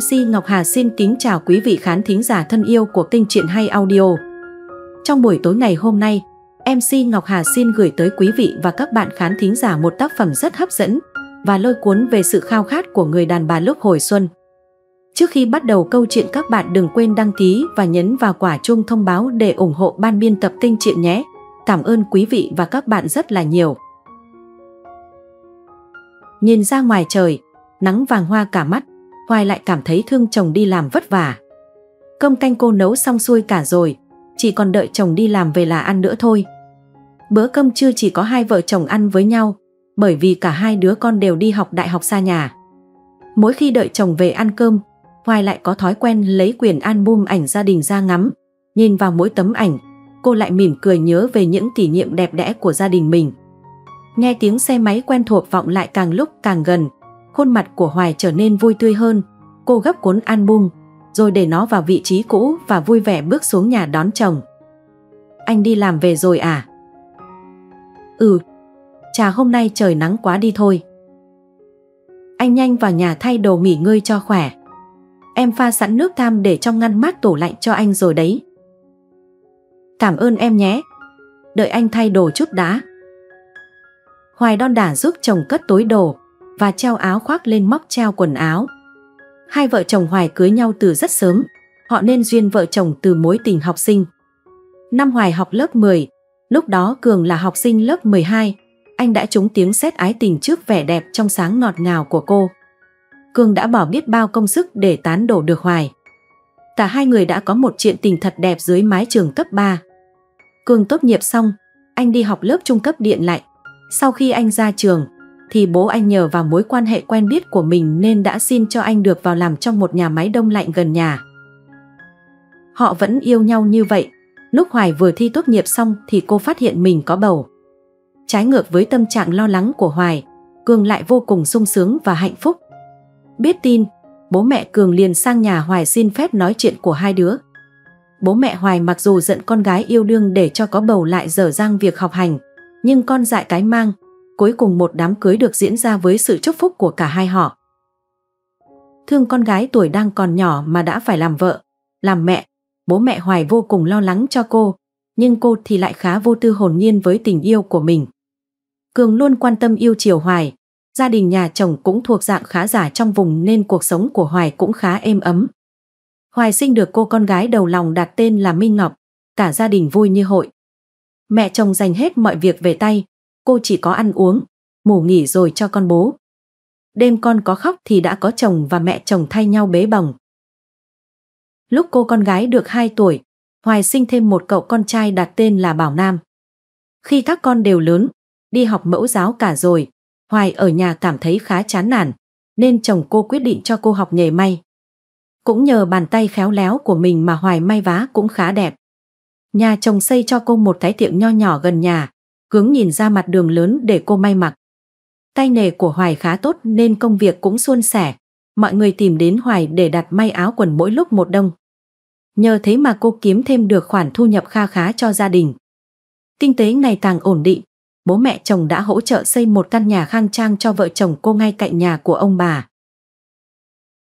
MC Ngọc Hà xin kính chào quý vị khán thính giả thân yêu của kênh Chuyện Hay Audio. Trong buổi tối ngày hôm nay, MC Ngọc Hà xin gửi tới quý vị và các bạn khán thính giả một tác phẩm rất hấp dẫn và lôi cuốn về sự khao khát của người đàn bà lúc hồi xuân. Trước khi bắt đầu câu chuyện các bạn đừng quên đăng ký và nhấn vào quả chuông thông báo để ủng hộ ban biên tập kênh Chuyện nhé. Cảm ơn quý vị và các bạn rất là nhiều. Nhìn ra ngoài trời, nắng vàng hoa cả mắt, Hoài lại cảm thấy thương chồng đi làm vất vả. Cơm canh cô nấu xong xuôi cả rồi, chỉ còn đợi chồng đi làm về là ăn nữa thôi. Bữa cơm trưa chỉ có hai vợ chồng ăn với nhau, bởi vì cả hai đứa con đều đi học đại học xa nhà. Mỗi khi đợi chồng về ăn cơm, Hoài lại có thói quen lấy quyền album ảnh gia đình ra ngắm, nhìn vào mỗi tấm ảnh, cô lại mỉm cười nhớ về những kỷ niệm đẹp đẽ của gia đình mình. Nghe tiếng xe máy quen thuộc vọng lại càng lúc càng gần, Khuôn mặt của Hoài trở nên vui tươi hơn. Cô gấp cuốn album, rồi để nó vào vị trí cũ và vui vẻ bước xuống nhà đón chồng. Anh đi làm về rồi à? Ừ, trà hôm nay trời nắng quá đi thôi. Anh nhanh vào nhà thay đồ nghỉ ngơi cho khỏe. Em pha sẵn nước tam để trong ngăn mát tủ lạnh cho anh rồi đấy. Cảm ơn em nhé. Đợi anh thay đồ chút đã. Hoài đon đả giúp chồng cất tối đồ và treo áo khoác lên móc treo quần áo. Hai vợ chồng Hoài cưới nhau từ rất sớm, họ nên duyên vợ chồng từ mối tình học sinh. Năm Hoài học lớp 10, lúc đó Cường là học sinh lớp 12, anh đã trúng tiếng xét ái tình trước vẻ đẹp trong sáng ngọt ngào của cô. Cường đã bỏ biết bao công sức để tán đổ được Hoài. Cả hai người đã có một chuyện tình thật đẹp dưới mái trường cấp 3. Cường tốt nghiệp xong, anh đi học lớp trung cấp điện lại. Sau khi anh ra trường, thì bố anh nhờ vào mối quan hệ quen biết của mình nên đã xin cho anh được vào làm trong một nhà máy đông lạnh gần nhà. Họ vẫn yêu nhau như vậy. Lúc Hoài vừa thi tốt nghiệp xong thì cô phát hiện mình có bầu. Trái ngược với tâm trạng lo lắng của Hoài, Cường lại vô cùng sung sướng và hạnh phúc. Biết tin, bố mẹ Cường liền sang nhà Hoài xin phép nói chuyện của hai đứa. Bố mẹ Hoài mặc dù giận con gái yêu đương để cho có bầu lại dở dang việc học hành, nhưng con dại cái mang, cuối cùng một đám cưới được diễn ra với sự chúc phúc của cả hai họ. Thương con gái tuổi đang còn nhỏ mà đã phải làm vợ, làm mẹ, bố mẹ Hoài vô cùng lo lắng cho cô, nhưng cô thì lại khá vô tư hồn nhiên với tình yêu của mình. Cường luôn quan tâm yêu chiều Hoài, gia đình nhà chồng cũng thuộc dạng khá giả trong vùng nên cuộc sống của Hoài cũng khá êm ấm. Hoài sinh được cô con gái đầu lòng đặt tên là Minh Ngọc, cả gia đình vui như hội. Mẹ chồng dành hết mọi việc về tay, cô chỉ có ăn uống, ngủ nghỉ rồi cho con bố. Đêm con có khóc thì đã có chồng và mẹ chồng thay nhau bế bồng. Lúc cô con gái được 2 tuổi, Hoài sinh thêm một cậu con trai đặt tên là Bảo Nam. Khi các con đều lớn, đi học mẫu giáo cả rồi, Hoài ở nhà cảm thấy khá chán nản, nên chồng cô quyết định cho cô học nghề may. Cũng nhờ bàn tay khéo léo của mình mà Hoài may vá cũng khá đẹp. Nhà chồng xây cho cô một cái tiệm nho nhỏ gần nhà, Hướng nhìn ra mặt đường lớn để cô may mặc. Tay nghề của Hoài khá tốt nên công việc cũng suôn sẻ. Mọi người tìm đến Hoài để đặt may áo quần mỗi lúc một đông. Nhờ thế mà cô kiếm thêm được khoản thu nhập kha khá cho gia đình. Kinh tế ngày càng ổn định. Bố mẹ chồng đã hỗ trợ xây một căn nhà khang trang cho vợ chồng cô ngay cạnh nhà của ông bà.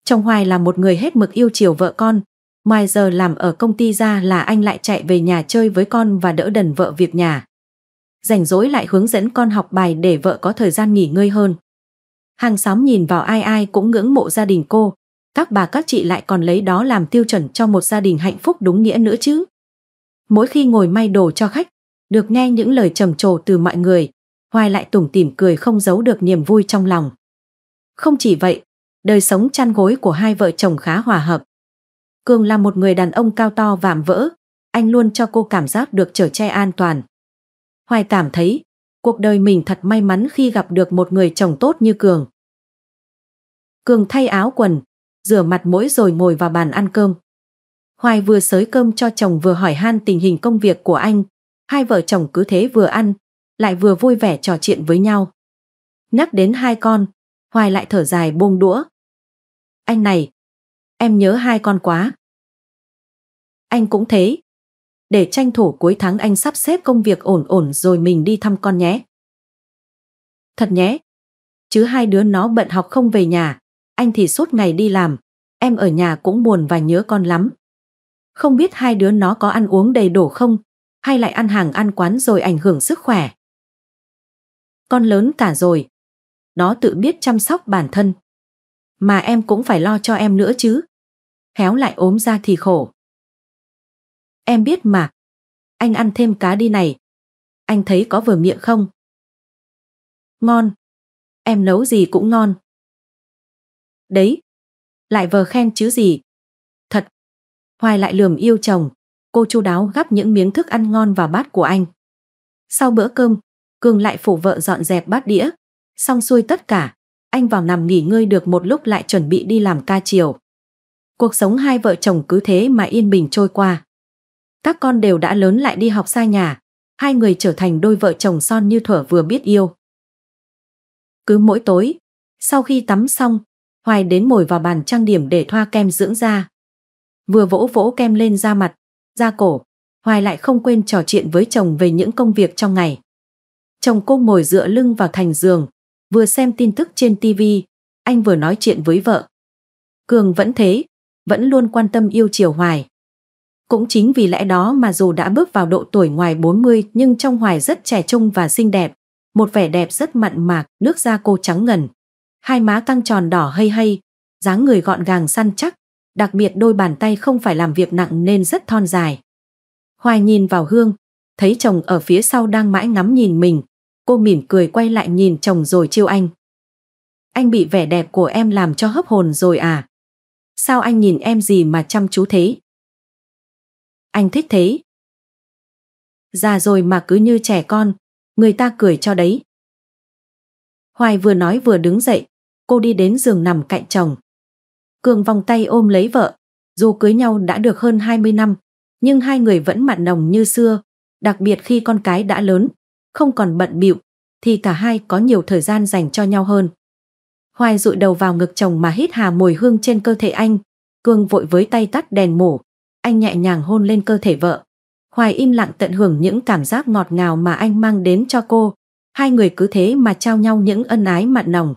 Chồng Hoài là một người hết mực yêu chiều vợ con. Ngoài giờ làm ở công ty ra là anh lại chạy về nhà chơi với con và đỡ đần vợ việc nhà rảnh rỗi lại hướng dẫn con học bài để vợ có thời gian nghỉ ngơi hơn. Hàng xóm nhìn vào ai ai cũng ngưỡng mộ gia đình cô, các bà các chị lại còn lấy đó làm tiêu chuẩn cho một gia đình hạnh phúc đúng nghĩa nữa chứ. Mỗi khi ngồi may đồ cho khách, được nghe những lời trầm trồ từ mọi người, Hoài lại tủm tỉm cười không giấu được niềm vui trong lòng. Không chỉ vậy, đời sống chăn gối của hai vợ chồng khá hòa hợp. Cường là một người đàn ông cao to vạm vỡ, anh luôn cho cô cảm giác được trở che an toàn. Hoài cảm thấy cuộc đời mình thật may mắn khi gặp được một người chồng tốt như Cường. Cường thay áo quần, rửa mặt mỗi rồi ngồi vào bàn ăn cơm. Hoài vừa sới cơm cho chồng vừa hỏi han tình hình công việc của anh. Hai vợ chồng cứ thế vừa ăn, lại vừa vui vẻ trò chuyện với nhau. Nhắc đến hai con, Hoài lại thở dài buông đũa. Anh này, em nhớ hai con quá. Anh cũng thế, để tranh thủ cuối tháng anh sắp xếp công việc ổn ổn rồi mình đi thăm con nhé. Thật nhé, chứ hai đứa nó bận học không về nhà, anh thì suốt ngày đi làm, em ở nhà cũng buồn và nhớ con lắm. Không biết hai đứa nó có ăn uống đầy đủ không, hay lại ăn hàng ăn quán rồi ảnh hưởng sức khỏe. Con lớn cả rồi, nó tự biết chăm sóc bản thân. Mà em cũng phải lo cho em nữa chứ. héo lại ốm ra thì khổ. Em biết mà. Anh ăn thêm cá đi này. Anh thấy có vừa miệng không? Ngon. Em nấu gì cũng ngon. Đấy. Lại vờ khen chứ gì. Thật. Hoài lại lườm yêu chồng. Cô chu đáo gắp những miếng thức ăn ngon vào bát của anh. Sau bữa cơm, cường lại phủ vợ dọn dẹp bát đĩa. Xong xuôi tất cả, anh vào nằm nghỉ ngơi được một lúc lại chuẩn bị đi làm ca chiều. Cuộc sống hai vợ chồng cứ thế mà yên bình trôi qua. Các con đều đã lớn lại đi học xa nhà, hai người trở thành đôi vợ chồng son như thuở vừa biết yêu. Cứ mỗi tối, sau khi tắm xong, Hoài đến ngồi vào bàn trang điểm để thoa kem dưỡng da. Vừa vỗ vỗ kem lên da mặt, da cổ, Hoài lại không quên trò chuyện với chồng về những công việc trong ngày. Chồng cô ngồi dựa lưng vào thành giường, vừa xem tin tức trên TV, anh vừa nói chuyện với vợ. Cường vẫn thế, vẫn luôn quan tâm yêu chiều Hoài. Cũng chính vì lẽ đó mà dù đã bước vào độ tuổi ngoài 40 nhưng trong hoài rất trẻ trung và xinh đẹp. Một vẻ đẹp rất mặn mạc, nước da cô trắng ngần. Hai má căng tròn đỏ hây hây, dáng người gọn gàng săn chắc. Đặc biệt đôi bàn tay không phải làm việc nặng nên rất thon dài. Hoài nhìn vào Hương, thấy chồng ở phía sau đang mãi ngắm nhìn mình. Cô mỉm cười quay lại nhìn chồng rồi chiêu anh. Anh bị vẻ đẹp của em làm cho hấp hồn rồi à? Sao anh nhìn em gì mà chăm chú thế? anh thích thế. Già rồi mà cứ như trẻ con, người ta cười cho đấy. Hoài vừa nói vừa đứng dậy, cô đi đến giường nằm cạnh chồng. Cường vòng tay ôm lấy vợ, dù cưới nhau đã được hơn 20 năm, nhưng hai người vẫn mặn nồng như xưa, đặc biệt khi con cái đã lớn, không còn bận bịu thì cả hai có nhiều thời gian dành cho nhau hơn. Hoài rụi đầu vào ngực chồng mà hít hà mùi hương trên cơ thể anh, cường vội với tay tắt đèn mổ, anh nhẹ nhàng hôn lên cơ thể vợ. Hoài im lặng tận hưởng những cảm giác ngọt ngào mà anh mang đến cho cô. Hai người cứ thế mà trao nhau những ân ái mặn nồng.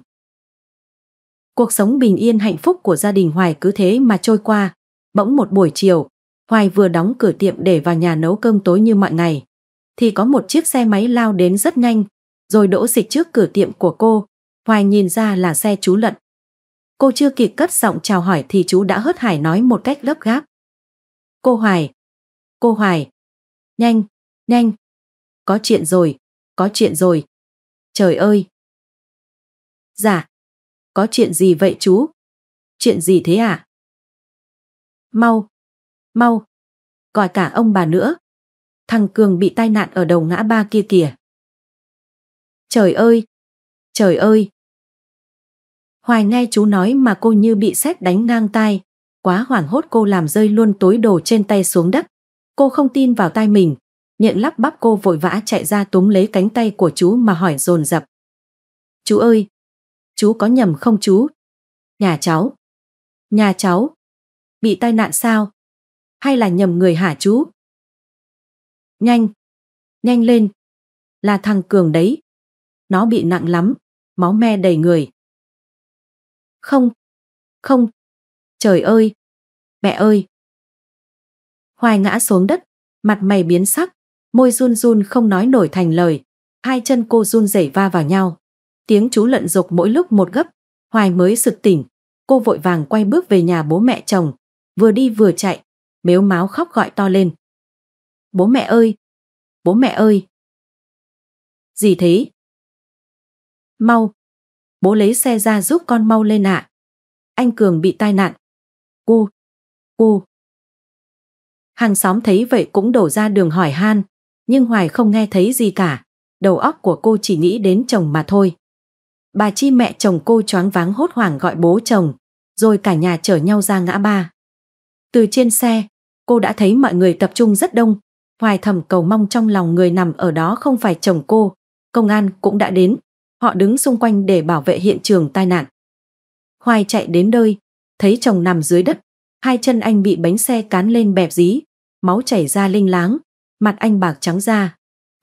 Cuộc sống bình yên hạnh phúc của gia đình Hoài cứ thế mà trôi qua. Bỗng một buổi chiều, Hoài vừa đóng cửa tiệm để vào nhà nấu cơm tối như mọi ngày. Thì có một chiếc xe máy lao đến rất nhanh, rồi đỗ dịch trước cửa tiệm của cô. Hoài nhìn ra là xe chú Lận. Cô chưa kịp cất giọng chào hỏi thì chú đã hớt hải nói một cách lấp gáp. Cô Hoài! Cô Hoài! Nhanh! Nhanh! Có chuyện rồi! Có chuyện rồi! Trời ơi! Dạ! Có chuyện gì vậy chú? Chuyện gì thế À? Mau! Mau! Gọi cả ông bà nữa! Thằng Cường bị tai nạn ở đầu ngã ba kia kìa! Trời ơi! Trời ơi! Hoài nghe chú nói mà cô như bị sét đánh ngang tai, Quá hoảng hốt cô làm rơi luôn túi đồ trên tay xuống đất. Cô không tin vào tai mình. Nhện lắp bắp cô vội vã chạy ra túm lấy cánh tay của chú mà hỏi dồn dập. Chú ơi! Chú có nhầm không chú? Nhà cháu! Nhà cháu! Bị tai nạn sao? Hay là nhầm người hả chú? Nhanh! Nhanh lên! Là thằng Cường đấy! Nó bị nặng lắm, máu me đầy người. Không! Không! Trời ơi! Mẹ ơi! Hoài ngã xuống đất, mặt mày biến sắc, môi run run không nói nổi thành lời. Hai chân cô run rẩy va vào nhau. Tiếng chú lận dục mỗi lúc một gấp, Hoài mới sực tỉnh. Cô vội vàng quay bước về nhà bố mẹ chồng, vừa đi vừa chạy, mếu máo khóc gọi to lên. Bố mẹ ơi! Bố mẹ ơi! Gì thế? Mau! Bố lấy xe ra giúp con mau lên ạ. À. Anh Cường bị tai nạn. Cô, Ô! Hàng xóm thấy vậy cũng đổ ra đường hỏi han, nhưng Hoài không nghe thấy gì cả. Đầu óc của cô chỉ nghĩ đến chồng mà thôi. Bà Chi mẹ chồng cô choáng váng hốt hoảng gọi bố chồng, rồi cả nhà chở nhau ra ngã ba. Từ trên xe, cô đã thấy mọi người tập trung rất đông. Hoài thầm cầu mong trong lòng người nằm ở đó không phải chồng cô. Công an cũng đã đến. Họ đứng xung quanh để bảo vệ hiện trường tai nạn. Hoài chạy đến nơi, thấy chồng nằm dưới đất, Hai chân anh bị bánh xe cán lên bẹp dí, máu chảy ra linh láng, mặt anh bạc trắng ra.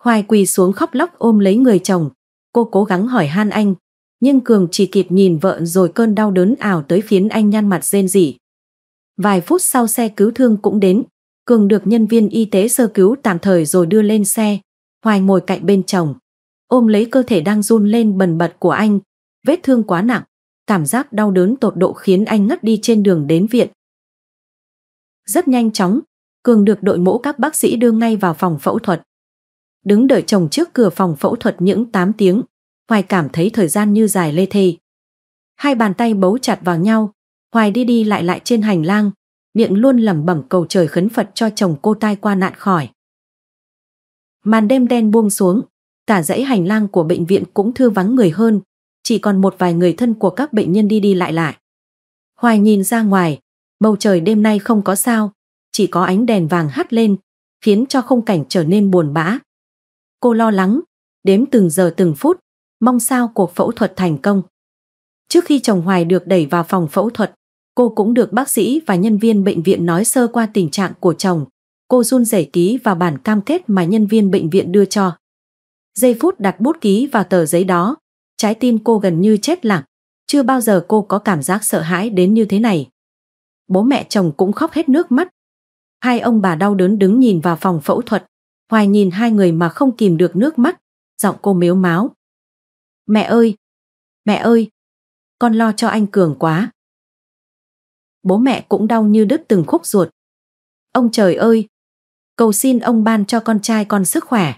Hoài quỳ xuống khóc lóc ôm lấy người chồng. Cô cố gắng hỏi han anh, nhưng Cường chỉ kịp nhìn vợ rồi cơn đau đớn ảo tới phiến anh nhăn mặt rên rỉ. Vài phút sau xe cứu thương cũng đến, Cường được nhân viên y tế sơ cứu tạm thời rồi đưa lên xe. Hoài ngồi cạnh bên chồng, ôm lấy cơ thể đang run lên bần bật của anh. Vết thương quá nặng, cảm giác đau đớn tột độ khiến anh ngất đi trên đường đến viện. Rất nhanh chóng, Cường được đội mũ các bác sĩ đưa ngay vào phòng phẫu thuật. Đứng đợi chồng trước cửa phòng phẫu thuật những 8 tiếng, Hoài cảm thấy thời gian như dài lê thê. Hai bàn tay bấu chặt vào nhau, Hoài đi đi lại lại trên hành lang, miệng luôn lẩm bẩm cầu trời khấn Phật cho chồng cô tai qua nạn khỏi. Màn đêm đen buông xuống, cả dãy hành lang của bệnh viện cũng thưa vắng người hơn, chỉ còn một vài người thân của các bệnh nhân đi đi lại lại. Hoài nhìn ra ngoài, Bầu trời đêm nay không có sao, chỉ có ánh đèn vàng hắt lên, khiến cho không cảnh trở nên buồn bã. Cô lo lắng, đếm từng giờ từng phút, mong sao cuộc phẫu thuật thành công. Trước khi chồng Hoài được đẩy vào phòng phẫu thuật, cô cũng được bác sĩ và nhân viên bệnh viện nói sơ qua tình trạng của chồng. Cô run rẩy ký vào bản cam kết mà nhân viên bệnh viện đưa cho. Giây phút đặt bút ký vào tờ giấy đó, trái tim cô gần như chết lặng. Chưa bao giờ cô có cảm giác sợ hãi đến như thế này bố mẹ chồng cũng khóc hết nước mắt. Hai ông bà đau đớn đứng nhìn vào phòng phẫu thuật, hoài nhìn hai người mà không kìm được nước mắt, giọng cô mếu máo. Mẹ ơi! Mẹ ơi! Con lo cho anh Cường quá. Bố mẹ cũng đau như đứt từng khúc ruột. Ông trời ơi! Cầu xin ông ban cho con trai con sức khỏe.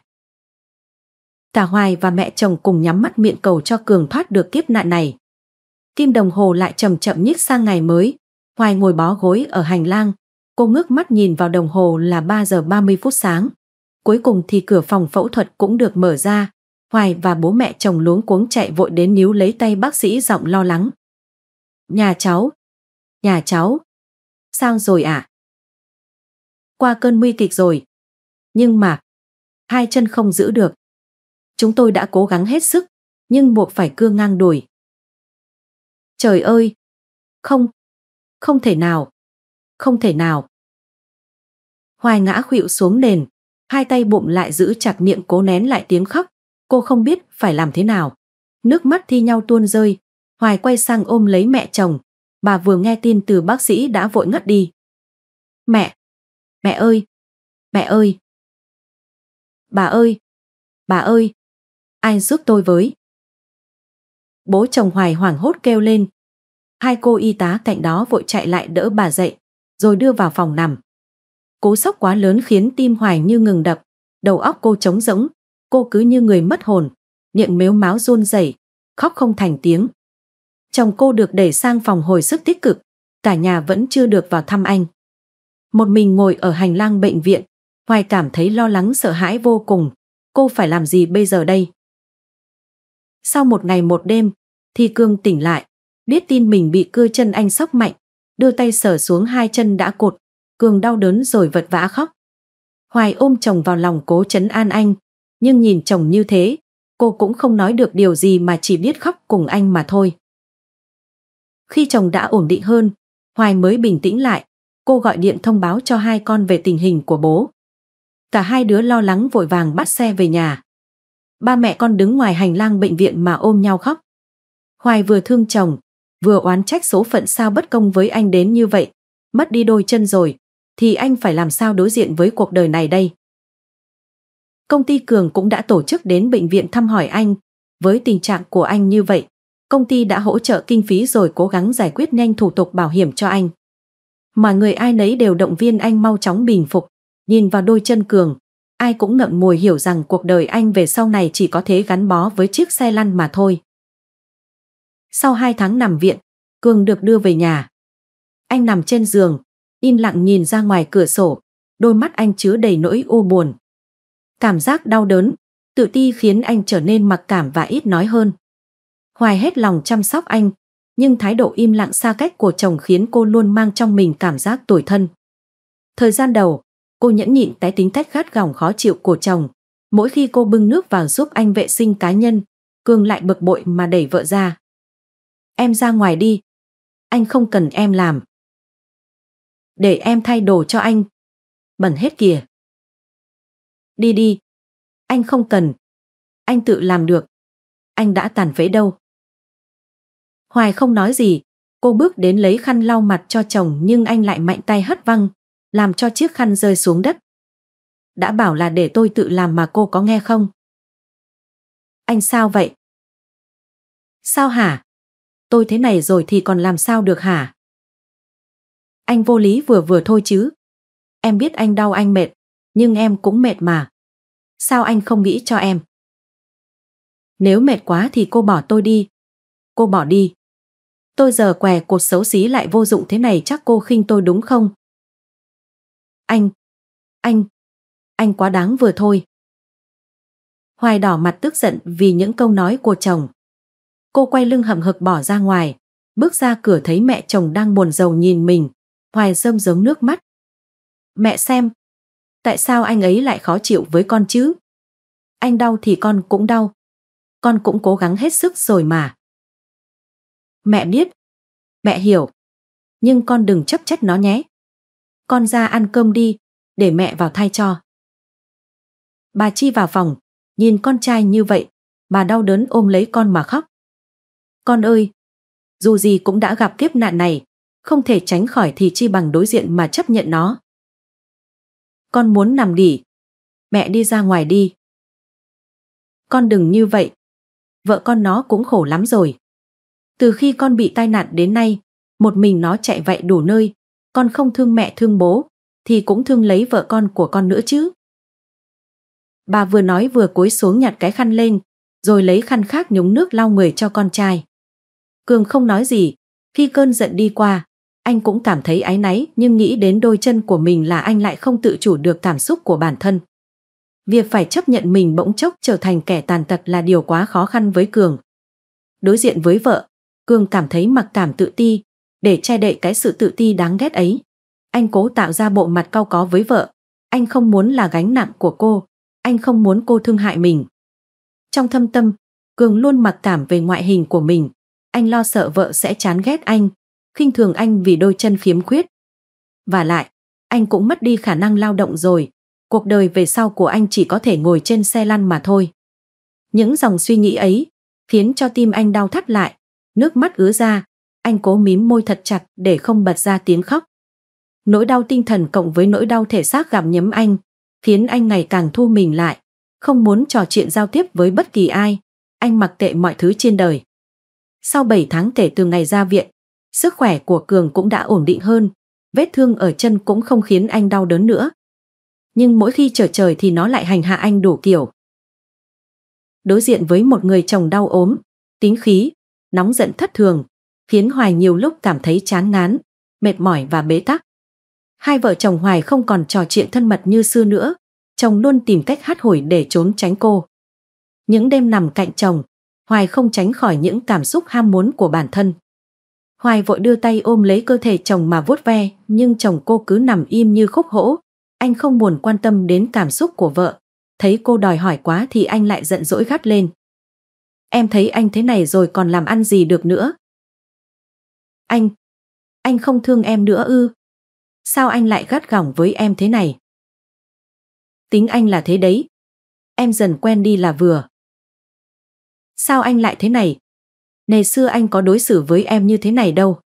Tả Hoài và mẹ chồng cùng nhắm mắt miệng cầu cho Cường thoát được kiếp nạn này. Kim đồng hồ lại chậm chậm nhích sang ngày mới, Hoài ngồi bó gối ở hành lang, cô ngước mắt nhìn vào đồng hồ là 3 giờ 30 phút sáng. Cuối cùng thì cửa phòng phẫu thuật cũng được mở ra. Hoài và bố mẹ chồng luống cuống chạy vội đến níu lấy tay bác sĩ giọng lo lắng. Nhà cháu! Nhà cháu! Sao rồi ạ? À? Qua cơn nguy kịch rồi. Nhưng mà, hai chân không giữ được. Chúng tôi đã cố gắng hết sức, nhưng buộc phải cưa ngang đùi. Trời ơi! Không, không thể nào. Không thể nào. Hoài ngã khuỵu xuống nền, hai tay bụng lại giữ chặt miệng cố nén lại tiếng khóc. Cô không biết phải làm thế nào. Nước mắt thi nhau tuôn rơi. Hoài quay sang ôm lấy mẹ chồng. Bà vừa nghe tin từ bác sĩ đã vội ngất đi. Mẹ! Mẹ ơi! Mẹ ơi! Bà ơi! Bà ơi! Ai giúp tôi với? Bố chồng Hoài hoảng hốt kêu lên, Hai cô y tá cạnh đó vội chạy lại đỡ bà dậy, rồi đưa vào phòng nằm. Cố sốc quá lớn khiến tim Hoài như ngừng đập, đầu óc cô trống rỗng, cô cứ như người mất hồn, miệng mếu máu run rẩy, khóc không thành tiếng. Chồng cô được đẩy sang phòng hồi sức tích cực, cả nhà vẫn chưa được vào thăm anh. Một mình ngồi ở hành lang bệnh viện, Hoài cảm thấy lo lắng sợ hãi vô cùng, cô phải làm gì bây giờ đây? Sau một ngày một đêm, thì Cương tỉnh lại, biết tin mình bị cưa chân anh sóc mạnh, đưa tay sờ xuống hai chân đã cột, Cường đau đớn rồi vật vã khóc. Hoài ôm chồng vào lòng cố chấn an anh, nhưng nhìn chồng như thế, cô cũng không nói được điều gì mà chỉ biết khóc cùng anh mà thôi. Khi chồng đã ổn định hơn, Hoài mới bình tĩnh lại, cô gọi điện thông báo cho hai con về tình hình của bố. Cả hai đứa lo lắng vội vàng bắt xe về nhà. Ba mẹ con đứng ngoài hành lang bệnh viện mà ôm nhau khóc. Hoài vừa thương chồng, vừa oán trách số phận sao bất công với anh đến như vậy, mất đi đôi chân rồi, thì anh phải làm sao đối diện với cuộc đời này đây? Công ty Cường cũng đã tổ chức đến bệnh viện thăm hỏi anh, với tình trạng của anh như vậy, công ty đã hỗ trợ kinh phí rồi cố gắng giải quyết nhanh thủ tục bảo hiểm cho anh. Mà người ai nấy đều động viên anh mau chóng bình phục, nhìn vào đôi chân Cường, ai cũng ngậm mùi hiểu rằng cuộc đời anh về sau này chỉ có thế gắn bó với chiếc xe lăn mà thôi. Sau 2 tháng nằm viện, Cường được đưa về nhà. Anh nằm trên giường, im lặng nhìn ra ngoài cửa sổ, đôi mắt anh chứa đầy nỗi u buồn. Cảm giác đau đớn, tự ti khiến anh trở nên mặc cảm và ít nói hơn. Hoài hết lòng chăm sóc anh, nhưng thái độ im lặng xa cách của chồng khiến cô luôn mang trong mình cảm giác tủi thân. Thời gian đầu, cô nhẫn nhịn tái tính cách gắt gỏng khó chịu của chồng. Mỗi khi cô bưng nước vào giúp anh vệ sinh cá nhân, cường lại bực bội mà đẩy vợ ra. Em ra ngoài đi. Anh không cần em làm. Để em thay đồ cho anh. Bẩn hết kìa. Đi đi. Anh không cần. Anh tự làm được. Anh đã tàn phế đâu. Hoài không nói gì. Cô bước đến lấy khăn lau mặt cho chồng nhưng anh lại mạnh tay hất văng, làm cho chiếc khăn rơi xuống đất. Đã bảo là để tôi tự làm mà cô có nghe không? Anh sao vậy? Sao hả? tôi thế này rồi thì còn làm sao được hả? Anh vô lý vừa vừa thôi chứ. Em biết anh đau anh mệt, nhưng em cũng mệt mà. Sao anh không nghĩ cho em? Nếu mệt quá thì cô bỏ tôi đi. Cô bỏ đi. Tôi giờ què cột xấu xí lại vô dụng thế này chắc cô khinh tôi đúng không? Anh, anh, anh quá đáng vừa thôi. Hoài đỏ mặt tức giận vì những câu nói của chồng cô quay lưng hậm hực bỏ ra ngoài. Bước ra cửa thấy mẹ chồng đang buồn rầu nhìn mình, hoài rơm giống nước mắt. Mẹ xem, tại sao anh ấy lại khó chịu với con chứ? Anh đau thì con cũng đau. Con cũng cố gắng hết sức rồi mà. Mẹ biết, mẹ hiểu. Nhưng con đừng chấp trách nó nhé. Con ra ăn cơm đi, để mẹ vào thay cho. Bà Chi vào phòng, nhìn con trai như vậy, bà đau đớn ôm lấy con mà khóc. Con ơi! Dù gì cũng đã gặp kiếp nạn này, không thể tránh khỏi thì chi bằng đối diện mà chấp nhận nó. Con muốn nằm đỉ. Mẹ đi ra ngoài đi. Con đừng như vậy. Vợ con nó cũng khổ lắm rồi. Từ khi con bị tai nạn đến nay, một mình nó chạy vậy đủ nơi, con không thương mẹ thương bố, thì cũng thương lấy vợ con của con nữa chứ. Bà vừa nói vừa cúi xuống nhặt cái khăn lên, rồi lấy khăn khác nhúng nước lau người cho con trai. Cường không nói gì. Khi cơn giận đi qua, anh cũng cảm thấy áy náy nhưng nghĩ đến đôi chân của mình là anh lại không tự chủ được cảm xúc của bản thân. Việc phải chấp nhận mình bỗng chốc trở thành kẻ tàn tật là điều quá khó khăn với Cường. Đối diện với vợ, Cường cảm thấy mặc cảm tự ti, để che đậy cái sự tự ti đáng ghét ấy. Anh cố tạo ra bộ mặt cao có với vợ, anh không muốn là gánh nặng của cô, anh không muốn cô thương hại mình. Trong thâm tâm, Cường luôn mặc cảm về ngoại hình của mình, anh lo sợ vợ sẽ chán ghét anh, khinh thường anh vì đôi chân khiếm khuyết. Và lại, anh cũng mất đi khả năng lao động rồi, cuộc đời về sau của anh chỉ có thể ngồi trên xe lăn mà thôi. Những dòng suy nghĩ ấy khiến cho tim anh đau thắt lại, nước mắt ứa ra, anh cố mím môi thật chặt để không bật ra tiếng khóc. Nỗi đau tinh thần cộng với nỗi đau thể xác gặm nhấm anh, khiến anh ngày càng thu mình lại, không muốn trò chuyện giao tiếp với bất kỳ ai, anh mặc tệ mọi thứ trên đời. Sau 7 tháng kể từ ngày ra viện, sức khỏe của Cường cũng đã ổn định hơn, vết thương ở chân cũng không khiến anh đau đớn nữa. Nhưng mỗi khi trở trời thì nó lại hành hạ anh đủ kiểu. Đối diện với một người chồng đau ốm, tính khí, nóng giận thất thường, khiến Hoài nhiều lúc cảm thấy chán ngán, mệt mỏi và bế tắc. Hai vợ chồng Hoài không còn trò chuyện thân mật như xưa nữa, chồng luôn tìm cách hát hủi để trốn tránh cô. Những đêm nằm cạnh chồng, Hoài không tránh khỏi những cảm xúc ham muốn của bản thân. Hoài vội đưa tay ôm lấy cơ thể chồng mà vuốt ve, nhưng chồng cô cứ nằm im như khúc hỗ. Anh không buồn quan tâm đến cảm xúc của vợ. Thấy cô đòi hỏi quá thì anh lại giận dỗi gắt lên. Em thấy anh thế này rồi còn làm ăn gì được nữa. Anh, anh không thương em nữa ư. Sao anh lại gắt gỏng với em thế này? Tính anh là thế đấy. Em dần quen đi là vừa. Sao anh lại thế này? Ngày xưa anh có đối xử với em như thế này đâu.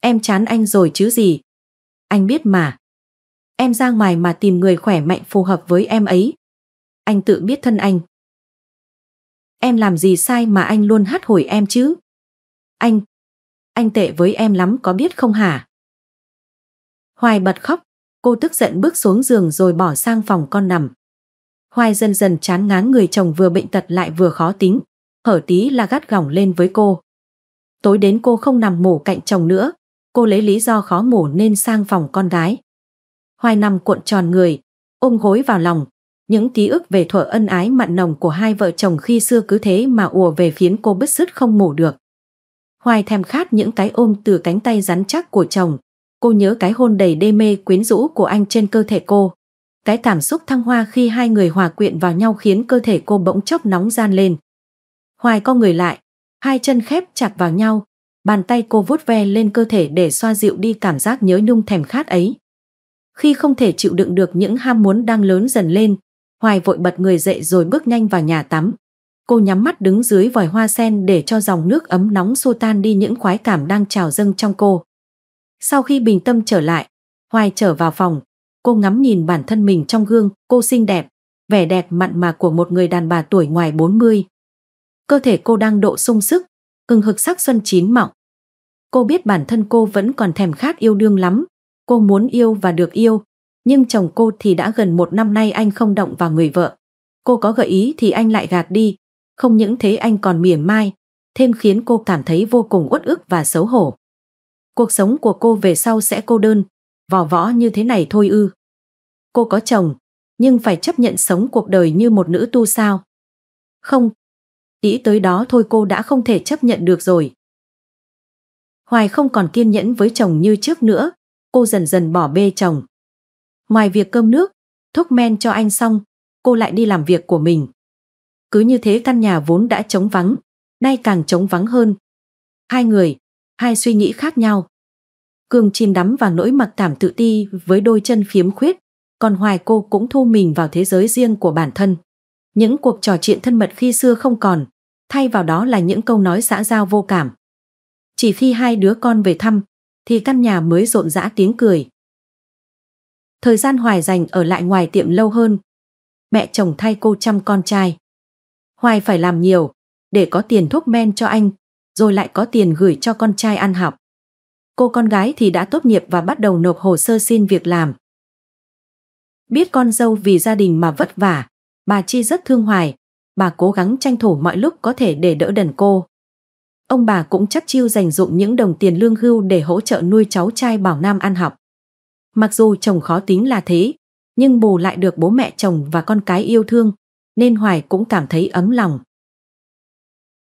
Em chán anh rồi chứ gì. Anh biết mà. Em ra ngoài mà tìm người khỏe mạnh phù hợp với em ấy. Anh tự biết thân anh. Em làm gì sai mà anh luôn hắt hồi em chứ? Anh, anh tệ với em lắm có biết không hả? Hoài bật khóc, cô tức giận bước xuống giường rồi bỏ sang phòng con nằm. Hoài dần dần chán ngán người chồng vừa bệnh tật lại vừa khó tính. Hở tí là gắt gỏng lên với cô. Tối đến cô không nằm mổ cạnh chồng nữa. Cô lấy lý do khó mổ nên sang phòng con gái. Hoài nằm cuộn tròn người, ôm gối vào lòng. Những ký ức về thuở ân ái mặn nồng của hai vợ chồng khi xưa cứ thế mà ùa về phiến cô bứt sứt không mổ được. Hoài thèm khát những cái ôm từ cánh tay rắn chắc của chồng. Cô nhớ cái hôn đầy đê mê quyến rũ của anh trên cơ thể cô. Cái cảm xúc thăng hoa khi hai người hòa quyện vào nhau khiến cơ thể cô bỗng chốc nóng gian lên. Hoài co người lại, hai chân khép chặt vào nhau, bàn tay cô vuốt ve lên cơ thể để xoa dịu đi cảm giác nhớ nung thèm khát ấy. Khi không thể chịu đựng được những ham muốn đang lớn dần lên, Hoài vội bật người dậy rồi bước nhanh vào nhà tắm. Cô nhắm mắt đứng dưới vòi hoa sen để cho dòng nước ấm nóng xua tan đi những khoái cảm đang trào dâng trong cô. Sau khi bình tâm trở lại, Hoài trở vào phòng, cô ngắm nhìn bản thân mình trong gương, cô xinh đẹp, vẻ đẹp mặn mà của một người đàn bà tuổi ngoài 40. Cơ thể cô đang độ sung sức, cưng hực sắc xuân chín mọng. Cô biết bản thân cô vẫn còn thèm khát yêu đương lắm, cô muốn yêu và được yêu, nhưng chồng cô thì đã gần một năm nay anh không động vào người vợ. Cô có gợi ý thì anh lại gạt đi, không những thế anh còn mỉa mai, thêm khiến cô cảm thấy vô cùng uất ức và xấu hổ. Cuộc sống của cô về sau sẽ cô đơn, vò võ như thế này thôi ư. Cô có chồng, nhưng phải chấp nhận sống cuộc đời như một nữ tu sao. Không, nghĩ tới đó thôi cô đã không thể chấp nhận được rồi. Hoài không còn kiên nhẫn với chồng như trước nữa, cô dần dần bỏ bê chồng. Ngoài việc cơm nước, thuốc men cho anh xong, cô lại đi làm việc của mình. Cứ như thế căn nhà vốn đã trống vắng, nay càng trống vắng hơn. Hai người, hai suy nghĩ khác nhau. Cương chìm đắm vào nỗi mặc cảm tự ti với đôi chân phiếm khuyết, còn hoài cô cũng thu mình vào thế giới riêng của bản thân. Những cuộc trò chuyện thân mật khi xưa không còn, thay vào đó là những câu nói xã giao vô cảm. Chỉ khi hai đứa con về thăm, thì căn nhà mới rộn rã tiếng cười. Thời gian Hoài dành ở lại ngoài tiệm lâu hơn. Mẹ chồng thay cô chăm con trai. Hoài phải làm nhiều, để có tiền thuốc men cho anh, rồi lại có tiền gửi cho con trai ăn học cô con gái thì đã tốt nghiệp và bắt đầu nộp hồ sơ xin việc làm. Biết con dâu vì gia đình mà vất vả, bà Chi rất thương Hoài, bà cố gắng tranh thủ mọi lúc có thể để đỡ đần cô. Ông bà cũng chắc chiêu dành dụng những đồng tiền lương hưu để hỗ trợ nuôi cháu trai Bảo Nam ăn học. Mặc dù chồng khó tính là thế, nhưng bù lại được bố mẹ chồng và con cái yêu thương, nên Hoài cũng cảm thấy ấm lòng.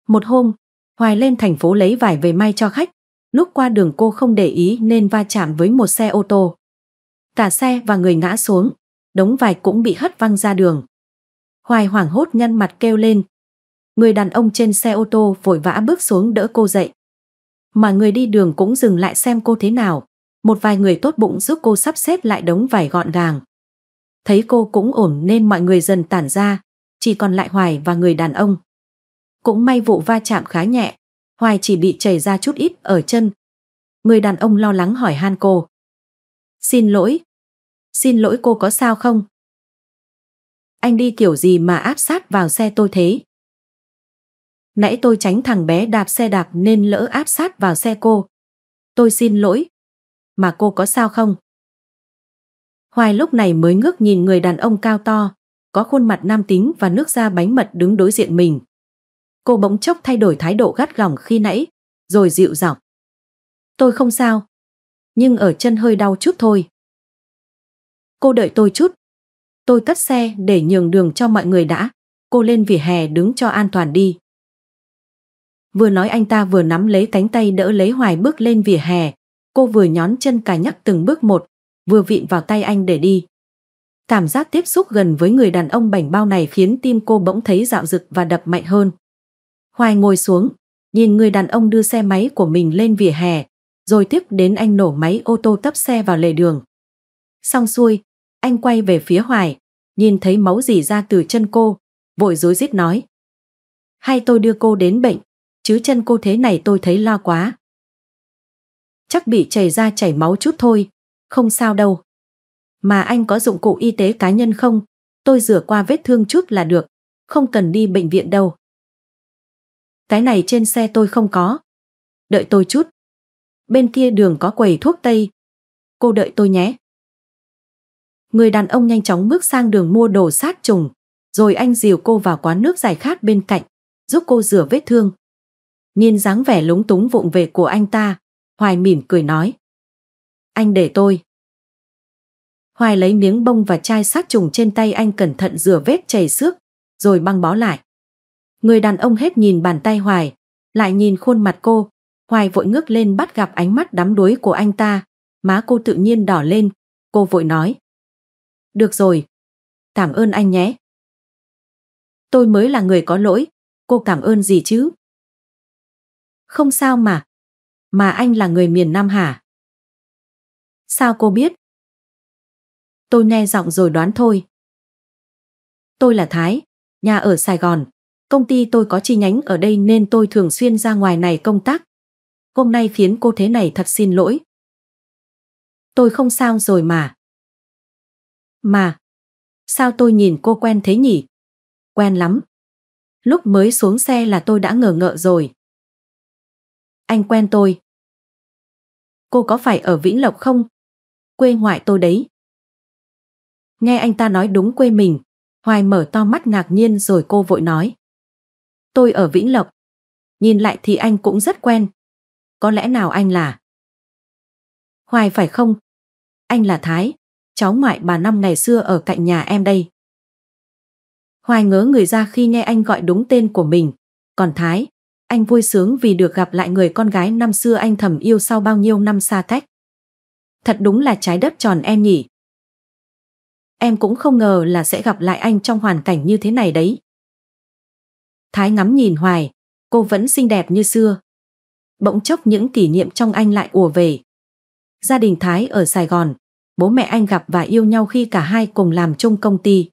Một hôm, Hoài lên thành phố lấy vải về may cho khách, lúc qua đường cô không để ý nên va chạm với một xe ô tô. Cả xe và người ngã xuống, đống vải cũng bị hất văng ra đường. Hoài hoảng hốt nhăn mặt kêu lên. Người đàn ông trên xe ô tô vội vã bước xuống đỡ cô dậy. Mà người đi đường cũng dừng lại xem cô thế nào. Một vài người tốt bụng giúp cô sắp xếp lại đống vải gọn gàng. Thấy cô cũng ổn nên mọi người dần tản ra, chỉ còn lại Hoài và người đàn ông. Cũng may vụ va chạm khá nhẹ, Hoài chỉ bị chảy ra chút ít ở chân. Người đàn ông lo lắng hỏi han cô. Xin lỗi. Xin lỗi cô có sao không? Anh đi kiểu gì mà áp sát vào xe tôi thế? Nãy tôi tránh thằng bé đạp xe đạp nên lỡ áp sát vào xe cô. Tôi xin lỗi. Mà cô có sao không? Hoài lúc này mới ngước nhìn người đàn ông cao to, có khuôn mặt nam tính và nước da bánh mật đứng đối diện mình, Cô bỗng chốc thay đổi thái độ gắt gỏng khi nãy, rồi dịu giọng. Tôi không sao, nhưng ở chân hơi đau chút thôi. Cô đợi tôi chút. Tôi tắt xe để nhường đường cho mọi người đã. Cô lên vỉa hè đứng cho an toàn đi. Vừa nói anh ta vừa nắm lấy cánh tay đỡ lấy hoài bước lên vỉa hè. Cô vừa nhón chân cài nhắc từng bước một, vừa vịn vào tay anh để đi. Cảm giác tiếp xúc gần với người đàn ông bảnh bao này khiến tim cô bỗng thấy dạo dực và đập mạnh hơn. Hoài ngồi xuống, nhìn người đàn ông đưa xe máy của mình lên vỉa hè, rồi tiếp đến anh nổ máy ô tô tấp xe vào lề đường. Xong xuôi, anh quay về phía Hoài, nhìn thấy máu dì ra từ chân cô, vội rối rít nói. Hay tôi đưa cô đến bệnh, chứ chân cô thế này tôi thấy lo quá. Chắc bị chảy ra chảy máu chút thôi, không sao đâu. Mà anh có dụng cụ y tế cá nhân không? Tôi rửa qua vết thương chút là được, không cần đi bệnh viện đâu. Cái này trên xe tôi không có. Đợi tôi chút. Bên kia đường có quầy thuốc Tây. Cô đợi tôi nhé. Người đàn ông nhanh chóng bước sang đường mua đồ sát trùng, rồi anh dìu cô vào quán nước giải khát bên cạnh, giúp cô rửa vết thương. Nhìn dáng vẻ lúng túng vụng về của anh ta, Hoài mỉm cười nói. Anh để tôi. Hoài lấy miếng bông và chai sát trùng trên tay anh cẩn thận rửa vết chảy xước, rồi băng bó lại. Người đàn ông hết nhìn bàn tay Hoài, lại nhìn khuôn mặt cô. Hoài vội ngước lên bắt gặp ánh mắt đắm đuối của anh ta. Má cô tự nhiên đỏ lên, cô vội nói. Được rồi, cảm ơn anh nhé. Tôi mới là người có lỗi, cô cảm ơn gì chứ? Không sao mà, mà anh là người miền Nam hả? Sao cô biết? Tôi nghe giọng rồi đoán thôi. Tôi là Thái, nhà ở Sài Gòn. Công ty tôi có chi nhánh ở đây nên tôi thường xuyên ra ngoài này công tác. Hôm nay khiến cô thế này thật xin lỗi. Tôi không sao rồi mà. Mà, sao tôi nhìn cô quen thế nhỉ? Quen lắm. Lúc mới xuống xe là tôi đã ngờ ngợ rồi. Anh quen tôi. Cô có phải ở Vĩnh Lộc không? Quê ngoại tôi đấy. Nghe anh ta nói đúng quê mình, Hoài mở to mắt ngạc nhiên rồi cô vội nói. Tôi ở Vĩnh Lộc. Nhìn lại thì anh cũng rất quen. Có lẽ nào anh là... Hoài phải không? Anh là Thái, cháu ngoại bà năm ngày xưa ở cạnh nhà em đây. Hoài ngớ người ra khi nghe anh gọi đúng tên của mình. Còn Thái, anh vui sướng vì được gặp lại người con gái năm xưa anh thầm yêu sau bao nhiêu năm xa cách. Thật đúng là trái đất tròn em nhỉ. Em cũng không ngờ là sẽ gặp lại anh trong hoàn cảnh như thế này đấy. Thái ngắm nhìn hoài, cô vẫn xinh đẹp như xưa. Bỗng chốc những kỷ niệm trong anh lại ùa về. Gia đình Thái ở Sài Gòn, bố mẹ anh gặp và yêu nhau khi cả hai cùng làm chung công ty.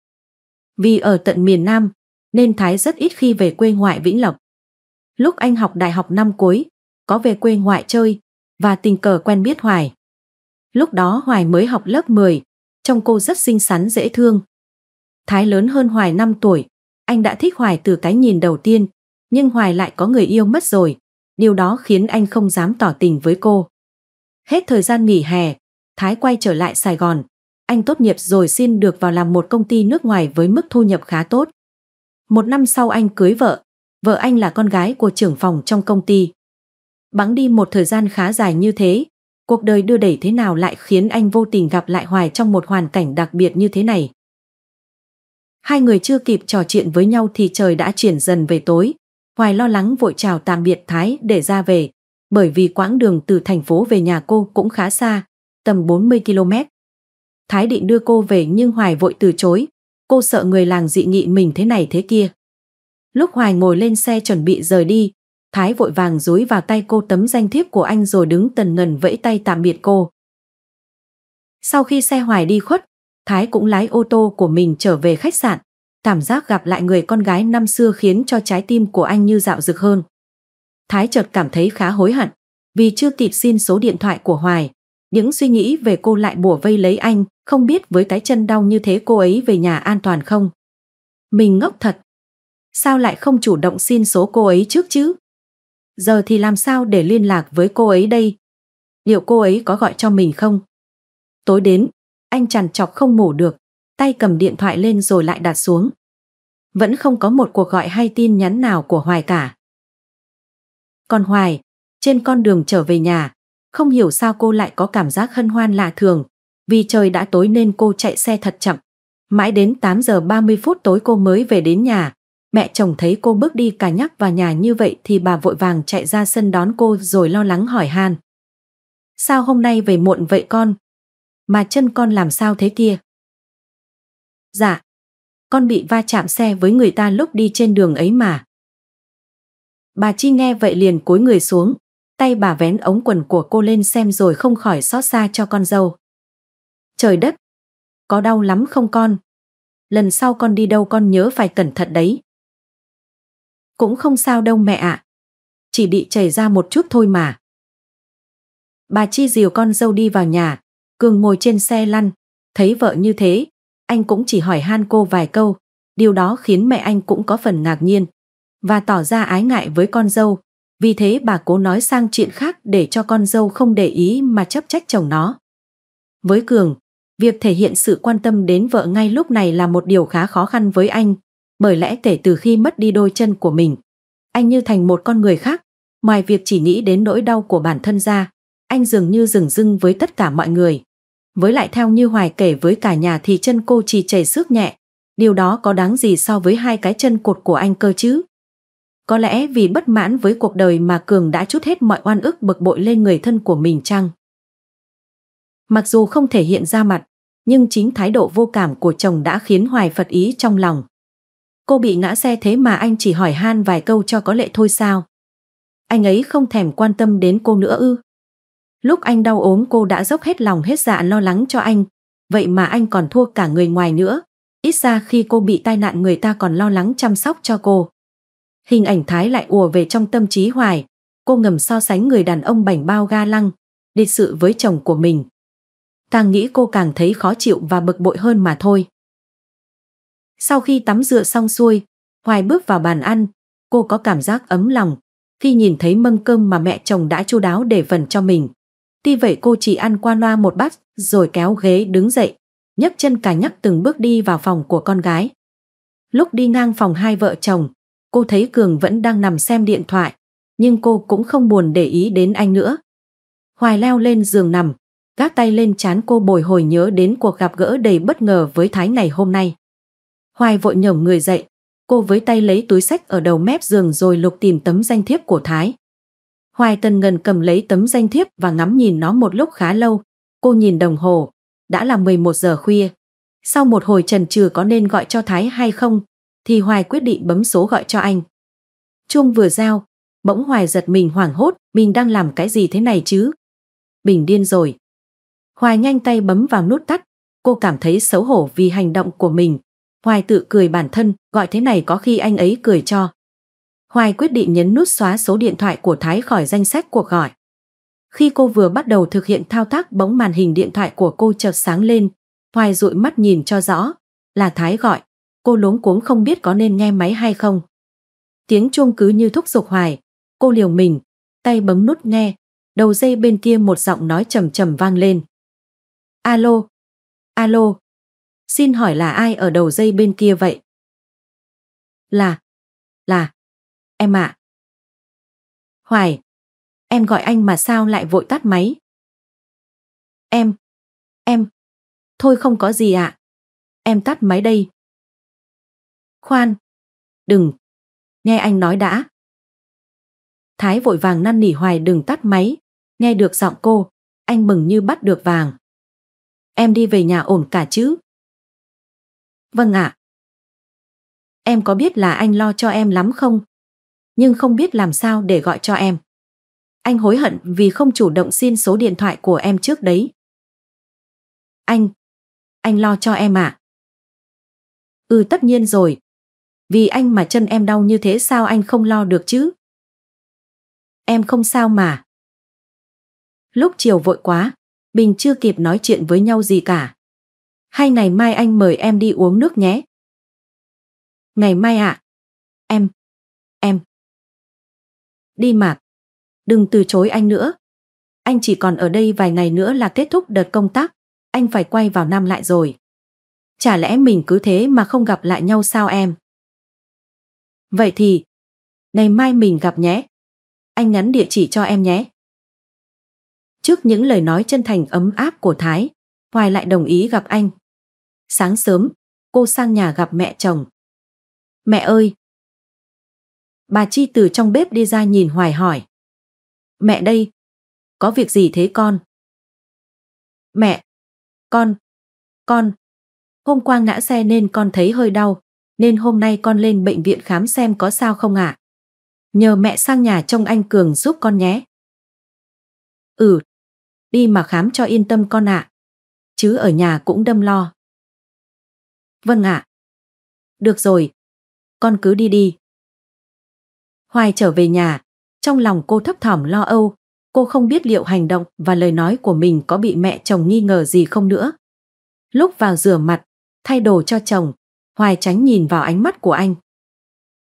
Vì ở tận miền Nam, nên Thái rất ít khi về quê ngoại Vĩnh Lộc. Lúc anh học đại học năm cuối, có về quê ngoại chơi và tình cờ quen biết Hoài. Lúc đó Hoài mới học lớp 10, trông cô rất xinh xắn dễ thương. Thái lớn hơn Hoài 5 tuổi, anh đã thích Hoài từ cái nhìn đầu tiên, nhưng Hoài lại có người yêu mất rồi. Điều đó khiến anh không dám tỏ tình với cô. Hết thời gian nghỉ hè, Thái quay trở lại Sài Gòn. Anh tốt nghiệp rồi xin được vào làm một công ty nước ngoài với mức thu nhập khá tốt. Một năm sau anh cưới vợ, vợ anh là con gái của trưởng phòng trong công ty. Bắn đi một thời gian khá dài như thế, cuộc đời đưa đẩy thế nào lại khiến anh vô tình gặp lại Hoài trong một hoàn cảnh đặc biệt như thế này. Hai người chưa kịp trò chuyện với nhau thì trời đã chuyển dần về tối. Hoài lo lắng vội chào tạm biệt Thái để ra về. Bởi vì quãng đường từ thành phố về nhà cô cũng khá xa, tầm 40 km. Thái định đưa cô về nhưng Hoài vội từ chối. Cô sợ người làng dị nghị mình thế này thế kia. Lúc Hoài ngồi lên xe chuẩn bị rời đi, Thái vội vàng dúi vào tay cô tấm danh thiếp của anh rồi đứng tần ngần vẫy tay tạm biệt cô. Sau khi xe Hoài đi khuất, Thái cũng lái ô tô của mình trở về khách sạn. Cảm giác gặp lại người con gái năm xưa khiến cho trái tim của anh như dạo rực hơn. Thái chợt cảm thấy khá hối hận, vì chưa kịp xin số điện thoại của Hoài. Những suy nghĩ về cô lại bủa vây lấy anh, không biết với cái chân đau như thế cô ấy về nhà an toàn không. Mình ngốc thật. Sao lại không chủ động xin số cô ấy trước chứ? Giờ thì làm sao để liên lạc với cô ấy đây? Liệu cô ấy có gọi cho mình không? Tối đến, anh chằn chọc không ngủ được, tay cầm điện thoại lên rồi lại đặt xuống. Vẫn không có một cuộc gọi hay tin nhắn nào của Hoài cả. Còn Hoài, trên con đường trở về nhà, không hiểu sao cô lại có cảm giác hân hoan lạ thường, vì trời đã tối nên cô chạy xe thật chậm. Mãi đến 8 giờ 30 phút tối cô mới về đến nhà, mẹ chồng thấy cô bước đi cả nhắc vào nhà như vậy thì bà vội vàng chạy ra sân đón cô rồi lo lắng hỏi han. Sao hôm nay về muộn vậy con, mà chân con làm sao thế kia? Dạ, con bị va chạm xe với người ta lúc đi trên đường ấy mà. Bà Chi nghe vậy liền cúi người xuống, tay bà vén ống quần của cô lên xem rồi không khỏi xót xa cho con dâu. Trời đất, có đau lắm không con? Lần sau con đi đâu con nhớ phải cẩn thận đấy. Cũng không sao đâu mẹ ạ. À. Chỉ bị chảy ra một chút thôi mà. Bà Chi dìu con dâu đi vào nhà, Cường ngồi trên xe lăn, thấy vợ như thế, anh cũng chỉ hỏi han cô vài câu. Điều đó khiến mẹ anh cũng có phần ngạc nhiên và tỏ ra ái ngại với con dâu. Vì thế bà cố nói sang chuyện khác để cho con dâu không để ý mà chấp trách chồng nó. Với Cường, việc thể hiện sự quan tâm đến vợ ngay lúc này là một điều khá khó khăn với anh, bởi lẽ kể từ khi mất đi đôi chân của mình, anh như thành một con người khác, ngoài việc chỉ nghĩ đến nỗi đau của bản thân ra, anh dường như dừng dưng với tất cả mọi người. Với lại theo như Hoài kể với cả nhà thì chân cô chỉ chảy xước nhẹ. Điều đó có đáng gì so với hai cái chân cột của anh cơ chứ? Có lẽ vì bất mãn với cuộc đời mà Cường đã chút hết mọi oan ức bực bội lên người thân của mình chăng? Mặc dù không thể hiện ra mặt, nhưng chính thái độ vô cảm của chồng đã khiến Hoài phật ý trong lòng. Cô bị ngã xe thế mà anh chỉ hỏi han vài câu cho có lệ thôi sao? Anh ấy không thèm quan tâm đến cô nữa ư? Lúc anh đau ốm cô đã dốc hết lòng hết dạ lo lắng cho anh. Vậy mà anh còn thua cả người ngoài nữa. Ít ra khi cô bị tai nạn người ta còn lo lắng chăm sóc cho cô. Hình ảnh Thái lại ùa về trong tâm trí Hoài. Cô ngầm so sánh người đàn ông bảnh bao ga lăng, đi sự với chồng của mình. Càng nghĩ cô càng thấy khó chịu và bực bội hơn mà thôi. Sau khi tắm rửa xong xuôi, Hoài bước vào bàn ăn, cô có cảm giác ấm lòng khi nhìn thấy mâm cơm mà mẹ chồng đã chu đáo để phần cho mình. Tuy vậy cô chỉ ăn qua loa một bát rồi kéo ghế đứng dậy, nhấc chân cài nhắc từng bước đi vào phòng của con gái. Lúc đi ngang phòng hai vợ chồng, cô thấy Cường vẫn đang nằm xem điện thoại, nhưng cô cũng không buồn để ý đến anh nữa. Hoài leo lên giường nằm, gác tay lên chán cô bồi hồi nhớ đến cuộc gặp gỡ đầy bất ngờ với Thái này hôm nay. Hoài vội nhổng người dậy, cô với tay lấy túi sách ở đầu mép giường rồi lục tìm tấm danh thiếp của Thái. Hoài Tần Ngân cầm lấy tấm danh thiếp và ngắm nhìn nó một lúc khá lâu. Cô nhìn đồng hồ, đã là 11 giờ khuya. Sau một hồi trần trừ có nên gọi cho Thái hay không, thì Hoài quyết định bấm số gọi cho anh. Chuông vừa giao, bỗng Hoài giật mình hoảng hốt, mình đang làm cái gì thế này chứ? Bình điên rồi. Hoài nhanh tay bấm vào nút tắt, cô cảm thấy xấu hổ vì hành động của mình. Hoài tự cười bản thân, gọi thế này có khi anh ấy cười cho. Hoài quyết định nhấn nút xóa số điện thoại của Thái khỏi danh sách cuộc gọi. Khi cô vừa bắt đầu thực hiện thao tác bóng màn hình điện thoại của cô chợt sáng lên, Hoài dụi mắt nhìn cho rõ, là Thái gọi, cô luống cuống không biết có nên nghe máy hay không. Tiếng chuông cứ như thúc giục Hoài, cô liều mình, tay bấm nút nghe, đầu dây bên kia một giọng nói trầm trầm vang lên. Alo, alo, xin hỏi là ai ở đầu dây bên kia vậy? Là, là, em ạ. À. Hoài, em gọi anh mà sao lại vội tắt máy? Em, em, thôi không có gì ạ. À. Em tắt máy đây. Khoan, đừng, nghe anh nói đã. Thái vội vàng năn nỉ Hoài đừng tắt máy, nghe được giọng cô, anh mừng như bắt được vàng. Em đi về nhà ổn cả chứ? Vâng ạ. À. Em có biết là anh lo cho em lắm không? nhưng không biết làm sao để gọi cho em. Anh hối hận vì không chủ động xin số điện thoại của em trước đấy. Anh, anh lo cho em à? Ừ tất nhiên rồi. Vì anh mà chân em đau như thế sao anh không lo được chứ? Em không sao mà. Lúc chiều vội quá, Bình chưa kịp nói chuyện với nhau gì cả. Hay ngày mai anh mời em đi uống nước nhé. Ngày mai ạ. À? Em, đi mạc. Đừng từ chối anh nữa. Anh chỉ còn ở đây vài ngày nữa là kết thúc đợt công tác, anh phải quay vào Nam lại rồi. Chả lẽ mình cứ thế mà không gặp lại nhau sao em? Vậy thì, ngày mai mình gặp nhé. Anh nhắn địa chỉ cho em nhé. Trước những lời nói chân thành ấm áp của Thái, Hoài lại đồng ý gặp anh. Sáng sớm, cô sang nhà gặp mẹ chồng. Mẹ ơi, Bà Chi từ trong bếp đi ra nhìn Hoài hỏi. Mẹ đây, có việc gì thế con? Mẹ, con, con, hôm qua ngã xe nên con thấy hơi đau, nên hôm nay con lên bệnh viện khám xem có sao không ạ. À? Nhờ mẹ sang nhà trông anh Cường giúp con nhé. Ừ, đi mà khám cho yên tâm con ạ. À. Chứ ở nhà cũng đâm lo. Vâng ạ. À. Được rồi, con cứ đi đi. Hoài trở về nhà, trong lòng cô thấp thỏm lo âu, cô không biết liệu hành động và lời nói của mình có bị mẹ chồng nghi ngờ gì không nữa. Lúc vào rửa mặt, thay đồ cho chồng, Hoài tránh nhìn vào ánh mắt của anh.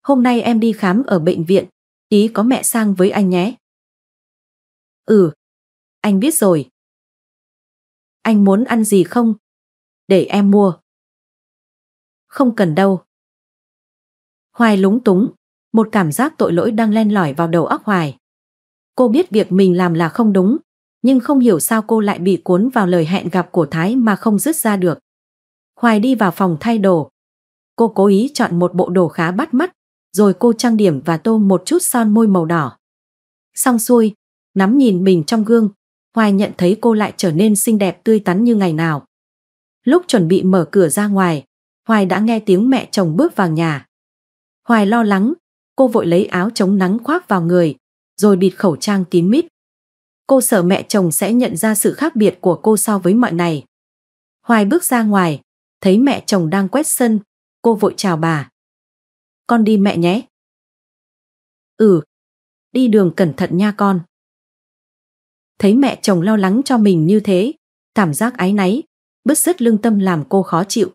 Hôm nay em đi khám ở bệnh viện, tí có mẹ sang với anh nhé. Ừ, anh biết rồi. Anh muốn ăn gì không? Để em mua. Không cần đâu. Hoài lúng túng, một cảm giác tội lỗi đang len lỏi vào đầu óc Hoài. Cô biết việc mình làm là không đúng, nhưng không hiểu sao cô lại bị cuốn vào lời hẹn gặp của Thái mà không dứt ra được. Hoài đi vào phòng thay đồ. Cô cố ý chọn một bộ đồ khá bắt mắt, rồi cô trang điểm và tô một chút son môi màu đỏ. Xong xuôi, nắm nhìn mình trong gương, Hoài nhận thấy cô lại trở nên xinh đẹp tươi tắn như ngày nào. Lúc chuẩn bị mở cửa ra ngoài, Hoài đã nghe tiếng mẹ chồng bước vào nhà. Hoài lo lắng, cô vội lấy áo chống nắng khoác vào người, rồi bịt khẩu trang kín mít. Cô sợ mẹ chồng sẽ nhận ra sự khác biệt của cô so với mọi này. Hoài bước ra ngoài, thấy mẹ chồng đang quét sân, cô vội chào bà. Con đi mẹ nhé. Ừ, đi đường cẩn thận nha con. Thấy mẹ chồng lo lắng cho mình như thế, cảm giác áy náy, bứt rứt lương tâm làm cô khó chịu.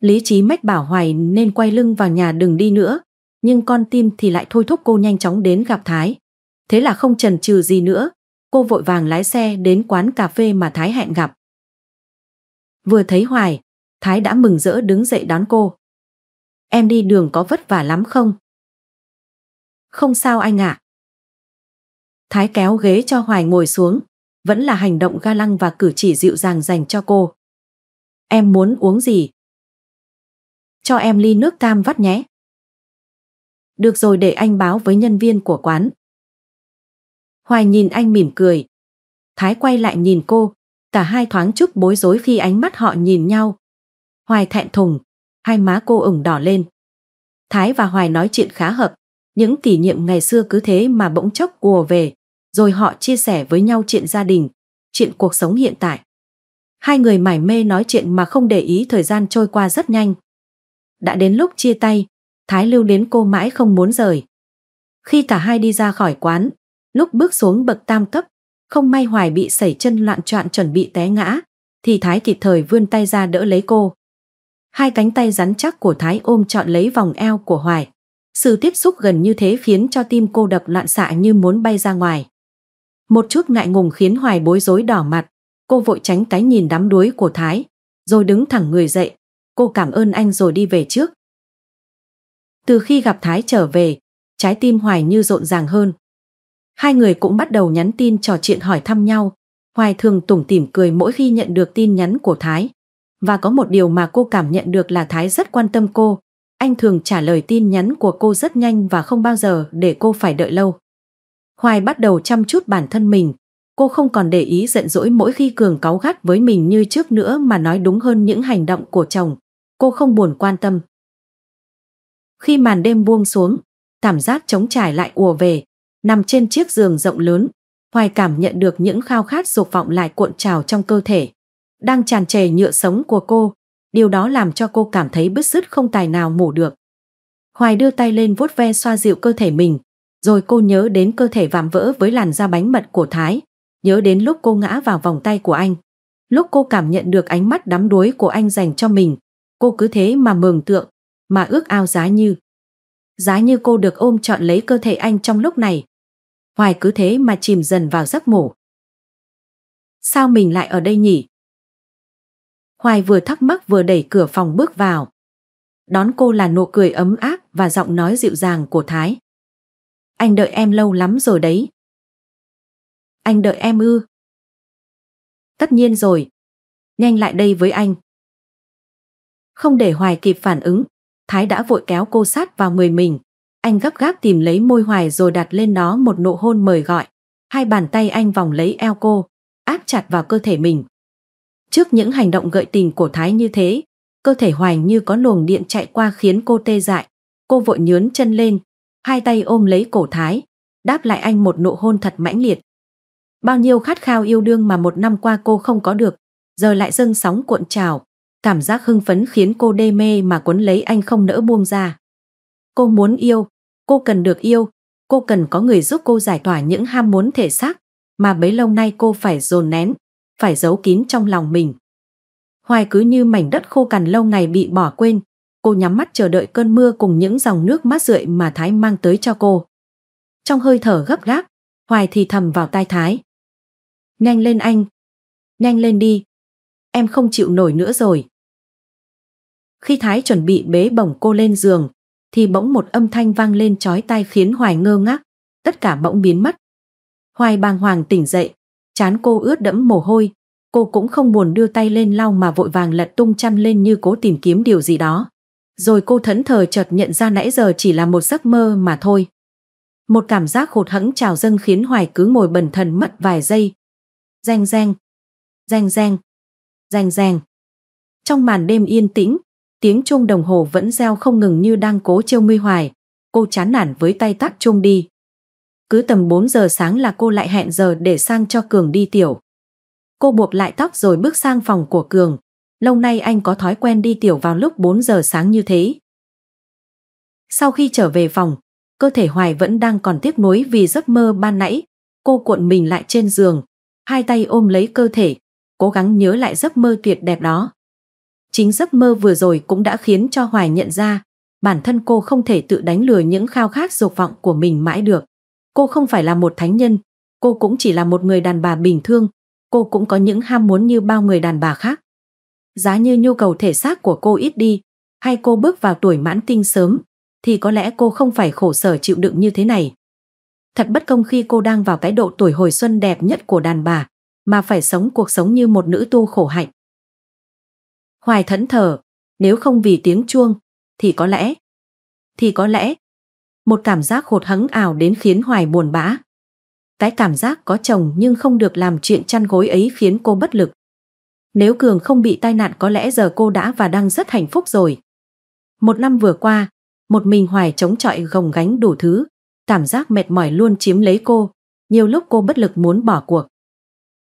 Lý trí mách bảo Hoài nên quay lưng vào nhà đừng đi nữa, nhưng con tim thì lại thôi thúc cô nhanh chóng đến gặp Thái. Thế là không chần chừ gì nữa, cô vội vàng lái xe đến quán cà phê mà Thái hẹn gặp. Vừa thấy Hoài, Thái đã mừng rỡ đứng dậy đón cô. Em đi đường có vất vả lắm không? Không sao anh ạ. À. Thái kéo ghế cho Hoài ngồi xuống, vẫn là hành động ga lăng và cử chỉ dịu dàng dành cho cô. Em muốn uống gì? Cho em ly nước cam vắt nhé. Được rồi để anh báo với nhân viên của quán. Hoài nhìn anh mỉm cười. Thái quay lại nhìn cô, cả hai thoáng chút bối rối khi ánh mắt họ nhìn nhau. Hoài thẹn thùng, hai má cô ửng đỏ lên. Thái và Hoài nói chuyện khá hợp, những kỷ niệm ngày xưa cứ thế mà bỗng chốc ùa về, rồi họ chia sẻ với nhau chuyện gia đình, chuyện cuộc sống hiện tại. Hai người mải mê nói chuyện mà không để ý thời gian trôi qua rất nhanh. Đã đến lúc chia tay, Thái Lưu đến cô mãi không muốn rời. Khi cả hai đi ra khỏi quán, lúc bước xuống bậc tam cấp, không may Hoài bị sẩy chân loạn trọn chuẩn bị té ngã, thì Thái kịp thời vươn tay ra đỡ lấy cô. Hai cánh tay rắn chắc của Thái ôm trọn lấy vòng eo của Hoài. Sự tiếp xúc gần như thế khiến cho tim cô đập loạn xạ như muốn bay ra ngoài. Một chút ngại ngùng khiến Hoài bối rối đỏ mặt, cô vội tránh cái nhìn đắm đuối của Thái, rồi đứng thẳng người dậy. Cô cảm ơn anh rồi đi về trước, từ khi gặp Thái trở về, trái tim Hoài Như rộn ràng hơn. Hai người cũng bắt đầu nhắn tin trò chuyện hỏi thăm nhau. Hoài thường tủng tỉm cười mỗi khi nhận được tin nhắn của Thái. Và có một điều mà cô cảm nhận được là Thái rất quan tâm cô. Anh thường trả lời tin nhắn của cô rất nhanh và không bao giờ để cô phải đợi lâu. Hoài bắt đầu chăm chút bản thân mình. Cô không còn để ý giận dỗi mỗi khi Cường cáu gắt với mình như trước nữa mà nói đúng hơn những hành động của chồng. Cô không buồn quan tâm. Khi màn đêm buông xuống, cảm giác trống trải lại ùa về, nằm trên chiếc giường rộng lớn, Hoài cảm nhận được những khao khát dục vọng lại cuộn trào trong cơ thể, đang tràn trề nhựa sống của cô, điều đó làm cho cô cảm thấy bứt rứt không tài nào ngủ được. Hoài đưa tay lên vuốt ve xoa dịu cơ thể mình, rồi cô nhớ đến cơ thể vạm vỡ với làn da bánh mật của Thái, nhớ đến lúc cô ngã vào vòng tay của anh. Lúc cô cảm nhận được ánh mắt đắm đuối của anh dành cho mình, cô cứ thế mà mường tượng, mà ước ao giá như. Giá như cô được ôm chọn lấy cơ thể anh trong lúc này. Hoài cứ thế mà chìm dần vào giấc ngủ. Sao mình lại ở đây nhỉ? Hoài vừa thắc mắc vừa đẩy cửa phòng bước vào. Đón cô là nụ cười ấm áp và giọng nói dịu dàng của Thái. Anh đợi em lâu lắm rồi đấy. Anh đợi em ư? Tất nhiên rồi. Nhanh lại đây với anh. Không để Hoài kịp phản ứng, Thái đã vội kéo cô sát vào người mình. Anh gấp gáp tìm lấy môi hoài rồi đặt lên nó một nụ hôn mời gọi. Hai bàn tay anh vòng lấy eo cô, áp chặt vào cơ thể mình. Trước những hành động gợi tình của Thái như thế, cơ thể hoài như có luồng điện chạy qua khiến cô tê dại. Cô vội nhướn chân lên, hai tay ôm lấy cổ Thái, đáp lại anh một nụ hôn thật mãnh liệt. Bao nhiêu khát khao yêu đương mà một năm qua cô không có được, giờ lại dâng sóng cuộn trào, Cảm giác hưng phấn khiến cô đê mê mà cuốn lấy anh không nỡ buông ra. Cô muốn yêu, cô cần được yêu, cô cần có người giúp cô giải tỏa những ham muốn thể xác mà bấy lâu nay cô phải dồn nén, phải giấu kín trong lòng mình. Hoài cứ như mảnh đất khô cằn lâu ngày bị bỏ quên, cô nhắm mắt chờ đợi cơn mưa cùng những dòng nước mát rượi mà Thái mang tới cho cô. Trong hơi thở gấp gáp, Hoài thì thầm vào tai Thái. Nhanh lên anh, nhanh lên đi, em không chịu nổi nữa rồi. Khi Thái chuẩn bị bế bổng cô lên giường, thì bỗng một âm thanh vang lên chói tai khiến Hoài ngơ ngác, tất cả bỗng biến mất. Hoài bàng hoàng tỉnh dậy, chán cô ướt đẫm mồ hôi, cô cũng không buồn đưa tay lên lau mà vội vàng lật tung chăn lên như cố tìm kiếm điều gì đó. Rồi cô thẫn thờ chợt nhận ra nãy giờ chỉ là một giấc mơ mà thôi. Một cảm giác hụt hẫng trào dâng khiến Hoài cứ ngồi bần thần mất vài giây. Reng reng, reng reng rành ràng. Trong màn đêm yên tĩnh, tiếng chuông đồng hồ vẫn reo không ngừng như đang cố trêu mi hoài. Cô chán nản với tay tắt chuông đi. Cứ tầm 4 giờ sáng là cô lại hẹn giờ để sang cho Cường đi tiểu. Cô buộc lại tóc rồi bước sang phòng của Cường. Lâu nay anh có thói quen đi tiểu vào lúc 4 giờ sáng như thế. Sau khi trở về phòng, cơ thể Hoài vẫn đang còn tiếc nuối vì giấc mơ ban nãy. Cô cuộn mình lại trên giường, hai tay ôm lấy cơ thể, cố gắng nhớ lại giấc mơ tuyệt đẹp đó. Chính giấc mơ vừa rồi cũng đã khiến cho Hoài nhận ra, bản thân cô không thể tự đánh lừa những khao khát dục vọng của mình mãi được. Cô không phải là một thánh nhân, cô cũng chỉ là một người đàn bà bình thường, cô cũng có những ham muốn như bao người đàn bà khác. Giá như nhu cầu thể xác của cô ít đi, hay cô bước vào tuổi mãn tinh sớm, thì có lẽ cô không phải khổ sở chịu đựng như thế này. Thật bất công khi cô đang vào cái độ tuổi hồi xuân đẹp nhất của đàn bà, mà phải sống cuộc sống như một nữ tu khổ hạnh. Hoài thẫn thờ, nếu không vì tiếng chuông, thì có lẽ, thì có lẽ, một cảm giác hột hẫng ảo đến khiến Hoài buồn bã. Cái cảm giác có chồng nhưng không được làm chuyện chăn gối ấy khiến cô bất lực. Nếu Cường không bị tai nạn có lẽ giờ cô đã và đang rất hạnh phúc rồi. Một năm vừa qua, một mình Hoài chống chọi gồng gánh đủ thứ, cảm giác mệt mỏi luôn chiếm lấy cô, nhiều lúc cô bất lực muốn bỏ cuộc.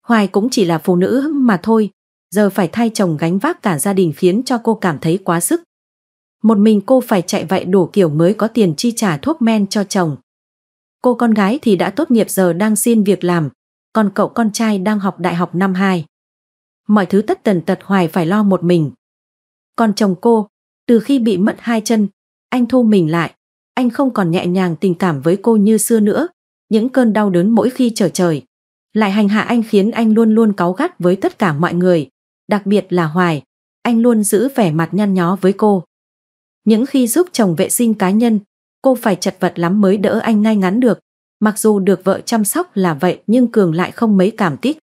Hoài cũng chỉ là phụ nữ mà thôi, giờ phải thay chồng gánh vác cả gia đình khiến cho cô cảm thấy quá sức. Một mình cô phải chạy vậy đủ kiểu mới có tiền chi trả thuốc men cho chồng. Cô con gái thì đã tốt nghiệp giờ đang xin việc làm, còn cậu con trai đang học đại học năm 2. Mọi thứ tất tần tật Hoài phải lo một mình. Còn chồng cô, từ khi bị mất hai chân, anh thu mình lại, anh không còn nhẹ nhàng tình cảm với cô như xưa nữa. Những cơn đau đớn mỗi khi trở trời, lại hành hạ anh khiến anh luôn luôn cáu gắt với tất cả mọi người, đặc biệt là Hoài. Anh luôn giữ vẻ mặt nhăn nhó với cô. Những khi giúp chồng vệ sinh cá nhân, cô phải chật vật lắm mới đỡ anh ngay ngắn được. Mặc dù được vợ chăm sóc là vậy nhưng Cường lại không mấy cảm tích.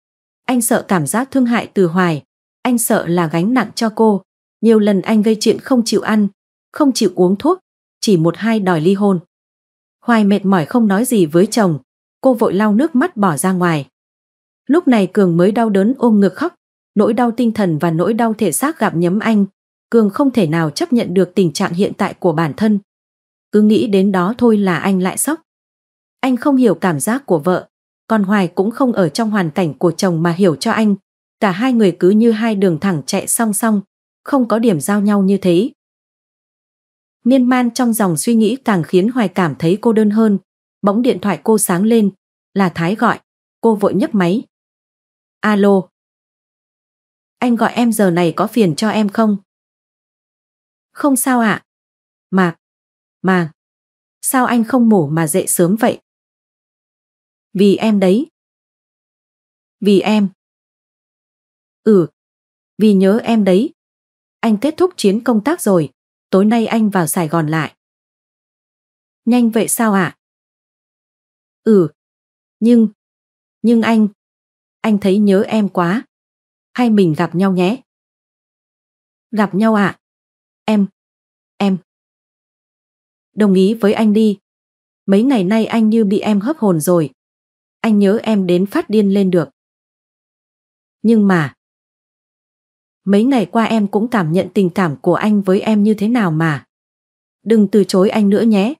Anh sợ cảm giác thương hại từ Hoài. Anh sợ là gánh nặng cho cô. Nhiều lần anh gây chuyện không chịu ăn, không chịu uống thuốc, chỉ một hai đòi ly hôn. Hoài mệt mỏi không nói gì với chồng. Cô vội lau nước mắt bỏ ra ngoài. Lúc này Cường mới đau đớn ôm ngực khóc, nỗi đau tinh thần và nỗi đau thể xác gặp nhấm anh. Cường không thể nào chấp nhận được tình trạng hiện tại của bản thân. Cứ nghĩ đến đó thôi là anh lại sốc. Anh không hiểu cảm giác của vợ, còn Hoài cũng không ở trong hoàn cảnh của chồng mà hiểu cho anh. Cả hai người cứ như hai đường thẳng chạy song song, không có điểm giao nhau như thế. niên man trong dòng suy nghĩ càng khiến Hoài cảm thấy cô đơn hơn. Bỗng điện thoại cô sáng lên, là Thái gọi. Cô vội nhấc máy, Alo. Anh gọi em giờ này có phiền cho em không? Không sao ạ. À? Mạc. Mạc. Sao anh không mổ mà dậy sớm vậy? Vì em đấy. Vì em. Ừ. Vì nhớ em đấy. Anh kết thúc chuyến công tác rồi. Tối nay anh vào Sài Gòn lại. Nhanh vậy sao ạ? À? Ừ. Nhưng. Nhưng anh, anh thấy nhớ em quá. Hay mình gặp nhau nhé. Gặp nhau ạ. À? Em, em. Đồng ý với anh đi. Mấy ngày nay anh như bị em hấp hồn rồi. Anh nhớ em đến phát điên lên được. Nhưng mà... Mấy ngày qua em cũng cảm nhận tình cảm của anh với em như thế nào mà. Đừng từ chối anh nữa nhé.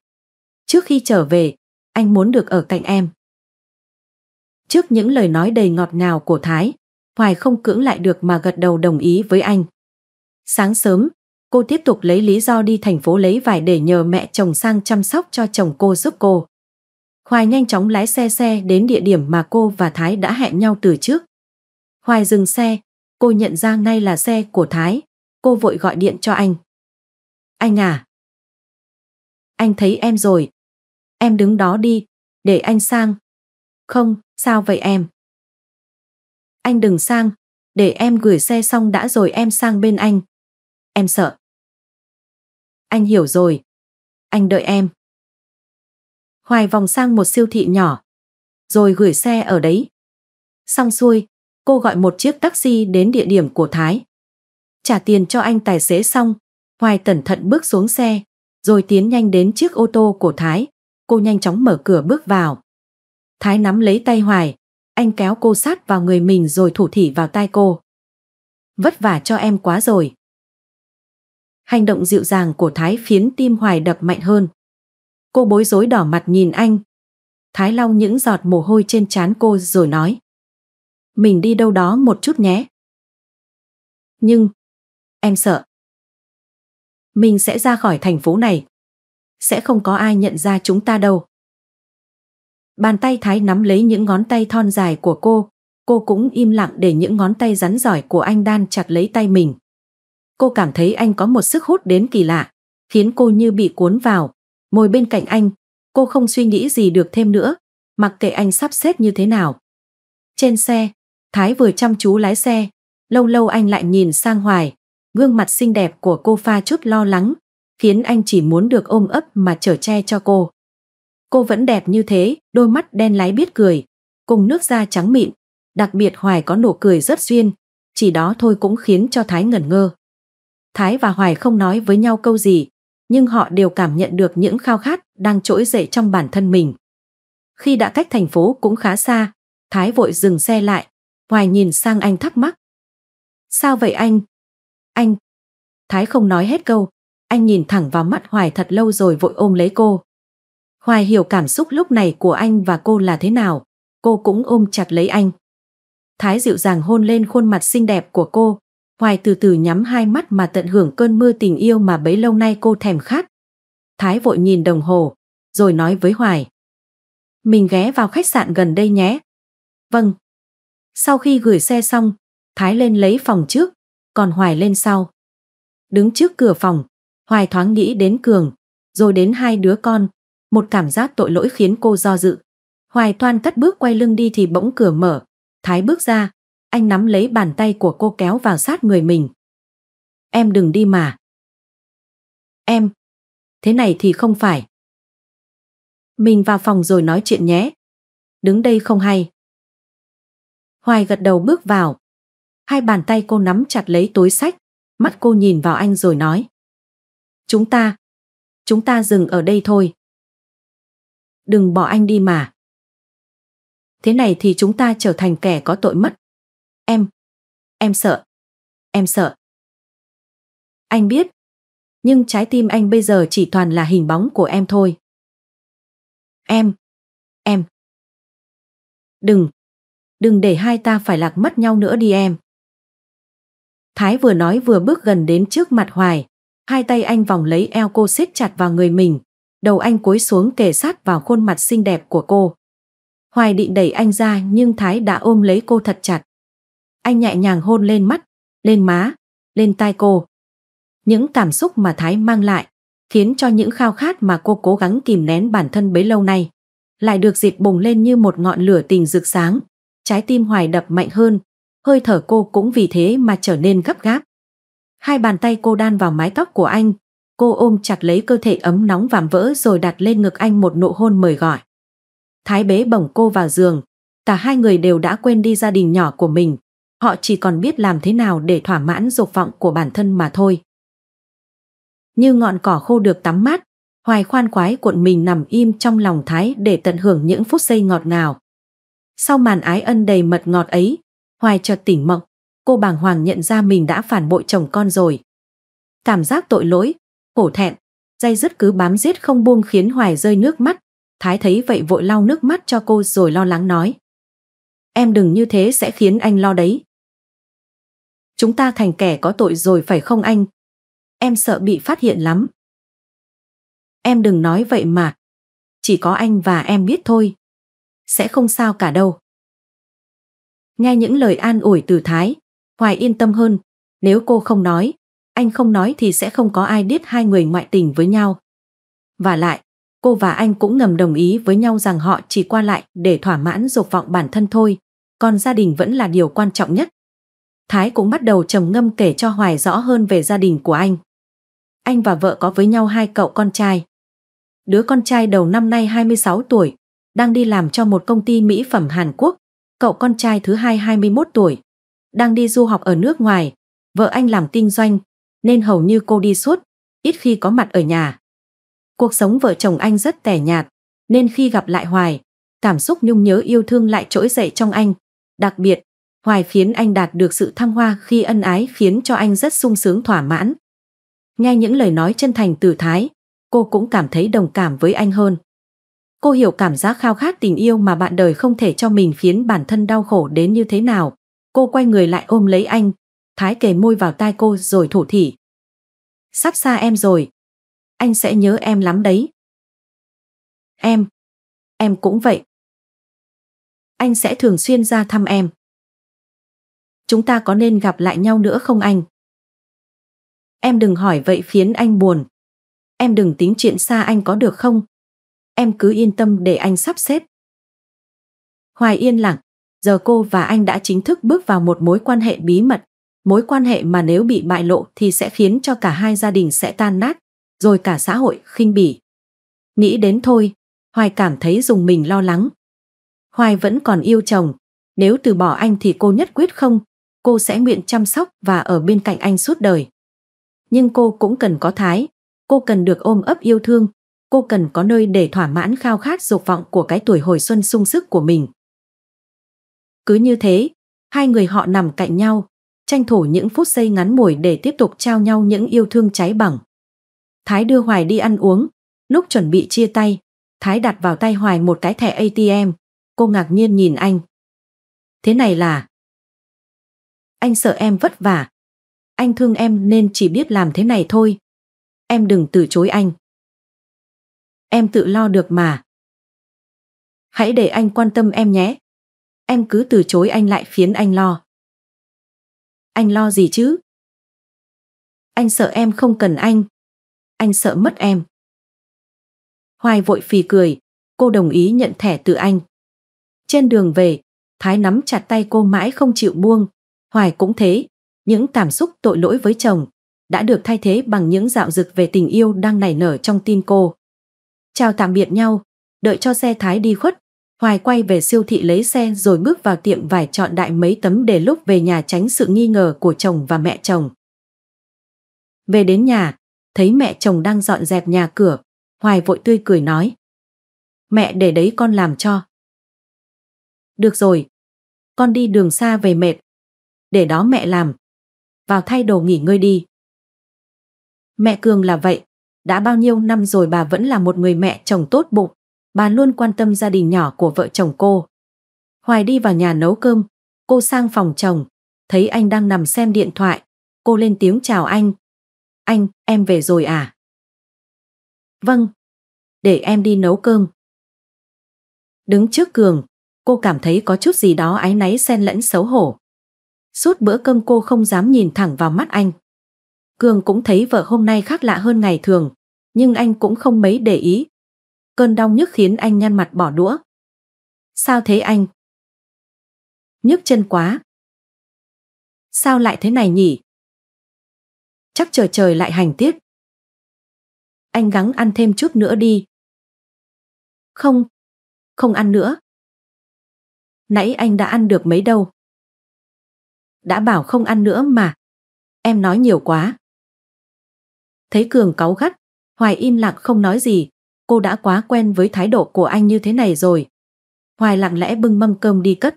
Trước khi trở về, anh muốn được ở cạnh em. Trước những lời nói đầy ngọt ngào của Thái, Hoài không cưỡng lại được mà gật đầu đồng ý với anh. Sáng sớm, cô tiếp tục lấy lý do đi thành phố lấy vải để nhờ mẹ chồng sang chăm sóc cho chồng cô giúp cô. Hoài nhanh chóng lái xe xe đến địa điểm mà cô và Thái đã hẹn nhau từ trước. Hoài dừng xe, cô nhận ra ngay là xe của Thái. Cô vội gọi điện cho anh. Anh à? Anh thấy em rồi. Em đứng đó đi, để anh sang. Không, Sao vậy em? Anh đừng sang, để em gửi xe xong đã rồi em sang bên anh. Em sợ. Anh hiểu rồi. Anh đợi em. Hoài vòng sang một siêu thị nhỏ, rồi gửi xe ở đấy. Xong xuôi, cô gọi một chiếc taxi đến địa điểm của Thái. Trả tiền cho anh tài xế xong, Hoài cẩn thận bước xuống xe, rồi tiến nhanh đến chiếc ô tô của Thái. Cô nhanh chóng mở cửa bước vào. Thái nắm lấy tay Hoài, anh kéo cô sát vào người mình rồi thủ thỉ vào tai cô. Vất vả cho em quá rồi. Hành động dịu dàng của Thái khiến tim Hoài đập mạnh hơn. Cô bối rối đỏ mặt nhìn anh. Thái lau những giọt mồ hôi trên trán cô rồi nói. Mình đi đâu đó một chút nhé. Nhưng, em sợ. Mình sẽ ra khỏi thành phố này. Sẽ không có ai nhận ra chúng ta đâu. Bàn tay Thái nắm lấy những ngón tay thon dài của cô, cô cũng im lặng để những ngón tay rắn giỏi của anh đan chặt lấy tay mình. Cô cảm thấy anh có một sức hút đến kỳ lạ, khiến cô như bị cuốn vào. Môi bên cạnh anh, cô không suy nghĩ gì được thêm nữa, mặc kệ anh sắp xếp như thế nào. Trên xe, Thái vừa chăm chú lái xe, lâu lâu anh lại nhìn sang Hoài, gương mặt xinh đẹp của cô pha chút lo lắng, khiến anh chỉ muốn được ôm ấp mà trở che cho cô. Cô vẫn đẹp như thế, đôi mắt đen láy biết cười, cùng nước da trắng mịn. Đặc biệt Hoài có nụ cười rất duyên, chỉ đó thôi cũng khiến cho Thái ngẩn ngơ. Thái và Hoài không nói với nhau câu gì, nhưng họ đều cảm nhận được những khao khát đang trỗi dậy trong bản thân mình. Khi đã cách thành phố cũng khá xa, Thái vội dừng xe lại, Hoài nhìn sang anh thắc mắc. Sao vậy anh? Anh. Thái không nói hết câu, anh nhìn thẳng vào mắt Hoài thật lâu rồi vội ôm lấy cô. Hoài hiểu cảm xúc lúc này của anh và cô là thế nào, cô cũng ôm chặt lấy anh. Thái dịu dàng hôn lên khuôn mặt xinh đẹp của cô, Hoài từ từ nhắm hai mắt mà tận hưởng cơn mưa tình yêu mà bấy lâu nay cô thèm khát. Thái vội nhìn đồng hồ, rồi nói với Hoài. Mình ghé vào khách sạn gần đây nhé. Vâng. Sau khi gửi xe xong, Thái lên lấy phòng trước, còn Hoài lên sau. Đứng trước cửa phòng, Hoài thoáng nghĩ đến Cường, rồi đến hai đứa con, một cảm giác tội lỗi khiến cô do dự. Hoài Toan cất bước quay lưng đi thì bỗng cửa mở. Thái bước ra, anh nắm lấy bàn tay của cô kéo vào sát người mình. Em đừng đi mà. Em. Thế này thì không phải. Mình vào phòng rồi nói chuyện nhé. Đứng đây không hay. Hoài gật đầu bước vào. Hai bàn tay cô nắm chặt lấy túi sách. Mắt cô nhìn vào anh rồi nói. Chúng ta. Chúng ta dừng ở đây thôi đừng bỏ anh đi mà. Thế này thì chúng ta trở thành kẻ có tội mất. Em, em sợ, em sợ. Anh biết, nhưng trái tim anh bây giờ chỉ toàn là hình bóng của em thôi. Em, em. Đừng, đừng để hai ta phải lạc mất nhau nữa đi em. Thái vừa nói vừa bước gần đến trước mặt Hoài, hai tay anh vòng lấy eo cô siết chặt vào người mình, đầu anh cúi xuống kề sát vào khuôn mặt xinh đẹp của cô. Hoài định đẩy anh ra nhưng Thái đã ôm lấy cô thật chặt. Anh nhẹ nhàng hôn lên mắt, lên má, lên tai cô. Những cảm xúc mà Thái mang lại khiến cho những khao khát mà cô cố gắng kìm nén bản thân bấy lâu nay lại được dịp bùng lên như một ngọn lửa tình rực sáng. Trái tim Hoài đập mạnh hơn, hơi thở cô cũng vì thế mà trở nên gấp gáp. Hai bàn tay cô đan vào mái tóc của anh, Cô ôm chặt lấy cơ thể ấm nóng vàm vỡ rồi đặt lên ngực anh một nụ hôn mời gọi. Thái bế bổng cô vào giường. Cả hai người đều đã quên đi gia đình nhỏ của mình. Họ chỉ còn biết làm thế nào để thỏa mãn dục vọng của bản thân mà thôi. Như ngọn cỏ khô được tắm mát, Hoài khoan khoái cuộn mình nằm im trong lòng Thái để tận hưởng những phút giây ngọt ngào. Sau màn ái ân đầy mật ngọt ấy, Hoài chợt tỉnh mộng, cô bàng hoàng nhận ra mình đã phản bội chồng con rồi. Cảm giác tội lỗi, hổ thẹn, dây dứt cứ bám giết không buông khiến Hoài rơi nước mắt. Thái thấy vậy vội lau nước mắt cho cô rồi lo lắng nói. Em đừng như thế sẽ khiến anh lo đấy. Chúng ta thành kẻ có tội rồi phải không anh? Em sợ bị phát hiện lắm. Em đừng nói vậy mà. Chỉ có anh và em biết thôi. Sẽ không sao cả đâu. Nghe những lời an ủi từ Thái, Hoài yên tâm hơn. Nếu cô không nói, anh không nói thì sẽ không có ai biết hai người ngoại tình với nhau. Và lại, cô và anh cũng ngầm đồng ý với nhau rằng họ chỉ qua lại để thỏa mãn dục vọng bản thân thôi, còn gia đình vẫn là điều quan trọng nhất. Thái cũng bắt đầu trầm ngâm kể cho Hoài rõ hơn về gia đình của anh. Anh và vợ có với nhau hai cậu con trai. Đứa con trai đầu năm nay 26 tuổi, đang đi làm cho một công ty mỹ phẩm Hàn Quốc. Cậu con trai thứ hai 21 tuổi, đang đi du học ở nước ngoài. Vợ anh làm kinh doanh, nên hầu như cô đi suốt, ít khi có mặt ở nhà. Cuộc sống vợ chồng anh rất tẻ nhạt, nên khi gặp lại Hoài, cảm xúc nhung nhớ yêu thương lại trỗi dậy trong anh. Đặc biệt, Hoài khiến anh đạt được sự thăng hoa khi ân ái khiến cho anh rất sung sướng thỏa mãn. Nghe những lời nói chân thành từ Thái, cô cũng cảm thấy đồng cảm với anh hơn. Cô hiểu cảm giác khao khát tình yêu mà bạn đời không thể cho mình khiến bản thân đau khổ đến như thế nào. Cô quay người lại ôm lấy anh, Thái kề môi vào tai cô rồi thủ thỉ. Sắp xa em rồi. Anh sẽ nhớ em lắm đấy. Em. Em cũng vậy. Anh sẽ thường xuyên ra thăm em. Chúng ta có nên gặp lại nhau nữa không anh? Em đừng hỏi vậy khiến anh buồn. Em đừng tính chuyện xa anh có được không? Em cứ yên tâm để anh sắp xếp. Hoài yên lặng, giờ cô và anh đã chính thức bước vào một mối quan hệ bí mật mối quan hệ mà nếu bị bại lộ thì sẽ khiến cho cả hai gia đình sẽ tan nát, rồi cả xã hội khinh bỉ. Nghĩ đến thôi, Hoài cảm thấy dùng mình lo lắng. Hoài vẫn còn yêu chồng, nếu từ bỏ anh thì cô nhất quyết không, cô sẽ nguyện chăm sóc và ở bên cạnh anh suốt đời. Nhưng cô cũng cần có thái, cô cần được ôm ấp yêu thương, cô cần có nơi để thỏa mãn khao khát dục vọng của cái tuổi hồi xuân sung sức của mình. Cứ như thế, hai người họ nằm cạnh nhau, tranh thủ những phút giây ngắn ngủi để tiếp tục trao nhau những yêu thương cháy bỏng. Thái đưa Hoài đi ăn uống, lúc chuẩn bị chia tay, Thái đặt vào tay Hoài một cái thẻ ATM, cô ngạc nhiên nhìn anh. Thế này là... Anh sợ em vất vả. Anh thương em nên chỉ biết làm thế này thôi. Em đừng từ chối anh. Em tự lo được mà. Hãy để anh quan tâm em nhé. Em cứ từ chối anh lại khiến anh lo anh lo gì chứ? Anh sợ em không cần anh. Anh sợ mất em. Hoài vội phì cười, cô đồng ý nhận thẻ từ anh. Trên đường về, Thái nắm chặt tay cô mãi không chịu buông. Hoài cũng thế, những cảm xúc tội lỗi với chồng đã được thay thế bằng những dạo dực về tình yêu đang nảy nở trong tim cô. Chào tạm biệt nhau, đợi cho xe Thái đi khuất, Hoài quay về siêu thị lấy xe rồi bước vào tiệm vải chọn đại mấy tấm để lúc về nhà tránh sự nghi ngờ của chồng và mẹ chồng. Về đến nhà, thấy mẹ chồng đang dọn dẹp nhà cửa, Hoài vội tươi cười nói. Mẹ để đấy con làm cho. Được rồi, con đi đường xa về mệt. Để đó mẹ làm. Vào thay đồ nghỉ ngơi đi. Mẹ Cường là vậy, đã bao nhiêu năm rồi bà vẫn là một người mẹ chồng tốt bụng, bà luôn quan tâm gia đình nhỏ của vợ chồng cô. Hoài đi vào nhà nấu cơm, cô sang phòng chồng, thấy anh đang nằm xem điện thoại, cô lên tiếng chào anh. Anh, em về rồi à? Vâng, để em đi nấu cơm. Đứng trước cường, cô cảm thấy có chút gì đó áy náy xen lẫn xấu hổ. Suốt bữa cơm cô không dám nhìn thẳng vào mắt anh. Cường cũng thấy vợ hôm nay khác lạ hơn ngày thường, nhưng anh cũng không mấy để ý, cơn đau nhức khiến anh nhăn mặt bỏ đũa. Sao thế anh? Nhức chân quá. Sao lại thế này nhỉ? Chắc trời trời lại hành tiết. Anh gắng ăn thêm chút nữa đi. Không, không ăn nữa. Nãy anh đã ăn được mấy đâu. Đã bảo không ăn nữa mà. Em nói nhiều quá. Thấy Cường cáu gắt, Hoài im lặng không nói gì, cô đã quá quen với thái độ của anh như thế này rồi. Hoài lặng lẽ bưng mâm cơm đi cất.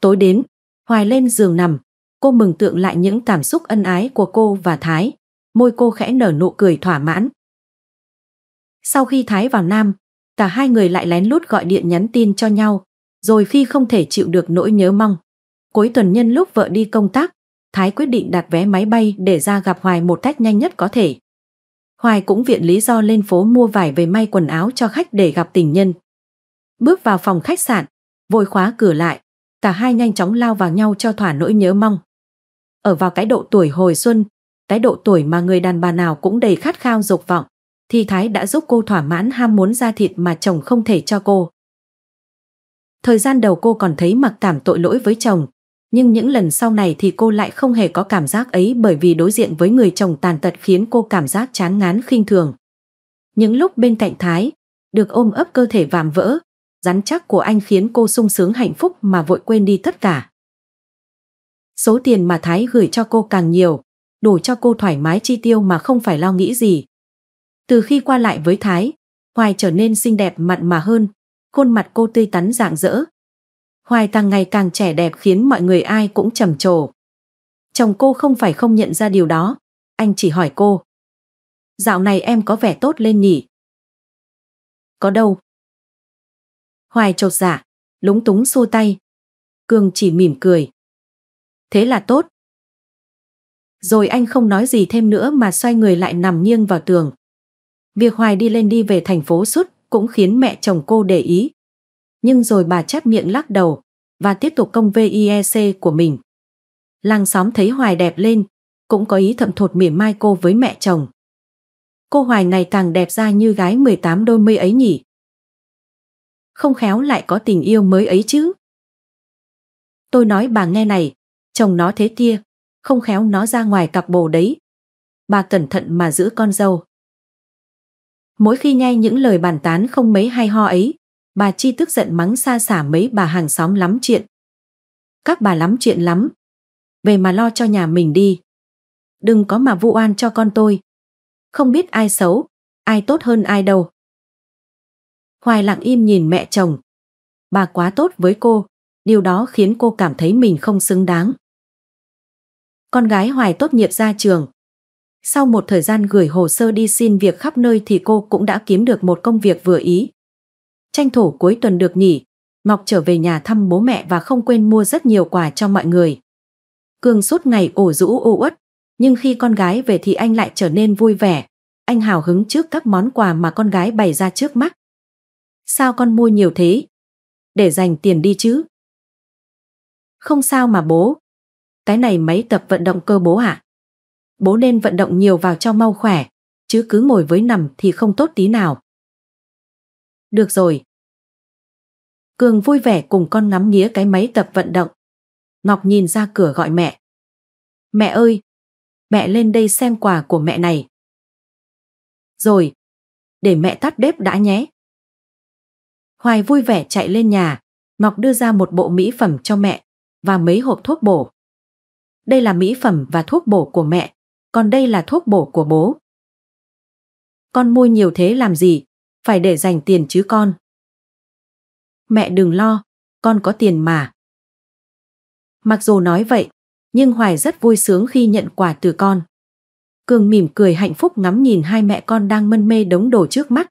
Tối đến, Hoài lên giường nằm, cô mừng tượng lại những cảm xúc ân ái của cô và Thái. Môi cô khẽ nở nụ cười thỏa mãn. Sau khi Thái vào Nam, cả hai người lại lén lút gọi điện nhắn tin cho nhau, rồi phi không thể chịu được nỗi nhớ mong. Cuối tuần nhân lúc vợ đi công tác, Thái quyết định đặt vé máy bay để ra gặp Hoài một cách nhanh nhất có thể. Hoài cũng viện lý do lên phố mua vải về may quần áo cho khách để gặp tình nhân. Bước vào phòng khách sạn, vội khóa cửa lại, cả hai nhanh chóng lao vào nhau cho thỏa nỗi nhớ mong. Ở vào cái độ tuổi hồi xuân, cái độ tuổi mà người đàn bà nào cũng đầy khát khao dục vọng, thì Thái đã giúp cô thỏa mãn ham muốn ra thịt mà chồng không thể cho cô. Thời gian đầu cô còn thấy mặc cảm tội lỗi với chồng, nhưng những lần sau này thì cô lại không hề có cảm giác ấy bởi vì đối diện với người chồng tàn tật khiến cô cảm giác chán ngán khinh thường. Những lúc bên cạnh Thái, được ôm ấp cơ thể vạm vỡ, rắn chắc của anh khiến cô sung sướng hạnh phúc mà vội quên đi tất cả. Số tiền mà Thái gửi cho cô càng nhiều, đủ cho cô thoải mái chi tiêu mà không phải lo nghĩ gì. Từ khi qua lại với Thái, Hoài trở nên xinh đẹp mặn mà hơn, khuôn mặt cô tươi tắn rạng rỡ, Hoài càng ngày càng trẻ đẹp khiến mọi người ai cũng trầm trồ. Chồng cô không phải không nhận ra điều đó, anh chỉ hỏi cô. Dạo này em có vẻ tốt lên nhỉ? Có đâu? Hoài trột dạ, lúng túng xô tay. Cương chỉ mỉm cười. Thế là tốt. Rồi anh không nói gì thêm nữa mà xoay người lại nằm nghiêng vào tường. Việc Hoài đi lên đi về thành phố suốt cũng khiến mẹ chồng cô để ý. Nhưng rồi bà chép miệng lắc đầu và tiếp tục công VIEC của mình. Làng xóm thấy Hoài đẹp lên, cũng có ý thầm thột mỉa mai cô với mẹ chồng. Cô Hoài này càng đẹp ra như gái 18 đôi mươi ấy nhỉ. Không khéo lại có tình yêu mới ấy chứ. Tôi nói bà nghe này, chồng nó thế tia, không khéo nó ra ngoài cặp bồ đấy. Bà cẩn thận mà giữ con dâu. Mỗi khi nghe những lời bàn tán không mấy hay ho ấy, Bà Chi tức giận mắng xa xả mấy bà hàng xóm lắm chuyện. Các bà lắm chuyện lắm. Về mà lo cho nhà mình đi. Đừng có mà vu oan cho con tôi. Không biết ai xấu, ai tốt hơn ai đâu. Hoài lặng im nhìn mẹ chồng. Bà quá tốt với cô, điều đó khiến cô cảm thấy mình không xứng đáng. Con gái Hoài tốt nghiệp ra trường. Sau một thời gian gửi hồ sơ đi xin việc khắp nơi thì cô cũng đã kiếm được một công việc vừa ý, tranh thủ cuối tuần được nghỉ. Ngọc trở về nhà thăm bố mẹ và không quên mua rất nhiều quà cho mọi người. Cương suốt ngày ổ rũ ô uất, nhưng khi con gái về thì anh lại trở nên vui vẻ. Anh hào hứng trước các món quà mà con gái bày ra trước mắt. Sao con mua nhiều thế? Để dành tiền đi chứ. Không sao mà bố. Cái này mấy tập vận động cơ bố ạ. À? Bố nên vận động nhiều vào cho mau khỏe, chứ cứ ngồi với nằm thì không tốt tí nào. Được rồi. Cường vui vẻ cùng con ngắm nghía cái máy tập vận động. Ngọc nhìn ra cửa gọi mẹ. Mẹ ơi, mẹ lên đây xem quà của mẹ này. Rồi, để mẹ tắt bếp đã nhé. Hoài vui vẻ chạy lên nhà, Ngọc đưa ra một bộ mỹ phẩm cho mẹ và mấy hộp thuốc bổ. Đây là mỹ phẩm và thuốc bổ của mẹ, còn đây là thuốc bổ của bố. Con mua nhiều thế làm gì? phải để dành tiền chứ con. Mẹ đừng lo, con có tiền mà. Mặc dù nói vậy, nhưng Hoài rất vui sướng khi nhận quà từ con. Cường mỉm cười hạnh phúc ngắm nhìn hai mẹ con đang mân mê đống đồ trước mắt.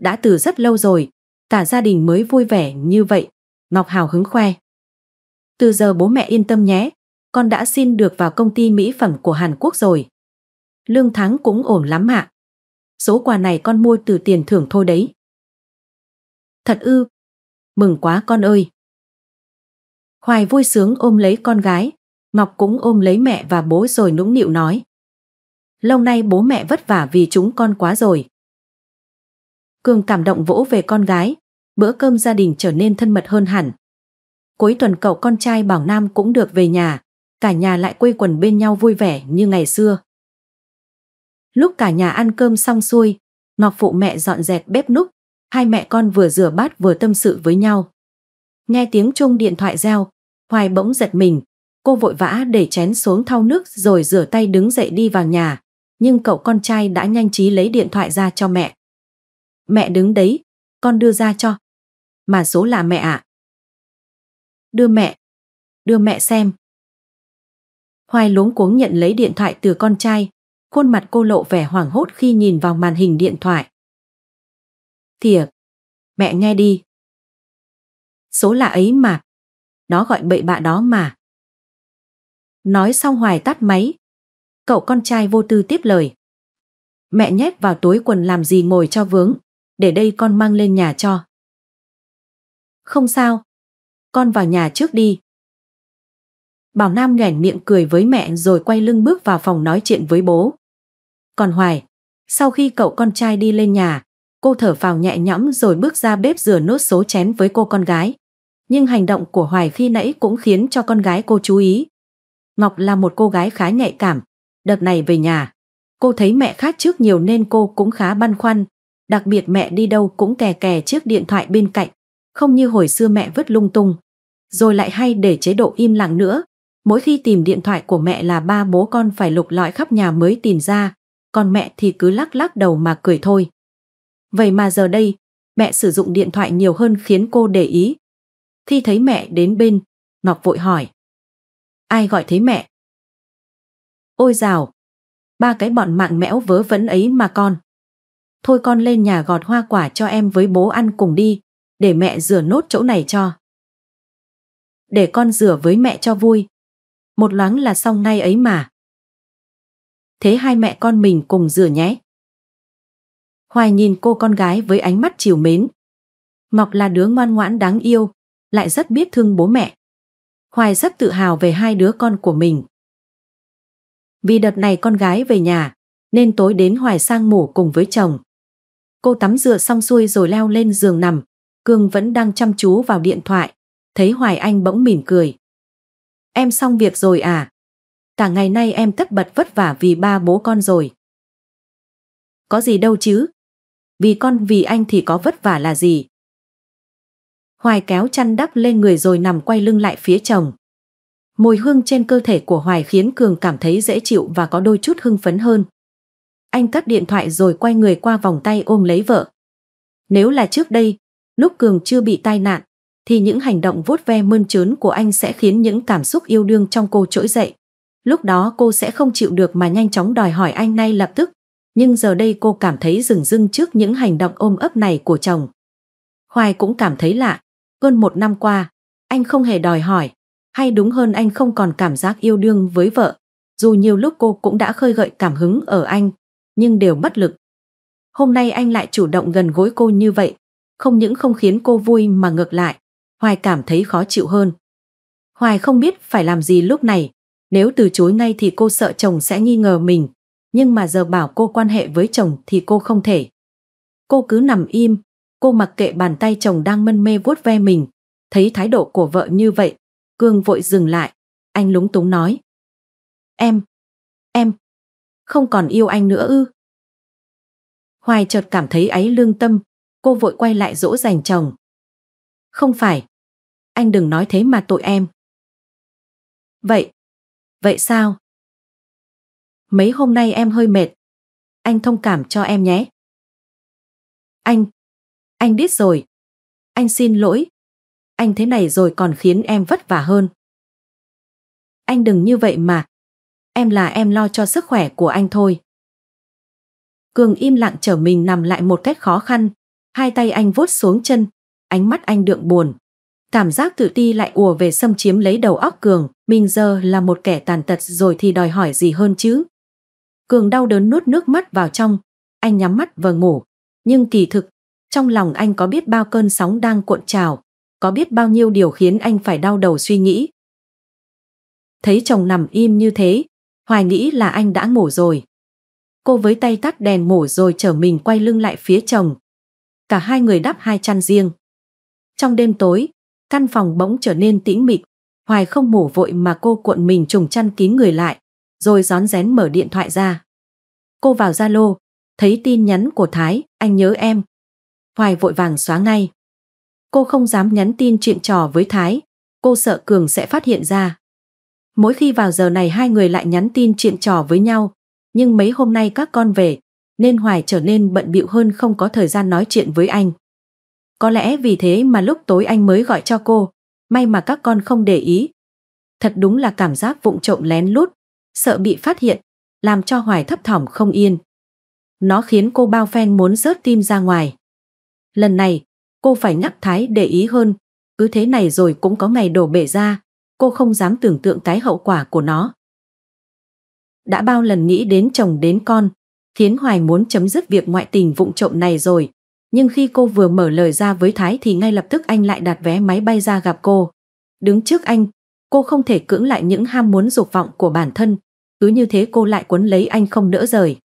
Đã từ rất lâu rồi, cả gia đình mới vui vẻ như vậy, Ngọc Hào hứng khoe. Từ giờ bố mẹ yên tâm nhé, con đã xin được vào công ty mỹ phẩm của Hàn Quốc rồi. Lương tháng cũng ổn lắm ạ số quà này con mua từ tiền thưởng thôi đấy. Thật ư, mừng quá con ơi. Hoài vui sướng ôm lấy con gái, Ngọc cũng ôm lấy mẹ và bố rồi nũng nịu nói. Lâu nay bố mẹ vất vả vì chúng con quá rồi. Cường cảm động vỗ về con gái, bữa cơm gia đình trở nên thân mật hơn hẳn. Cuối tuần cậu con trai Bảo Nam cũng được về nhà, cả nhà lại quây quần bên nhau vui vẻ như ngày xưa. Lúc cả nhà ăn cơm xong xuôi, Ngọc phụ mẹ dọn dẹp bếp núc, hai mẹ con vừa rửa bát vừa tâm sự với nhau. Nghe tiếng chuông điện thoại reo, Hoài bỗng giật mình, cô vội vã để chén xuống thau nước rồi rửa tay đứng dậy đi vào nhà, nhưng cậu con trai đã nhanh trí lấy điện thoại ra cho mẹ. Mẹ đứng đấy, con đưa ra cho. Mà số là mẹ ạ. À? Đưa mẹ. Đưa mẹ xem. Hoài luống cuống nhận lấy điện thoại từ con trai, khuôn mặt cô lộ vẻ hoảng hốt khi nhìn vào màn hình điện thoại. Thiệt, mẹ nghe đi. Số lạ ấy mà, nó gọi bậy bạ đó mà. Nói xong Hoài tắt máy. Cậu con trai vô tư tiếp lời. Mẹ nhét vào túi quần làm gì ngồi cho vướng, để đây con mang lên nhà cho. Không sao, con vào nhà trước đi. Bảo Nam nhoẻn miệng cười với mẹ rồi quay lưng bước vào phòng nói chuyện với bố. Còn Hoài, sau khi cậu con trai đi lên nhà, cô thở phào nhẹ nhõm rồi bước ra bếp rửa nốt số chén với cô con gái. Nhưng hành động của Hoài khi nãy cũng khiến cho con gái cô chú ý. Ngọc là một cô gái khá nhạy cảm. Đợt này về nhà, cô thấy mẹ khác trước nhiều nên cô cũng khá băn khoăn. Đặc biệt mẹ đi đâu cũng kè kè chiếc điện thoại bên cạnh, không như hồi xưa mẹ vứt lung tung. Rồi lại hay để chế độ im lặng nữa. Mỗi khi tìm điện thoại của mẹ là ba bố con phải lục lọi khắp nhà mới tìm ra còn mẹ thì cứ lắc lắc đầu mà cười thôi. Vậy mà giờ đây, mẹ sử dụng điện thoại nhiều hơn khiến cô để ý. Khi thấy mẹ đến bên, Ngọc vội hỏi. Ai gọi thế mẹ? Ôi dào, ba cái bọn mạng mẽo vớ vẩn ấy mà con. Thôi con lên nhà gọt hoa quả cho em với bố ăn cùng đi, để mẹ rửa nốt chỗ này cho. Để con rửa với mẹ cho vui. Một loáng là xong ngay ấy mà thế hai mẹ con mình cùng rửa nhé. Hoài nhìn cô con gái với ánh mắt chiều mến. Ngọc là đứa ngoan ngoãn đáng yêu, lại rất biết thương bố mẹ. Hoài rất tự hào về hai đứa con của mình. Vì đợt này con gái về nhà, nên tối đến Hoài sang ngủ cùng với chồng. Cô tắm rửa xong xuôi rồi leo lên giường nằm, Cương vẫn đang chăm chú vào điện thoại, thấy Hoài Anh bỗng mỉm cười. Em xong việc rồi à? Cả ngày nay em tất bật vất vả vì ba bố con rồi. Có gì đâu chứ. Vì con vì anh thì có vất vả là gì. Hoài kéo chăn đắp lên người rồi nằm quay lưng lại phía chồng. Mùi hương trên cơ thể của Hoài khiến Cường cảm thấy dễ chịu và có đôi chút hưng phấn hơn. Anh cất điện thoại rồi quay người qua vòng tay ôm lấy vợ. Nếu là trước đây, lúc Cường chưa bị tai nạn, thì những hành động vuốt ve mơn trớn của anh sẽ khiến những cảm xúc yêu đương trong cô trỗi dậy. Lúc đó cô sẽ không chịu được mà nhanh chóng đòi hỏi anh ngay lập tức. Nhưng giờ đây cô cảm thấy rừng rưng trước những hành động ôm ấp này của chồng. Khoai cũng cảm thấy lạ. Hơn một năm qua, anh không hề đòi hỏi. Hay đúng hơn anh không còn cảm giác yêu đương với vợ. Dù nhiều lúc cô cũng đã khơi gợi cảm hứng ở anh, nhưng đều bất lực. Hôm nay anh lại chủ động gần gối cô như vậy. Không những không khiến cô vui mà ngược lại, Hoài cảm thấy khó chịu hơn. Hoài không biết phải làm gì lúc này, nếu từ chối ngay thì cô sợ chồng sẽ nghi ngờ mình. Nhưng mà giờ bảo cô quan hệ với chồng thì cô không thể. Cô cứ nằm im, cô mặc kệ bàn tay chồng đang mân mê vuốt ve mình. Thấy thái độ của vợ như vậy, Cương vội dừng lại. Anh lúng túng nói. Em, em, không còn yêu anh nữa ư. Hoài chợt cảm thấy ấy lương tâm, cô vội quay lại dỗ dành chồng. Không phải, anh đừng nói thế mà tội em. Vậy, Vậy sao? Mấy hôm nay em hơi mệt. Anh thông cảm cho em nhé. Anh, anh biết rồi. Anh xin lỗi. Anh thế này rồi còn khiến em vất vả hơn. Anh đừng như vậy mà. Em là em lo cho sức khỏe của anh thôi. Cường im lặng trở mình nằm lại một cách khó khăn. Hai tay anh vuốt xuống chân. Ánh mắt anh đượm buồn. Cảm giác tự ti lại ùa về xâm chiếm lấy đầu óc Cường. Mình giờ là một kẻ tàn tật rồi thì đòi hỏi gì hơn chứ. Cường đau đớn nuốt nước mắt vào trong, anh nhắm mắt và ngủ. Nhưng kỳ thực, trong lòng anh có biết bao cơn sóng đang cuộn trào, có biết bao nhiêu điều khiến anh phải đau đầu suy nghĩ. Thấy chồng nằm im như thế, Hoài nghĩ là anh đã ngủ rồi. Cô với tay tắt đèn ngủ rồi trở mình quay lưng lại phía chồng. Cả hai người đắp hai chăn riêng. Trong đêm tối, căn phòng bỗng trở nên tĩnh mịch. Hoài không mổ vội mà cô cuộn mình trùng chăn kín người lại, rồi gión rén mở điện thoại ra. Cô vào Zalo, thấy tin nhắn của Thái, anh nhớ em. Hoài vội vàng xóa ngay. Cô không dám nhắn tin chuyện trò với Thái, cô sợ Cường sẽ phát hiện ra. Mỗi khi vào giờ này hai người lại nhắn tin chuyện trò với nhau, nhưng mấy hôm nay các con về, nên Hoài trở nên bận bịu hơn không có thời gian nói chuyện với anh. Có lẽ vì thế mà lúc tối anh mới gọi cho cô, may mà các con không để ý. Thật đúng là cảm giác vụng trộm lén lút, sợ bị phát hiện, làm cho Hoài thấp thỏm không yên. Nó khiến cô bao phen muốn rớt tim ra ngoài. Lần này, cô phải nhắc Thái để ý hơn, cứ thế này rồi cũng có ngày đổ bể ra, cô không dám tưởng tượng cái hậu quả của nó. Đã bao lần nghĩ đến chồng đến con, khiến Hoài muốn chấm dứt việc ngoại tình vụng trộm này rồi, nhưng khi cô vừa mở lời ra với Thái thì ngay lập tức anh lại đặt vé máy bay ra gặp cô. Đứng trước anh, cô không thể cưỡng lại những ham muốn dục vọng của bản thân. Cứ như thế cô lại cuốn lấy anh không nỡ rời.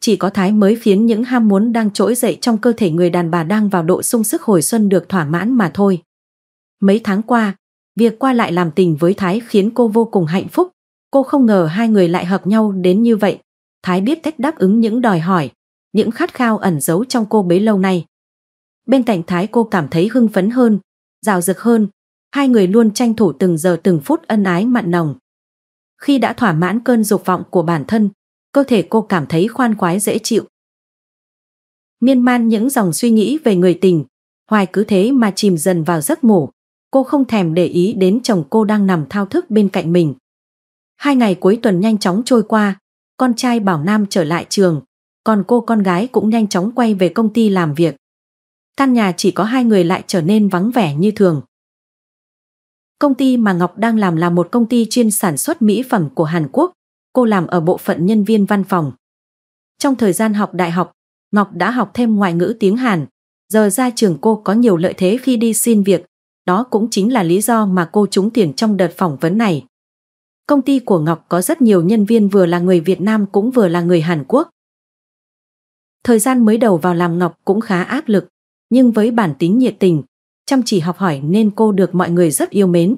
Chỉ có Thái mới phiến những ham muốn đang trỗi dậy trong cơ thể người đàn bà đang vào độ sung sức hồi xuân được thỏa mãn mà thôi. Mấy tháng qua, việc qua lại làm tình với Thái khiến cô vô cùng hạnh phúc. Cô không ngờ hai người lại hợp nhau đến như vậy. Thái biết cách đáp ứng những đòi hỏi, những khát khao ẩn giấu trong cô bấy lâu nay. Bên cạnh Thái cô cảm thấy hưng phấn hơn, rào rực hơn, hai người luôn tranh thủ từng giờ từng phút ân ái mặn nồng. Khi đã thỏa mãn cơn dục vọng của bản thân, cơ thể cô cảm thấy khoan khoái dễ chịu. Miên man những dòng suy nghĩ về người tình, Hoài cứ thế mà chìm dần vào giấc ngủ. Cô không thèm để ý đến chồng cô đang nằm thao thức bên cạnh mình. Hai ngày cuối tuần nhanh chóng trôi qua, con trai Bảo Nam trở lại trường, còn cô con gái cũng nhanh chóng quay về công ty làm việc. Căn nhà chỉ có hai người lại trở nên vắng vẻ như thường. Công ty mà Ngọc đang làm là một công ty chuyên sản xuất mỹ phẩm của Hàn Quốc. Cô làm ở bộ phận nhân viên văn phòng. Trong thời gian học đại học, Ngọc đã học thêm ngoại ngữ tiếng Hàn. Giờ ra trường cô có nhiều lợi thế khi đi xin việc. Đó cũng chính là lý do mà cô trúng tuyển trong đợt phỏng vấn này. Công ty của Ngọc có rất nhiều nhân viên vừa là người Việt Nam cũng vừa là người Hàn Quốc. Thời gian mới đầu vào làm Ngọc cũng khá áp lực, nhưng với bản tính nhiệt tình, chăm chỉ học hỏi nên cô được mọi người rất yêu mến.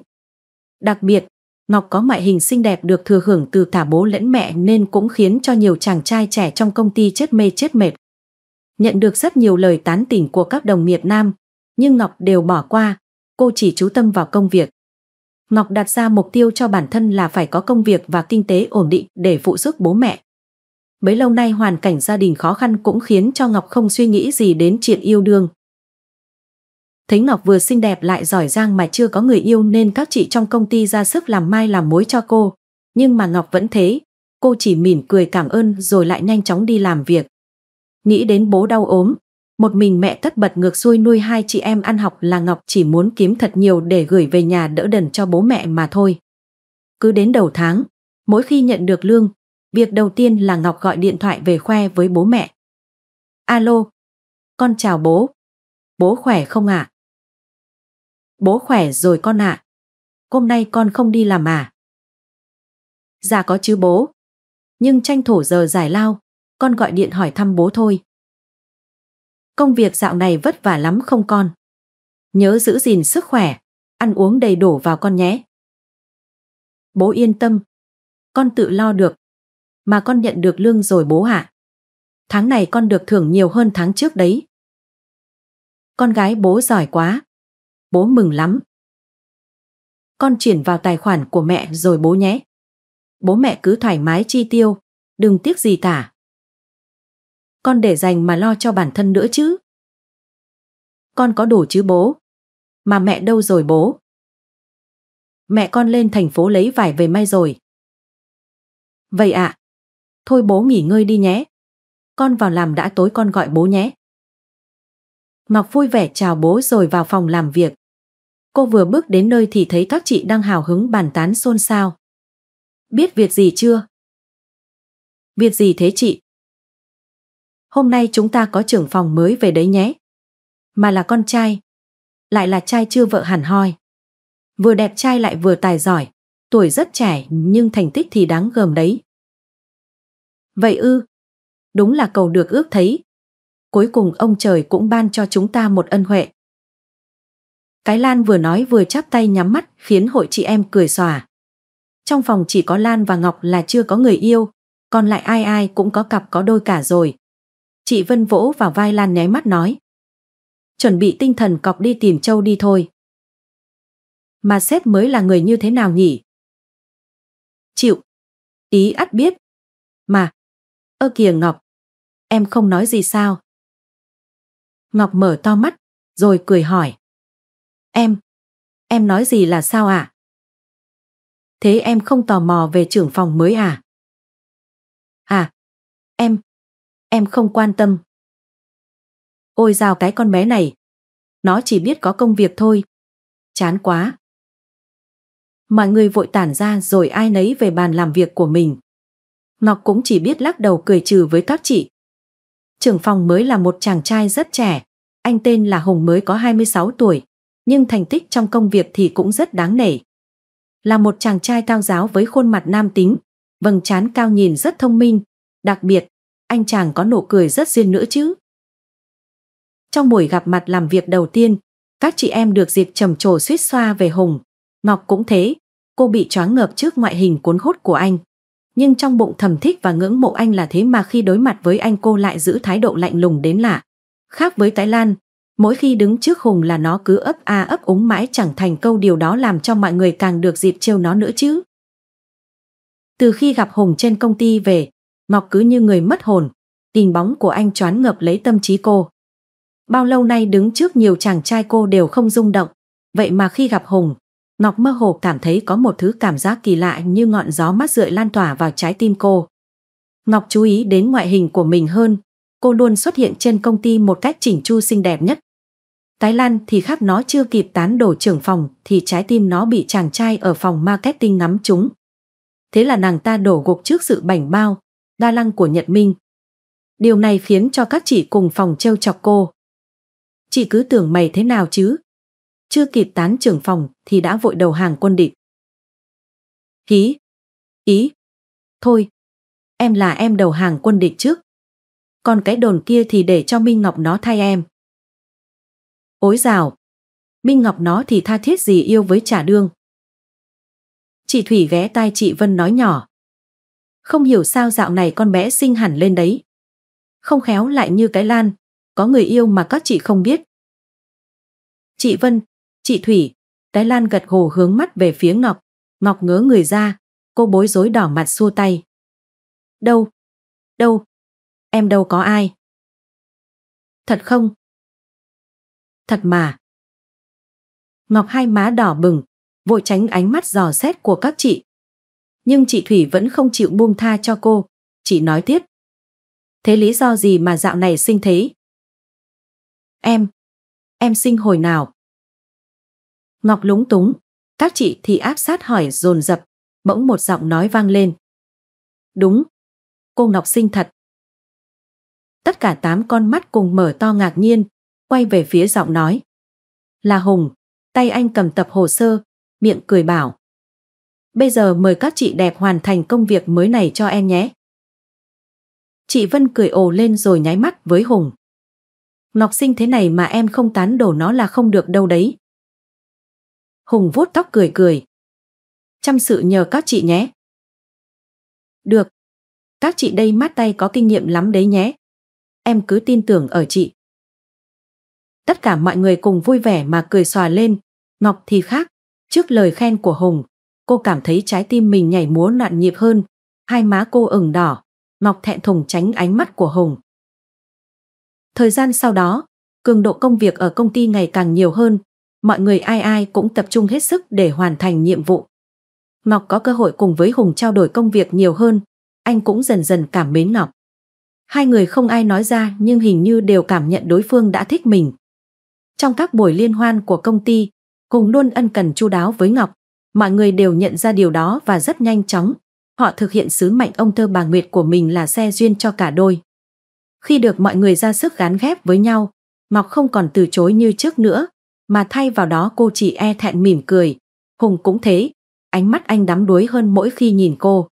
Đặc biệt, Ngọc có ngoại hình xinh đẹp được thừa hưởng từ cả bố lẫn mẹ nên cũng khiến cho nhiều chàng trai trẻ trong công ty chết mê chết mệt. Nhận được rất nhiều lời tán tỉnh của các đồng nghiệp nam, nhưng Ngọc đều bỏ qua, cô chỉ chú tâm vào công việc. Ngọc đặt ra mục tiêu cho bản thân là phải có công việc và kinh tế ổn định để phụ giúp bố mẹ. Bấy lâu nay hoàn cảnh gia đình khó khăn cũng khiến cho Ngọc không suy nghĩ gì đến chuyện yêu đương. Thấy Ngọc vừa xinh đẹp lại giỏi giang mà chưa có người yêu nên các chị trong công ty ra sức làm mai làm mối cho cô. Nhưng mà Ngọc vẫn thế, cô chỉ mỉm cười cảm ơn rồi lại nhanh chóng đi làm việc. Nghĩ đến bố đau ốm, một mình mẹ tất bật ngược xuôi nuôi hai chị em ăn học là Ngọc chỉ muốn kiếm thật nhiều để gửi về nhà đỡ đần cho bố mẹ mà thôi. Cứ đến đầu tháng, mỗi khi nhận được lương, Việc đầu tiên là Ngọc gọi điện thoại về khoe với bố mẹ. Alo, con chào bố. Bố khỏe không ạ? À? Bố khỏe rồi con ạ. À. Hôm nay con không đi làm à? Dạ có chứ bố. Nhưng tranh thủ giờ giải lao, con gọi điện hỏi thăm bố thôi. Công việc dạo này vất vả lắm không con? Nhớ giữ gìn sức khỏe, ăn uống đầy đủ vào con nhé. Bố yên tâm, con tự lo được, mà con nhận được lương rồi bố ạ. Tháng này con được thưởng nhiều hơn tháng trước đấy. Con gái bố giỏi quá. Bố mừng lắm. Con chuyển vào tài khoản của mẹ rồi bố nhé. Bố mẹ cứ thoải mái chi tiêu, đừng tiếc gì cả. Con để dành mà lo cho bản thân nữa chứ. Con có đủ chứ bố. Mà mẹ đâu rồi bố? Mẹ con lên thành phố lấy vải về may rồi. Vậy ạ, à, Thôi bố nghỉ ngơi đi nhé. Con vào làm đã tối con gọi bố nhé. Ngọc vui vẻ chào bố rồi vào phòng làm việc. Cô vừa bước đến nơi thì thấy các chị đang hào hứng bàn tán xôn xao. Biết việc gì chưa? Việc gì thế chị? Hôm nay chúng ta có trưởng phòng mới về đấy nhé. Mà là con trai. Lại là trai chưa vợ hẳn hoi. Vừa đẹp trai lại vừa tài giỏi. Tuổi rất trẻ nhưng thành tích thì đáng gờm đấy. Vậy ư? Đúng là cầu được ước thấy. Cuối cùng ông trời cũng ban cho chúng ta một ân huệ. Cái Lan vừa nói vừa chắp tay nhắm mắt khiến hội chị em cười xòa. Trong phòng chỉ có Lan và Ngọc là chưa có người yêu, còn lại ai ai cũng có cặp có đôi cả rồi. Chị Vân vỗ vào vai Lan nháy mắt nói. Chuẩn bị tinh thần cọc đi tìm Châu đi thôi. Mà sếp mới là người như thế nào nhỉ? Chịu. Ý ắt biết. Mà, Ơ kìa Ngọc, em không nói gì sao? Ngọc mở to mắt, rồi cười hỏi. Em, em nói gì là sao ạ? À? Thế em không tò mò về trưởng phòng mới à? À, em, em không quan tâm. Ôi dào cái con bé này, nó chỉ biết có công việc thôi. Chán quá. Mọi người vội tản ra rồi ai nấy về bàn làm việc của mình. Ngọc cũng chỉ biết lắc đầu cười trừ với các chị. Trưởng phòng mới là một chàng trai rất trẻ, anh tên là Hùng mới có 26 tuổi, nhưng thành tích trong công việc thì cũng rất đáng nể. Là một chàng trai cao giáo với khuôn mặt nam tính, vầng trán cao nhìn rất thông minh, đặc biệt, anh chàng có nụ cười rất duyên nữa chứ. Trong buổi gặp mặt làm việc đầu tiên, các chị em được dịp trầm trồ suýt xoa về Hùng. Ngọc cũng thế, cô bị choáng ngợp trước ngoại hình cuốn hút của anh nhưng trong bụng thầm thích và ngưỡng mộ anh là thế mà khi đối mặt với anh cô lại giữ thái độ lạnh lùng đến lạ. Khác với Thái Lan, mỗi khi đứng trước Hùng là nó cứ ấp a ấp úng mãi chẳng thành câu điều đó làm cho mọi người càng được dịp trêu nó nữa chứ. Từ khi gặp Hùng trên công ty về, Ngọc cứ như người mất hồn, tình bóng của anh choán ngập lấy tâm trí cô. Bao lâu nay đứng trước nhiều chàng trai cô đều không rung động, vậy mà khi gặp Hùng, Ngọc mơ hồ cảm thấy có một thứ cảm giác kỳ lạ như ngọn gió mát rượi lan tỏa vào trái tim cô. Ngọc chú ý đến ngoại hình của mình hơn. Cô luôn xuất hiện trên công ty một cách chỉnh chu xinh đẹp nhất. Tái Lan thì khác nó chưa kịp tán đổ trưởng phòng thì trái tim nó bị chàng trai ở phòng marketing ngắm chúng. Thế là nàng ta đổ gục trước sự bảnh bao, đa lăng của Nhật Minh. Điều này khiến cho các chị cùng phòng trêu chọc cô. Chị cứ tưởng mày thế nào chứ, chưa kịp tán trưởng phòng thì đã vội đầu hàng quân địch. Hí, ý, thôi, em là em đầu hàng quân địch trước. Còn cái đồn kia thì để cho Minh Ngọc nó thay em. Ối rào, Minh Ngọc nó thì tha thiết gì yêu với trả đương. Chị Thủy ghé tai chị Vân nói nhỏ. Không hiểu sao dạo này con bé sinh hẳn lên đấy. Không khéo lại như cái lan, có người yêu mà các chị không biết. Chị Vân, Chị Thủy, tái Lan gật gù hướng mắt về phía Ngọc. Ngọc ngớ người ra, cô bối rối đỏ mặt xua tay. Đâu? Đâu? Em đâu có ai? Thật không? Thật mà. Ngọc hai má đỏ bừng, vội tránh ánh mắt dò xét của các chị. Nhưng chị Thủy vẫn không chịu buông tha cho cô, chị nói tiếp. Thế lý do gì mà dạo này sinh thế? Em, em sinh hồi nào? Ngọc lúng túng, các chị thì áp sát hỏi dồn dập, bỗng một giọng nói vang lên. Đúng, cô Ngọc xinh thật. Tất cả tám con mắt cùng mở to ngạc nhiên, quay về phía giọng nói. Là Hùng, tay anh cầm tập hồ sơ, miệng cười bảo. Bây giờ mời các chị đẹp hoàn thành công việc mới này cho em nhé. Chị Vân cười ồ lên rồi nháy mắt với Hùng. Ngọc sinh thế này mà em không tán đổ nó là không được đâu đấy. Hùng vuốt tóc cười cười. Chăm sự nhờ các chị nhé. Được. Các chị đây mát tay có kinh nghiệm lắm đấy nhé. Em cứ tin tưởng ở chị. Tất cả mọi người cùng vui vẻ mà cười xòa lên. Ngọc thì khác. Trước lời khen của Hùng, cô cảm thấy trái tim mình nhảy múa loạn nhịp hơn. Hai má cô ửng đỏ. Ngọc thẹn thùng tránh ánh mắt của Hùng. Thời gian sau đó, cường độ công việc ở công ty ngày càng nhiều hơn, mọi người ai ai cũng tập trung hết sức để hoàn thành nhiệm vụ. Ngọc có cơ hội cùng với Hùng trao đổi công việc nhiều hơn, anh cũng dần dần cảm mến Ngọc. Hai người không ai nói ra nhưng hình như đều cảm nhận đối phương đã thích mình. Trong các buổi liên hoan của công ty, Hùng luôn ân cần chu đáo với Ngọc, mọi người đều nhận ra điều đó và rất nhanh chóng. Họ thực hiện sứ mệnh ông thơ bà Nguyệt của mình là xe duyên cho cả đôi. Khi được mọi người ra sức gán ghép với nhau, Ngọc không còn từ chối như trước nữa, mà thay vào đó cô chỉ e thẹn mỉm cười. Hùng cũng thế, ánh mắt anh đắm đuối hơn mỗi khi nhìn cô.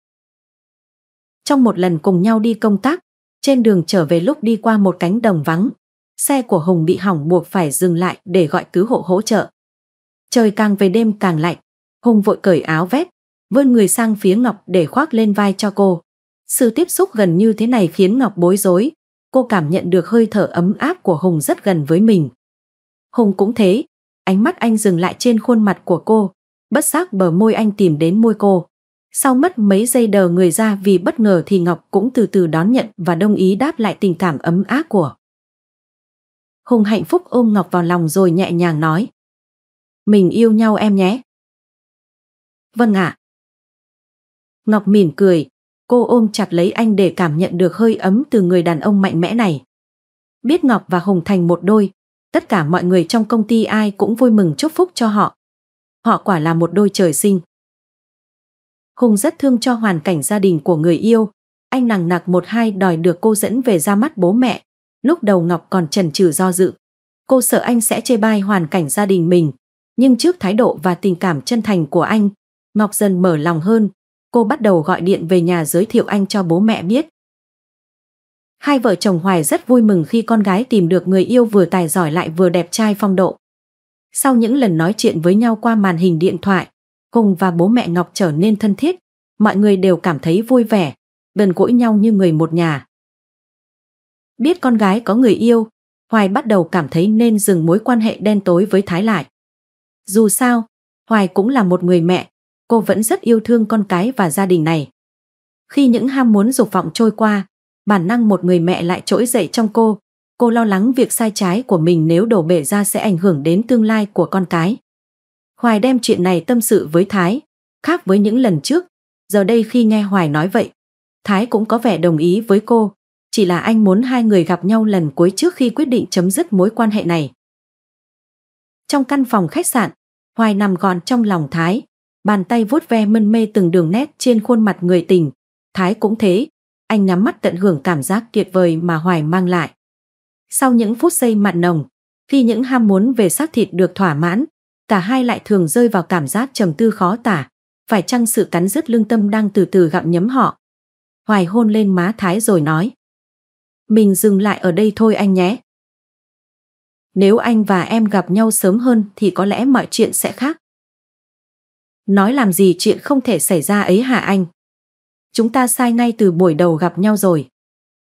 Trong một lần cùng nhau đi công tác, trên đường trở về lúc đi qua một cánh đồng vắng, xe của Hùng bị hỏng buộc phải dừng lại để gọi cứu hộ hỗ trợ. Trời càng về đêm càng lạnh, Hùng vội cởi áo vét, vươn người sang phía Ngọc để khoác lên vai cho cô. Sự tiếp xúc gần như thế này khiến Ngọc bối rối, cô cảm nhận được hơi thở ấm áp của Hùng rất gần với mình. Hùng cũng thế. Ánh mắt anh dừng lại trên khuôn mặt của cô. Bất giác bờ môi anh tìm đến môi cô. Sau mất mấy giây đờ người ra vì bất ngờ thì Ngọc cũng từ từ đón nhận và đồng ý đáp lại tình cảm ấm áp của. Hùng hạnh phúc ôm Ngọc vào lòng rồi nhẹ nhàng nói. Mình yêu nhau em nhé. Vâng ạ. À. Ngọc mỉm cười, cô ôm chặt lấy anh để cảm nhận được hơi ấm từ người đàn ông mạnh mẽ này. Biết Ngọc và Hùng thành một đôi, tất cả mọi người trong công ty ai cũng vui mừng chúc phúc cho họ. Họ quả là một đôi trời sinh. Hùng rất thương cho hoàn cảnh gia đình của người yêu. Anh nàng nặc một hai đòi được cô dẫn về ra mắt bố mẹ. Lúc đầu Ngọc còn chần chừ do dự. Cô sợ anh sẽ chê bai hoàn cảnh gia đình mình. Nhưng trước thái độ và tình cảm chân thành của anh, Ngọc dần mở lòng hơn. Cô bắt đầu gọi điện về nhà giới thiệu anh cho bố mẹ biết. Hai vợ chồng Hoài rất vui mừng khi con gái tìm được người yêu vừa tài giỏi lại vừa đẹp trai phong độ. Sau những lần nói chuyện với nhau qua màn hình điện thoại, cùng và bố mẹ Ngọc trở nên thân thiết, mọi người đều cảm thấy vui vẻ, gần gũi nhau như người một nhà. Biết con gái có người yêu, Hoài bắt đầu cảm thấy nên dừng mối quan hệ đen tối với Thái lại. Dù sao, Hoài cũng là một người mẹ, cô vẫn rất yêu thương con cái và gia đình này. Khi những ham muốn dục vọng trôi qua, bản năng một người mẹ lại trỗi dậy trong cô. Cô lo lắng việc sai trái của mình nếu đổ bể ra sẽ ảnh hưởng đến tương lai của con cái. Hoài đem chuyện này tâm sự với Thái, khác với những lần trước. Giờ đây khi nghe Hoài nói vậy, Thái cũng có vẻ đồng ý với cô, chỉ là anh muốn hai người gặp nhau lần cuối trước khi quyết định chấm dứt mối quan hệ này. Trong căn phòng khách sạn, Hoài nằm gọn trong lòng Thái, bàn tay vuốt ve mân mê từng đường nét trên khuôn mặt người tình. Thái cũng thế, anh nắm mắt tận hưởng cảm giác tuyệt vời mà Hoài mang lại. Sau những phút giây mặn nồng, khi những ham muốn về xác thịt được thỏa mãn, cả hai lại thường rơi vào cảm giác trầm tư khó tả, phải chăng sự cắn rứt lương tâm đang từ từ gặm nhấm họ. Hoài hôn lên má Thái rồi nói. Mình dừng lại ở đây thôi anh nhé. Nếu anh và em gặp nhau sớm hơn thì có lẽ mọi chuyện sẽ khác. Nói làm gì chuyện không thể xảy ra ấy hả anh? Chúng ta sai ngay từ buổi đầu gặp nhau rồi.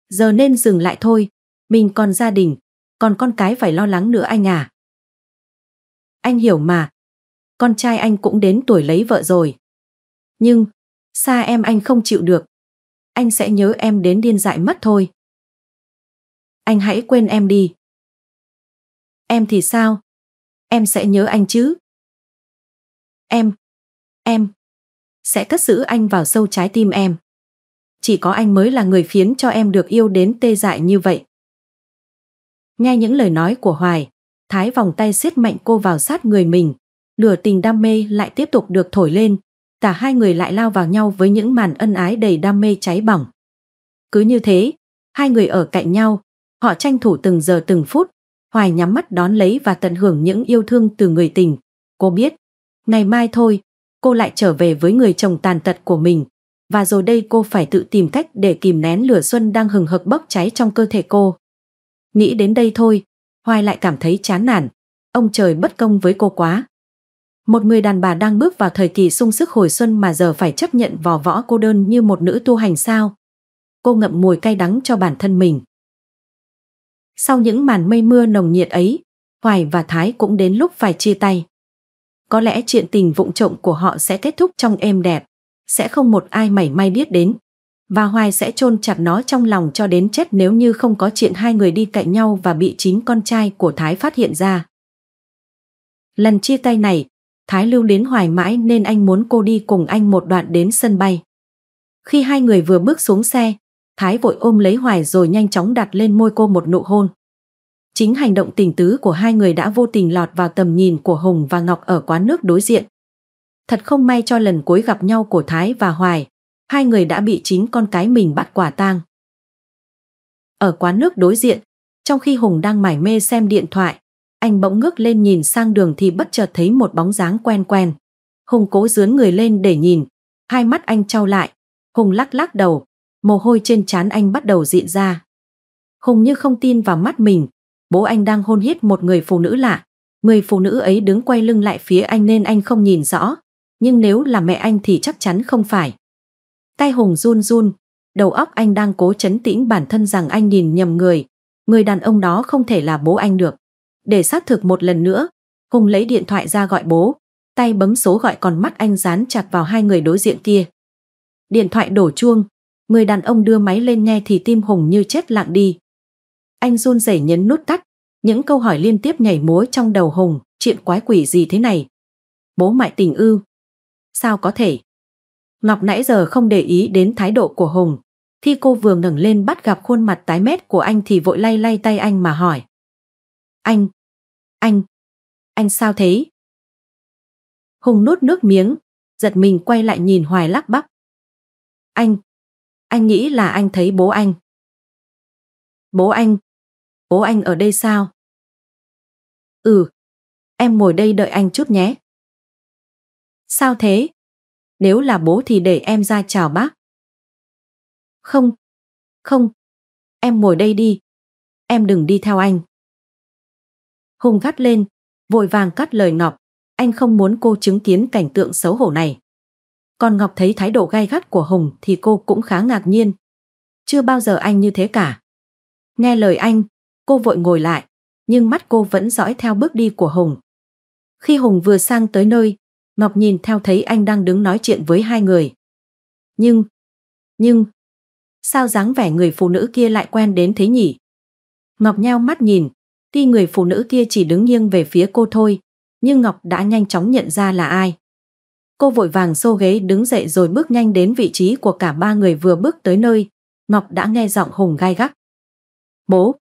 Giờ nên dừng lại thôi, mình còn gia đình, còn con cái phải lo lắng nữa anh à. Anh hiểu mà, con trai anh cũng đến tuổi lấy vợ rồi. Nhưng, xa em anh không chịu được. Anh sẽ nhớ em đến điên dại mất thôi. Anh hãy quên em đi. Em thì sao? Em sẽ nhớ anh chứ. Em, em, sẽ cất giữ anh vào sâu trái tim em. Chỉ có anh mới là người khiến cho em được yêu đến tê dại như vậy. Nghe những lời nói của Hoài, Thái vòng tay siết mạnh cô vào sát người mình. Lửa tình đam mê lại tiếp tục được thổi lên. Cả hai người lại lao vào nhau với những màn ân ái đầy đam mê cháy bỏng. Cứ như thế, hai người ở cạnh nhau, họ tranh thủ từng giờ từng phút. Hoài nhắm mắt đón lấy và tận hưởng những yêu thương từ người tình. Cô biết, ngày mai thôi, cô lại trở về với người chồng tàn tật của mình. Và rồi đây cô phải tự tìm cách để kìm nén lửa xuân đang hừng hực bốc cháy trong cơ thể cô. Nghĩ đến đây thôi, Hoài lại cảm thấy chán nản. Ông trời bất công với cô quá. Một người đàn bà đang bước vào thời kỳ sung sức hồi xuân mà giờ phải chấp nhận vò võ cô đơn như một nữ tu hành sao. Cô ngậm mùi cay đắng cho bản thân mình. Sau những màn mây mưa nồng nhiệt ấy, Hoài và Thái cũng đến lúc phải chia tay có lẽ chuyện tình vụng trộm của họ sẽ kết thúc trong êm đẹp, sẽ không một ai mảy may biết đến. Và Hoài sẽ chôn chặt nó trong lòng cho đến chết nếu như không có chuyện hai người đi cạnh nhau và bị chính con trai của Thái phát hiện ra. Lần chia tay này, Thái lưu đến Hoài mãi nên anh muốn cô đi cùng anh một đoạn đến sân bay. Khi hai người vừa bước xuống xe, Thái vội ôm lấy Hoài rồi nhanh chóng đặt lên môi cô một nụ hôn. Chính hành động tình tứ của hai người đã vô tình lọt vào tầm nhìn của Hùng và Ngọc ở quán nước đối diện. Thật không may cho lần cuối gặp nhau của Thái và Hoài, hai người đã bị chính con cái mình bắt quả tang. Ở quán nước đối diện, trong khi Hùng đang mải mê xem điện thoại, anh bỗng ngước lên nhìn sang đường thì bất chợt thấy một bóng dáng quen quen. Hùng cố dướn người lên để nhìn, hai mắt anh trao lại. Hùng lắc lắc đầu, mồ hôi trên trán anh bắt đầu dịn ra. Hùng như không tin vào mắt mình, bố anh đang hôn hít một người phụ nữ lạ. Người phụ nữ ấy đứng quay lưng lại phía anh nên anh không nhìn rõ. Nhưng nếu là mẹ anh thì chắc chắn không phải. Tay Hùng run run, đầu óc anh đang cố chấn tĩnh bản thân rằng anh nhìn nhầm người. Người đàn ông đó không thể là bố anh được. Để xác thực một lần nữa, Hùng lấy điện thoại ra gọi bố. Tay bấm số gọi còn mắt anh dán chặt vào hai người đối diện kia. Điện thoại đổ chuông. Người đàn ông đưa máy lên nghe thì tim Hùng như chết lặng đi. Anh run rẩy nhấn nút tắt, những câu hỏi liên tiếp nhảy múa trong đầu Hùng, chuyện quái quỷ gì thế này? Bố mại tình ư? Sao có thể? Ngọc nãy giờ không để ý đến thái độ của Hùng. Khi cô vừa ngẩng lên bắt gặp khuôn mặt tái mét của anh thì vội lay lay tay anh mà hỏi. Anh, anh, anh sao thế? Hùng nuốt nước miếng, giật mình quay lại nhìn Hoài lắc bắp. Anh, anh nghĩ là anh thấy bố anh. Bố anh, Bố anh ở đây sao? Ừ, em ngồi đây đợi anh chút nhé. Sao thế? Nếu là bố thì để em ra chào bác. Không, không, em ngồi đây đi. Em đừng đi theo anh. Hùng gắt lên, vội vàng cắt lời Ngọc. Anh không muốn cô chứng kiến cảnh tượng xấu hổ này. Còn Ngọc thấy thái độ gai gắt của Hùng thì cô cũng khá ngạc nhiên. Chưa bao giờ anh như thế cả. Nghe lời anh, Cô vội ngồi lại, nhưng mắt cô vẫn dõi theo bước đi của Hùng. Khi Hùng vừa sang tới nơi, Ngọc nhìn theo thấy anh đang đứng nói chuyện với hai người. Nhưng, nhưng, sao dáng vẻ người phụ nữ kia lại quen đến thế nhỉ? Ngọc nheo mắt nhìn, tuy người phụ nữ kia chỉ đứng nghiêng về phía cô thôi, nhưng Ngọc đã nhanh chóng nhận ra là ai. Cô vội vàng xô ghế đứng dậy rồi bước nhanh đến vị trí của cả ba người vừa bước tới nơi, Ngọc đã nghe giọng Hùng gai gắt. Bố,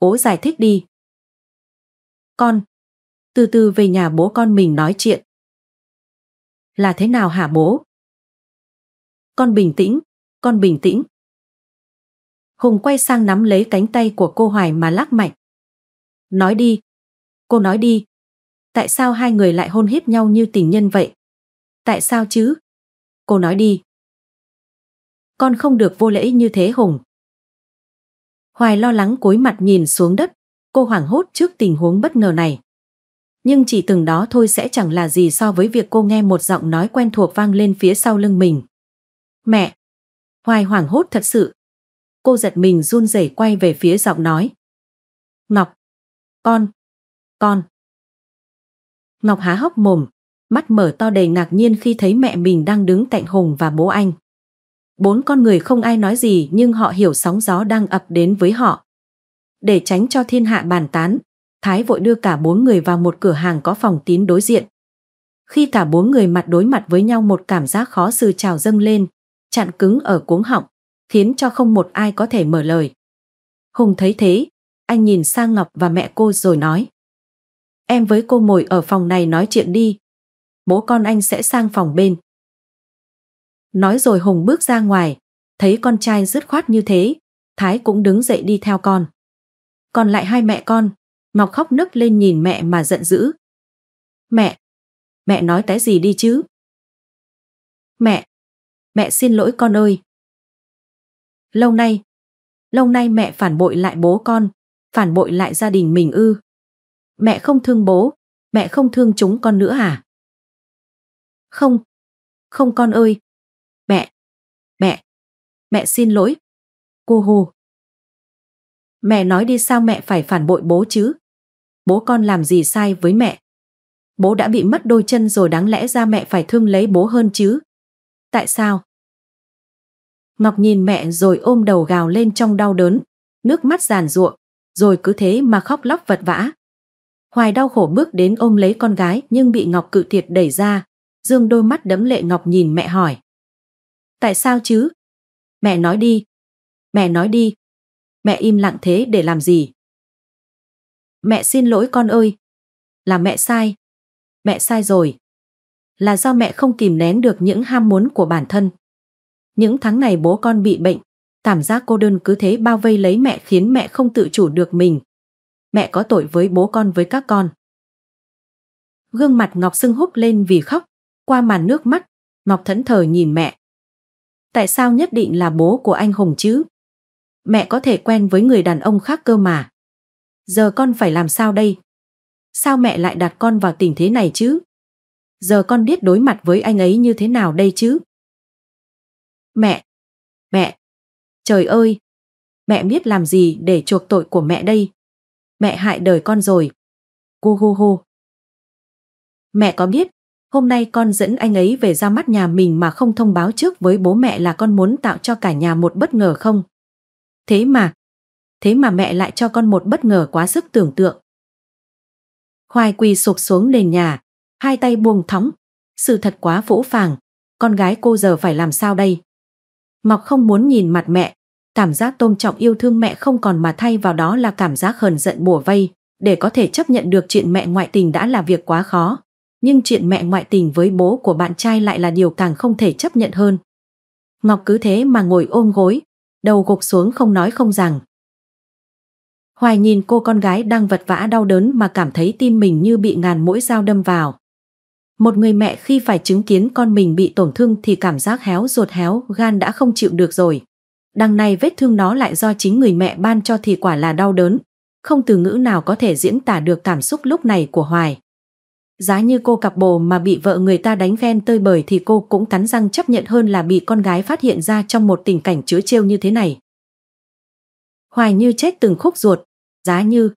Ố giải thích đi. Con, từ từ về nhà bố con mình nói chuyện. Là thế nào hả bố? Con bình tĩnh, con bình tĩnh. Hùng quay sang nắm lấy cánh tay của cô Hoài mà lắc mạnh. Nói đi, cô nói đi. Tại sao hai người lại hôn hiếp nhau như tình nhân vậy? Tại sao chứ? Cô nói đi. Con không được vô lễ như thế Hùng. Hoài lo lắng cúi mặt nhìn xuống đất, cô hoảng hốt trước tình huống bất ngờ này. Nhưng chỉ từng đó thôi sẽ chẳng là gì so với việc cô nghe một giọng nói quen thuộc vang lên phía sau lưng mình. Mẹ! Hoài hoảng hốt thật sự. Cô giật mình run rẩy quay về phía giọng nói. Ngọc! Con! Con! Ngọc há hốc mồm, mắt mở to đầy ngạc nhiên khi thấy mẹ mình đang đứng cạnh Hùng và bố anh. Bốn con người không ai nói gì nhưng họ hiểu sóng gió đang ập đến với họ. Để tránh cho thiên hạ bàn tán, Thái vội đưa cả bốn người vào một cửa hàng có phòng tín đối diện. Khi cả bốn người mặt đối mặt với nhau một cảm giác khó xử trào dâng lên, chặn cứng ở cuống họng, khiến cho không một ai có thể mở lời. Hùng thấy thế, anh nhìn sang Ngọc và mẹ cô rồi nói. Em với cô ngồi ở phòng này nói chuyện đi. Bố con anh sẽ sang phòng bên. Nói rồi Hùng bước ra ngoài, thấy con trai dứt khoát như thế, Thái cũng đứng dậy đi theo con. Còn lại hai mẹ con, Ngọc khóc nức lên nhìn mẹ mà giận dữ. Mẹ! Mẹ nói cái gì đi chứ? Mẹ! Mẹ xin lỗi con ơi! Lâu nay, lâu nay mẹ phản bội lại bố con, phản bội lại gia đình mình ư. Mẹ không thương bố, mẹ không thương chúng con nữa à? Không, không con ơi, Mẹ, mẹ, mẹ xin lỗi. Cô hô. Mẹ nói đi sao mẹ phải phản bội bố chứ? Bố con làm gì sai với mẹ? Bố đã bị mất đôi chân rồi đáng lẽ ra mẹ phải thương lấy bố hơn chứ? Tại sao? Ngọc nhìn mẹ rồi ôm đầu gào lên trong đau đớn, nước mắt giàn ruộng, rồi cứ thế mà khóc lóc vật vã. Hoài đau khổ bước đến ôm lấy con gái nhưng bị Ngọc cự tuyệt đẩy ra. Dương đôi mắt đẫm lệ Ngọc nhìn mẹ hỏi. Tại sao chứ? Mẹ nói đi. Mẹ nói đi. Mẹ im lặng thế để làm gì? Mẹ xin lỗi con ơi. Là mẹ sai. Mẹ sai rồi. Là do mẹ không kìm nén được những ham muốn của bản thân. Những tháng này bố con bị bệnh, cảm giác cô đơn cứ thế bao vây lấy mẹ khiến mẹ không tự chủ được mình. Mẹ có tội với bố con với các con. Gương mặt Ngọc sưng húp lên vì khóc, qua màn nước mắt, Ngọc thẫn thờ nhìn mẹ, tại sao nhất định là bố của anh Hùng chứ? Mẹ có thể quen với người đàn ông khác cơ mà. Giờ con phải làm sao đây? Sao mẹ lại đặt con vào tình thế này chứ? Giờ con biết đối mặt với anh ấy như thế nào đây chứ? Mẹ! Mẹ! Trời ơi! Mẹ biết làm gì để chuộc tội của mẹ đây? Mẹ hại đời con rồi. cô hô hô Mẹ có biết Hôm nay con dẫn anh ấy về ra mắt nhà mình mà không thông báo trước với bố mẹ là con muốn tạo cho cả nhà một bất ngờ không? Thế mà, thế mà mẹ lại cho con một bất ngờ quá sức tưởng tượng. Khoai quỳ sụp xuống nền nhà, hai tay buông thõng, sự thật quá phũ phàng, con gái cô giờ phải làm sao đây? Mọc không muốn nhìn mặt mẹ, cảm giác tôn trọng yêu thương mẹ không còn mà thay vào đó là cảm giác hờn giận bùa vây, để có thể chấp nhận được chuyện mẹ ngoại tình đã là việc quá khó nhưng chuyện mẹ ngoại tình với bố của bạn trai lại là điều càng không thể chấp nhận hơn. Ngọc cứ thế mà ngồi ôm gối, đầu gục xuống không nói không rằng. Hoài nhìn cô con gái đang vật vã đau đớn mà cảm thấy tim mình như bị ngàn mũi dao đâm vào. Một người mẹ khi phải chứng kiến con mình bị tổn thương thì cảm giác héo ruột héo gan đã không chịu được rồi. Đằng này vết thương nó lại do chính người mẹ ban cho thì quả là đau đớn. Không từ ngữ nào có thể diễn tả được cảm xúc lúc này của Hoài. Giá như cô cặp bồ mà bị vợ người ta đánh ghen tơi bời thì cô cũng cắn răng chấp nhận hơn là bị con gái phát hiện ra trong một tình cảnh chứa trêu như thế này. Hoài như chết từng khúc ruột, giá như.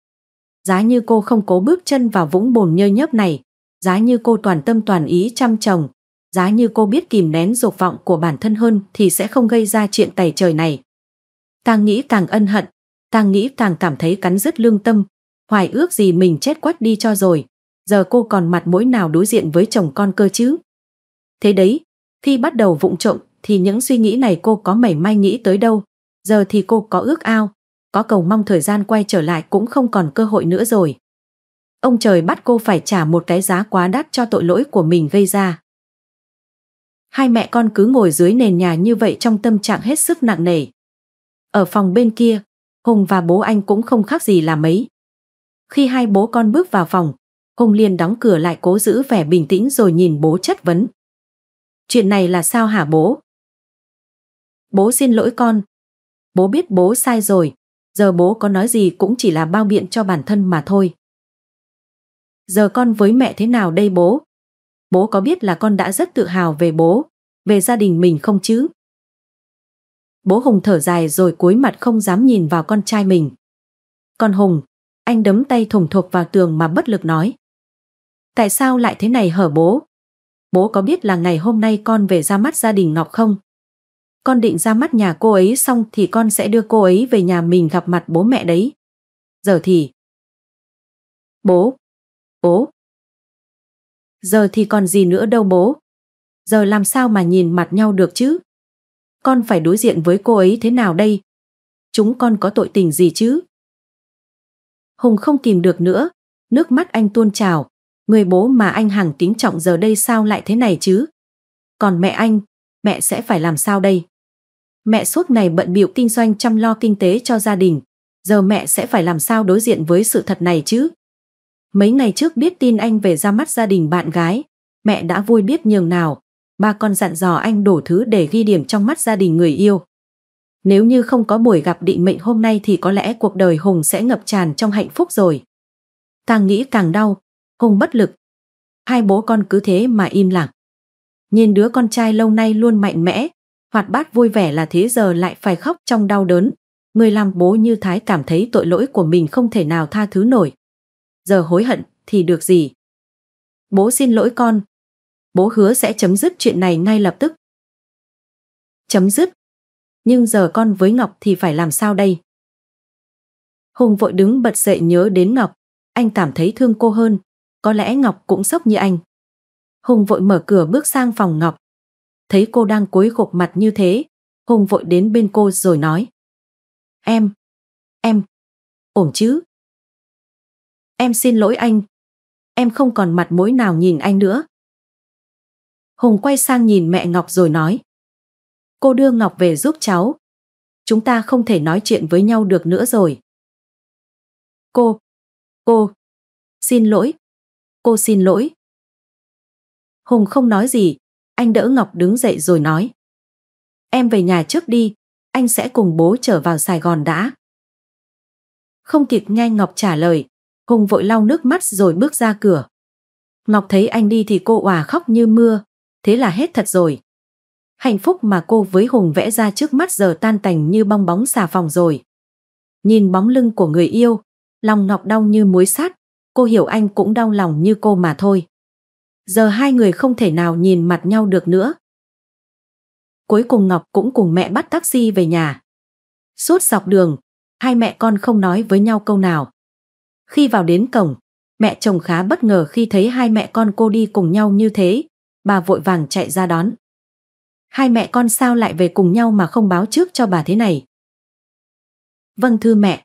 Giá như cô không cố bước chân vào vũng bồn nhơ nhớp này, giá như cô toàn tâm toàn ý chăm chồng, giá như cô biết kìm nén dục vọng của bản thân hơn thì sẽ không gây ra chuyện tày trời này. càng nghĩ càng ân hận, càng nghĩ càng cảm thấy cắn rứt lương tâm, hoài ước gì mình chết quách đi cho rồi, giờ cô còn mặt mũi nào đối diện với chồng con cơ chứ? Thế đấy, khi bắt đầu vụng trộm thì những suy nghĩ này cô có mảy may nghĩ tới đâu, giờ thì cô có ước ao, có cầu mong thời gian quay trở lại cũng không còn cơ hội nữa rồi. Ông trời bắt cô phải trả một cái giá quá đắt cho tội lỗi của mình gây ra. Hai mẹ con cứ ngồi dưới nền nhà như vậy trong tâm trạng hết sức nặng nề. Ở phòng bên kia, Hùng và bố anh cũng không khác gì là mấy. Khi hai bố con bước vào phòng, Hùng liền đóng cửa lại cố giữ vẻ bình tĩnh rồi nhìn bố chất vấn. Chuyện này là sao hả bố? Bố xin lỗi con. Bố biết bố sai rồi. Giờ bố có nói gì cũng chỉ là bao biện cho bản thân mà thôi. Giờ con với mẹ thế nào đây bố? Bố có biết là con đã rất tự hào về bố, về gia đình mình không chứ? Bố Hùng thở dài rồi cúi mặt không dám nhìn vào con trai mình. Con Hùng, anh đấm tay thủng thuộc vào tường mà bất lực nói. Tại sao lại thế này hở bố? Bố có biết là ngày hôm nay con về ra mắt gia đình Ngọc không? Con định ra mắt nhà cô ấy xong thì con sẽ đưa cô ấy về nhà mình gặp mặt bố mẹ đấy. Giờ thì... Bố! Bố! Giờ thì còn gì nữa đâu bố. Giờ làm sao mà nhìn mặt nhau được chứ? Con phải đối diện với cô ấy thế nào đây? Chúng con có tội tình gì chứ? Hùng không kìm được nữa, nước mắt anh tuôn trào, người bố mà anh Hằng kính trọng giờ đây sao lại thế này chứ? Còn mẹ anh, mẹ sẽ phải làm sao đây? Mẹ suốt ngày bận bịu kinh doanh chăm lo kinh tế cho gia đình, giờ mẹ sẽ phải làm sao đối diện với sự thật này chứ? Mấy ngày trước biết tin anh về ra mắt gia đình bạn gái, mẹ đã vui biết nhường nào, ba con dặn dò anh đổ thứ để ghi điểm trong mắt gia đình người yêu. Nếu như không có buổi gặp định mệnh hôm nay thì có lẽ cuộc đời Hùng sẽ ngập tràn trong hạnh phúc rồi. Càng nghĩ càng đau, Hùng bất lực. Hai bố con cứ thế mà im lặng. Nhìn đứa con trai lâu nay luôn mạnh mẽ, hoạt bát vui vẻ là thế giờ lại phải khóc trong đau đớn. Người làm bố như Thái cảm thấy tội lỗi của mình không thể nào tha thứ nổi. Giờ hối hận thì được gì? Bố xin lỗi con. Bố hứa sẽ chấm dứt chuyện này ngay lập tức. Chấm dứt. Nhưng giờ con với Ngọc thì phải làm sao đây? Hùng vội đứng bật dậy nhớ đến Ngọc. Anh cảm thấy thương cô hơn có lẽ Ngọc cũng sốc như anh. Hùng vội mở cửa bước sang phòng Ngọc. Thấy cô đang cúi gục mặt như thế, Hùng vội đến bên cô rồi nói. Em, em, ổn chứ? Em xin lỗi anh, em không còn mặt mũi nào nhìn anh nữa. Hùng quay sang nhìn mẹ Ngọc rồi nói. Cô đưa Ngọc về giúp cháu. Chúng ta không thể nói chuyện với nhau được nữa rồi. Cô, cô, xin lỗi, cô xin lỗi. Hùng không nói gì, anh đỡ Ngọc đứng dậy rồi nói. Em về nhà trước đi, anh sẽ cùng bố trở vào Sài Gòn đã. Không kịp nghe Ngọc trả lời, Hùng vội lau nước mắt rồi bước ra cửa. Ngọc thấy anh đi thì cô òa khóc như mưa, thế là hết thật rồi. Hạnh phúc mà cô với Hùng vẽ ra trước mắt giờ tan tành như bong bóng xà phòng rồi. Nhìn bóng lưng của người yêu, lòng Ngọc đau như muối sát cô hiểu anh cũng đau lòng như cô mà thôi. Giờ hai người không thể nào nhìn mặt nhau được nữa. Cuối cùng Ngọc cũng cùng mẹ bắt taxi về nhà. Suốt dọc đường, hai mẹ con không nói với nhau câu nào. Khi vào đến cổng, mẹ chồng khá bất ngờ khi thấy hai mẹ con cô đi cùng nhau như thế. Bà vội vàng chạy ra đón. Hai mẹ con sao lại về cùng nhau mà không báo trước cho bà thế này? Vâng thưa mẹ,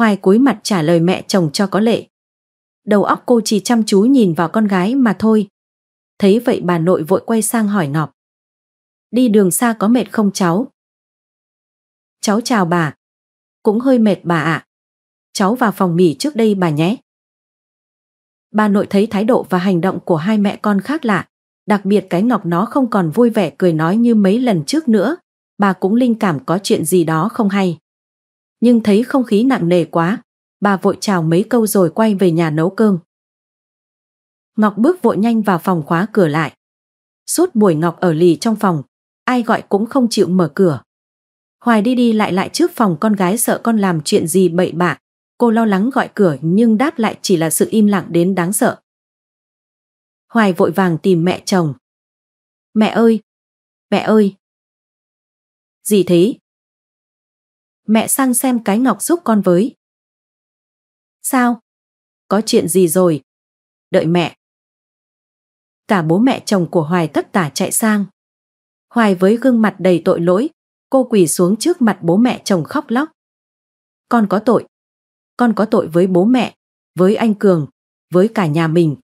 Hoài cúi mặt trả lời mẹ chồng cho có lệ. Đầu óc cô chỉ chăm chú nhìn vào con gái mà thôi. Thấy vậy bà nội vội quay sang hỏi nọp. Đi đường xa có mệt không cháu? Cháu chào bà. Cũng hơi mệt bà ạ. À. Cháu vào phòng nghỉ trước đây bà nhé. Bà nội thấy thái độ và hành động của hai mẹ con khác lạ. Đặc biệt cái ngọc nó không còn vui vẻ cười nói như mấy lần trước nữa. Bà cũng linh cảm có chuyện gì đó không hay nhưng thấy không khí nặng nề quá, bà vội chào mấy câu rồi quay về nhà nấu cơm. Ngọc bước vội nhanh vào phòng khóa cửa lại. Suốt buổi Ngọc ở lì trong phòng, ai gọi cũng không chịu mở cửa. Hoài đi đi lại lại trước phòng con gái sợ con làm chuyện gì bậy bạ. Cô lo lắng gọi cửa nhưng đáp lại chỉ là sự im lặng đến đáng sợ. Hoài vội vàng tìm mẹ chồng. Mẹ ơi! Mẹ ơi! Gì thế? mẹ sang xem cái ngọc giúp con với. Sao? Có chuyện gì rồi? Đợi mẹ. Cả bố mẹ chồng của Hoài tất tả chạy sang. Hoài với gương mặt đầy tội lỗi, cô quỳ xuống trước mặt bố mẹ chồng khóc lóc. Con có tội. Con có tội với bố mẹ, với anh Cường, với cả nhà mình.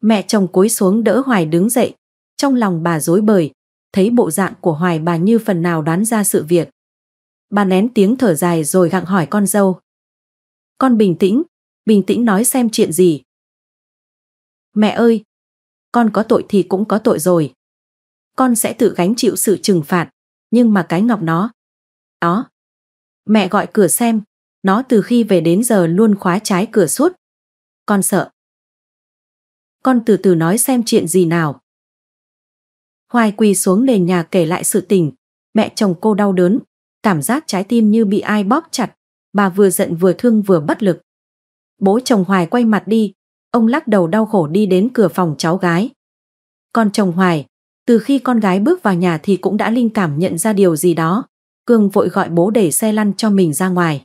Mẹ chồng cúi xuống đỡ Hoài đứng dậy, trong lòng bà dối bời, thấy bộ dạng của Hoài bà như phần nào đoán ra sự việc. Bà nén tiếng thở dài rồi gặng hỏi con dâu. Con bình tĩnh, bình tĩnh nói xem chuyện gì. Mẹ ơi, con có tội thì cũng có tội rồi. Con sẽ tự gánh chịu sự trừng phạt, nhưng mà cái ngọc nó. Đó. Mẹ gọi cửa xem, nó từ khi về đến giờ luôn khóa trái cửa suốt. Con sợ. Con từ từ nói xem chuyện gì nào. Hoài quỳ xuống nền nhà kể lại sự tình, mẹ chồng cô đau đớn, cảm giác trái tim như bị ai bóp chặt, bà vừa giận vừa thương vừa bất lực. Bố chồng Hoài quay mặt đi, ông lắc đầu đau khổ đi đến cửa phòng cháu gái. Con chồng Hoài, từ khi con gái bước vào nhà thì cũng đã linh cảm nhận ra điều gì đó. Cương vội gọi bố để xe lăn cho mình ra ngoài.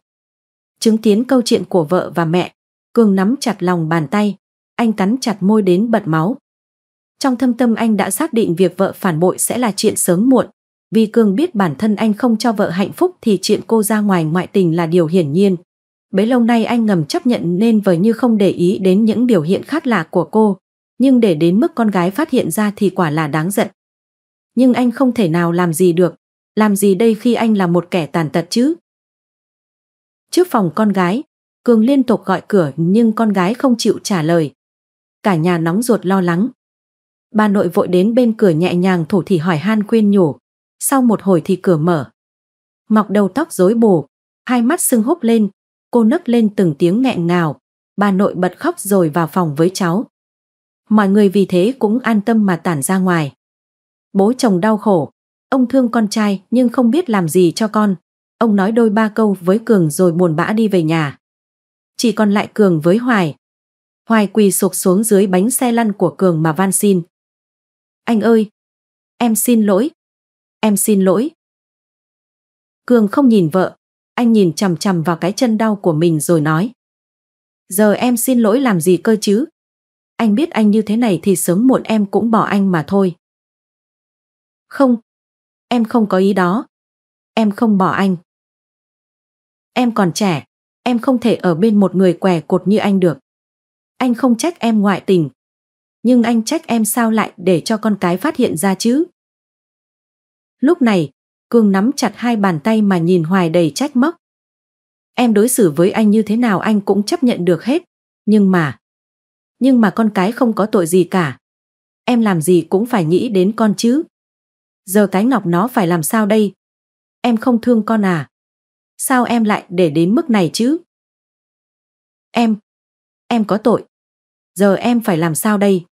Chứng kiến câu chuyện của vợ và mẹ, Cương nắm chặt lòng bàn tay, anh cắn chặt môi đến bật máu. Trong thâm tâm anh đã xác định việc vợ phản bội sẽ là chuyện sớm muộn, vì Cương biết bản thân anh không cho vợ hạnh phúc thì chuyện cô ra ngoài ngoại tình là điều hiển nhiên. Bấy lâu nay anh ngầm chấp nhận nên vờ như không để ý đến những biểu hiện khác lạ của cô, nhưng để đến mức con gái phát hiện ra thì quả là đáng giận. Nhưng anh không thể nào làm gì được, làm gì đây khi anh là một kẻ tàn tật chứ? Trước phòng con gái, Cường liên tục gọi cửa nhưng con gái không chịu trả lời. Cả nhà nóng ruột lo lắng. Bà nội vội đến bên cửa nhẹ nhàng thủ thì hỏi han khuyên nhủ sau một hồi thì cửa mở. Mọc đầu tóc rối bù, hai mắt sưng húp lên, cô nấc lên từng tiếng nghẹn ngào, bà nội bật khóc rồi vào phòng với cháu. Mọi người vì thế cũng an tâm mà tản ra ngoài. Bố chồng đau khổ, ông thương con trai nhưng không biết làm gì cho con. Ông nói đôi ba câu với Cường rồi buồn bã đi về nhà. Chỉ còn lại Cường với Hoài. Hoài quỳ sụp xuống dưới bánh xe lăn của Cường mà van xin. Anh ơi, em xin lỗi, em xin lỗi. Cường không nhìn vợ, anh nhìn chằm chằm vào cái chân đau của mình rồi nói. Giờ em xin lỗi làm gì cơ chứ? Anh biết anh như thế này thì sớm muộn em cũng bỏ anh mà thôi. Không, em không có ý đó. Em không bỏ anh. Em còn trẻ, em không thể ở bên một người què cột như anh được. Anh không trách em ngoại tình. Nhưng anh trách em sao lại để cho con cái phát hiện ra chứ? Lúc này, Cương nắm chặt hai bàn tay mà nhìn Hoài đầy trách móc. Em đối xử với anh như thế nào anh cũng chấp nhận được hết. Nhưng mà... Nhưng mà con cái không có tội gì cả. Em làm gì cũng phải nghĩ đến con chứ. Giờ cái ngọc nó phải làm sao đây? Em không thương con à? Sao em lại để đến mức này chứ? Em... Em có tội. Giờ em phải làm sao đây?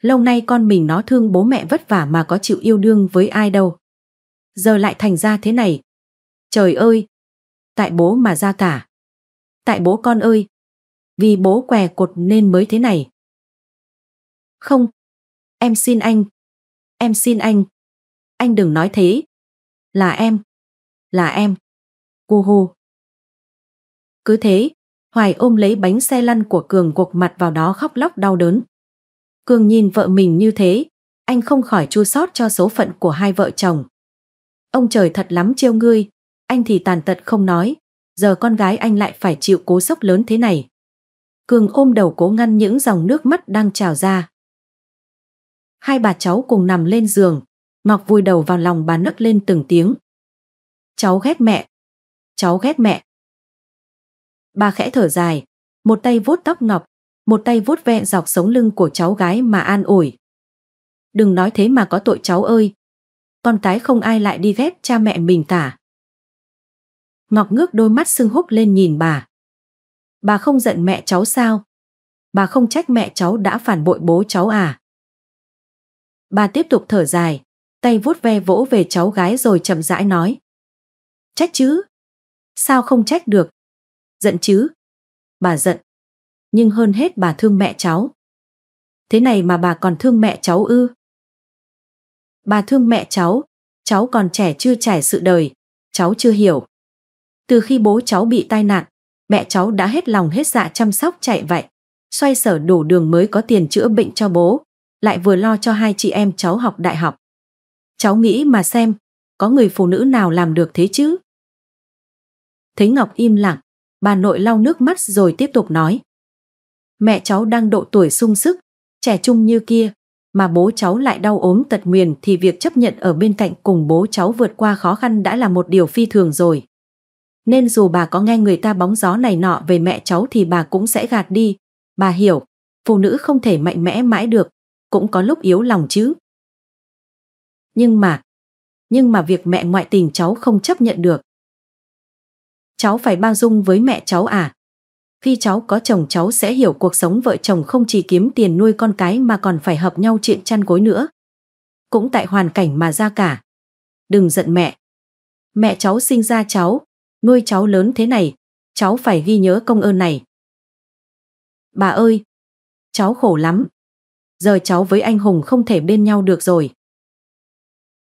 lâu nay con mình nó thương bố mẹ vất vả mà có chịu yêu đương với ai đâu. Giờ lại thành ra thế này. Trời ơi! Tại bố mà ra cả. Tại bố con ơi! Vì bố què cột nên mới thế này. Không! Em xin anh! Em xin anh! Anh đừng nói thế! Là em! Là em! Cô hô! Cứ thế, Hoài ôm lấy bánh xe lăn của Cường cuộc mặt vào đó khóc lóc đau đớn. Cương nhìn vợ mình như thế, anh không khỏi chua xót cho số phận của hai vợ chồng. Ông trời thật lắm chiêu ngươi, anh thì tàn tật không nói, giờ con gái anh lại phải chịu cố sốc lớn thế này. Cường ôm đầu cố ngăn những dòng nước mắt đang trào ra. Hai bà cháu cùng nằm lên giường, Ngọc vùi đầu vào lòng bà nấc lên từng tiếng. Cháu ghét mẹ, cháu ghét mẹ. Bà khẽ thở dài, một tay vuốt tóc Ngọc, một tay vuốt ve dọc sống lưng của cháu gái mà an ủi. Đừng nói thế mà có tội cháu ơi. Con cái không ai lại đi ghét cha mẹ mình cả. Ngọc ngước đôi mắt sưng húp lên nhìn bà. Bà không giận mẹ cháu sao? Bà không trách mẹ cháu đã phản bội bố cháu à? Bà tiếp tục thở dài, tay vuốt ve vỗ về cháu gái rồi chậm rãi nói. Trách chứ? Sao không trách được? Giận chứ? Bà giận, nhưng hơn hết bà thương mẹ cháu. Thế này mà bà còn thương mẹ cháu ư? Bà thương mẹ cháu, cháu còn trẻ chưa trải sự đời, cháu chưa hiểu. Từ khi bố cháu bị tai nạn, mẹ cháu đã hết lòng hết dạ chăm sóc chạy vậy. Xoay sở đủ đường mới có tiền chữa bệnh cho bố, lại vừa lo cho hai chị em cháu học đại học. Cháu nghĩ mà xem, có người phụ nữ nào làm được thế chứ? Thấy Ngọc im lặng, bà nội lau nước mắt rồi tiếp tục nói mẹ cháu đang độ tuổi sung sức, trẻ trung như kia, mà bố cháu lại đau ốm tật nguyền thì việc chấp nhận ở bên cạnh cùng bố cháu vượt qua khó khăn đã là một điều phi thường rồi. Nên dù bà có nghe người ta bóng gió này nọ về mẹ cháu thì bà cũng sẽ gạt đi. Bà hiểu, phụ nữ không thể mạnh mẽ mãi được, cũng có lúc yếu lòng chứ. Nhưng mà, nhưng mà việc mẹ ngoại tình cháu không chấp nhận được. Cháu phải bao dung với mẹ cháu à? khi cháu có chồng cháu sẽ hiểu cuộc sống vợ chồng không chỉ kiếm tiền nuôi con cái mà còn phải hợp nhau chuyện chăn gối nữa. Cũng tại hoàn cảnh mà ra cả. Đừng giận mẹ. Mẹ cháu sinh ra cháu, nuôi cháu lớn thế này, cháu phải ghi nhớ công ơn này. Bà ơi, cháu khổ lắm. Giờ cháu với anh Hùng không thể bên nhau được rồi.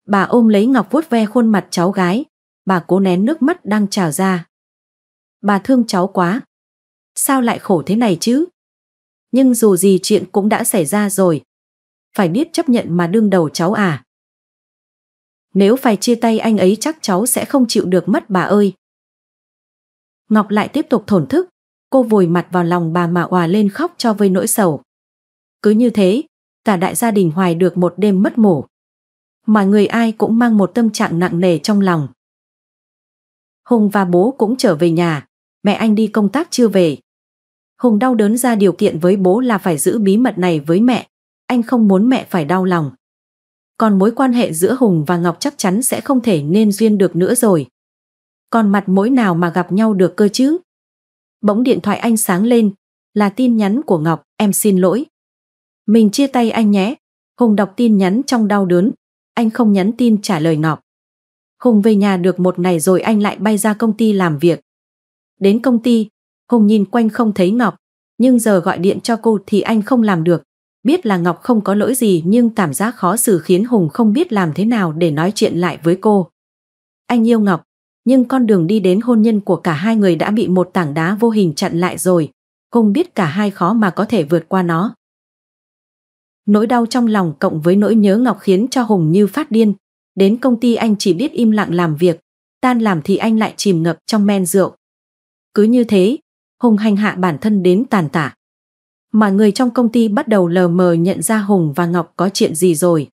Bà ôm lấy Ngọc vuốt ve khuôn mặt cháu gái, bà cố nén nước mắt đang trào ra. Bà thương cháu quá, sao lại khổ thế này chứ? Nhưng dù gì chuyện cũng đã xảy ra rồi. Phải biết chấp nhận mà đương đầu cháu à. Nếu phải chia tay anh ấy chắc cháu sẽ không chịu được mất bà ơi. Ngọc lại tiếp tục thổn thức, cô vùi mặt vào lòng bà mà òa lên khóc cho với nỗi sầu. Cứ như thế, cả đại gia đình hoài được một đêm mất ngủ. Mà người ai cũng mang một tâm trạng nặng nề trong lòng. Hùng và bố cũng trở về nhà, mẹ anh đi công tác chưa về, Hùng đau đớn ra điều kiện với bố là phải giữ bí mật này với mẹ. Anh không muốn mẹ phải đau lòng. Còn mối quan hệ giữa Hùng và Ngọc chắc chắn sẽ không thể nên duyên được nữa rồi. Còn mặt mỗi nào mà gặp nhau được cơ chứ? Bỗng điện thoại anh sáng lên, là tin nhắn của Ngọc, em xin lỗi. Mình chia tay anh nhé. Hùng đọc tin nhắn trong đau đớn, anh không nhắn tin trả lời Ngọc. Hùng về nhà được một ngày rồi anh lại bay ra công ty làm việc. Đến công ty, Hùng nhìn quanh không thấy Ngọc, nhưng giờ gọi điện cho cô thì anh không làm được. Biết là Ngọc không có lỗi gì nhưng cảm giác khó xử khiến Hùng không biết làm thế nào để nói chuyện lại với cô. Anh yêu Ngọc, nhưng con đường đi đến hôn nhân của cả hai người đã bị một tảng đá vô hình chặn lại rồi. Hùng biết cả hai khó mà có thể vượt qua nó. Nỗi đau trong lòng cộng với nỗi nhớ Ngọc khiến cho Hùng như phát điên. Đến công ty anh chỉ biết im lặng làm việc, tan làm thì anh lại chìm ngập trong men rượu. Cứ như thế, Hùng hành hạ bản thân đến tàn tả. Mà người trong công ty bắt đầu lờ mờ nhận ra Hùng và Ngọc có chuyện gì rồi.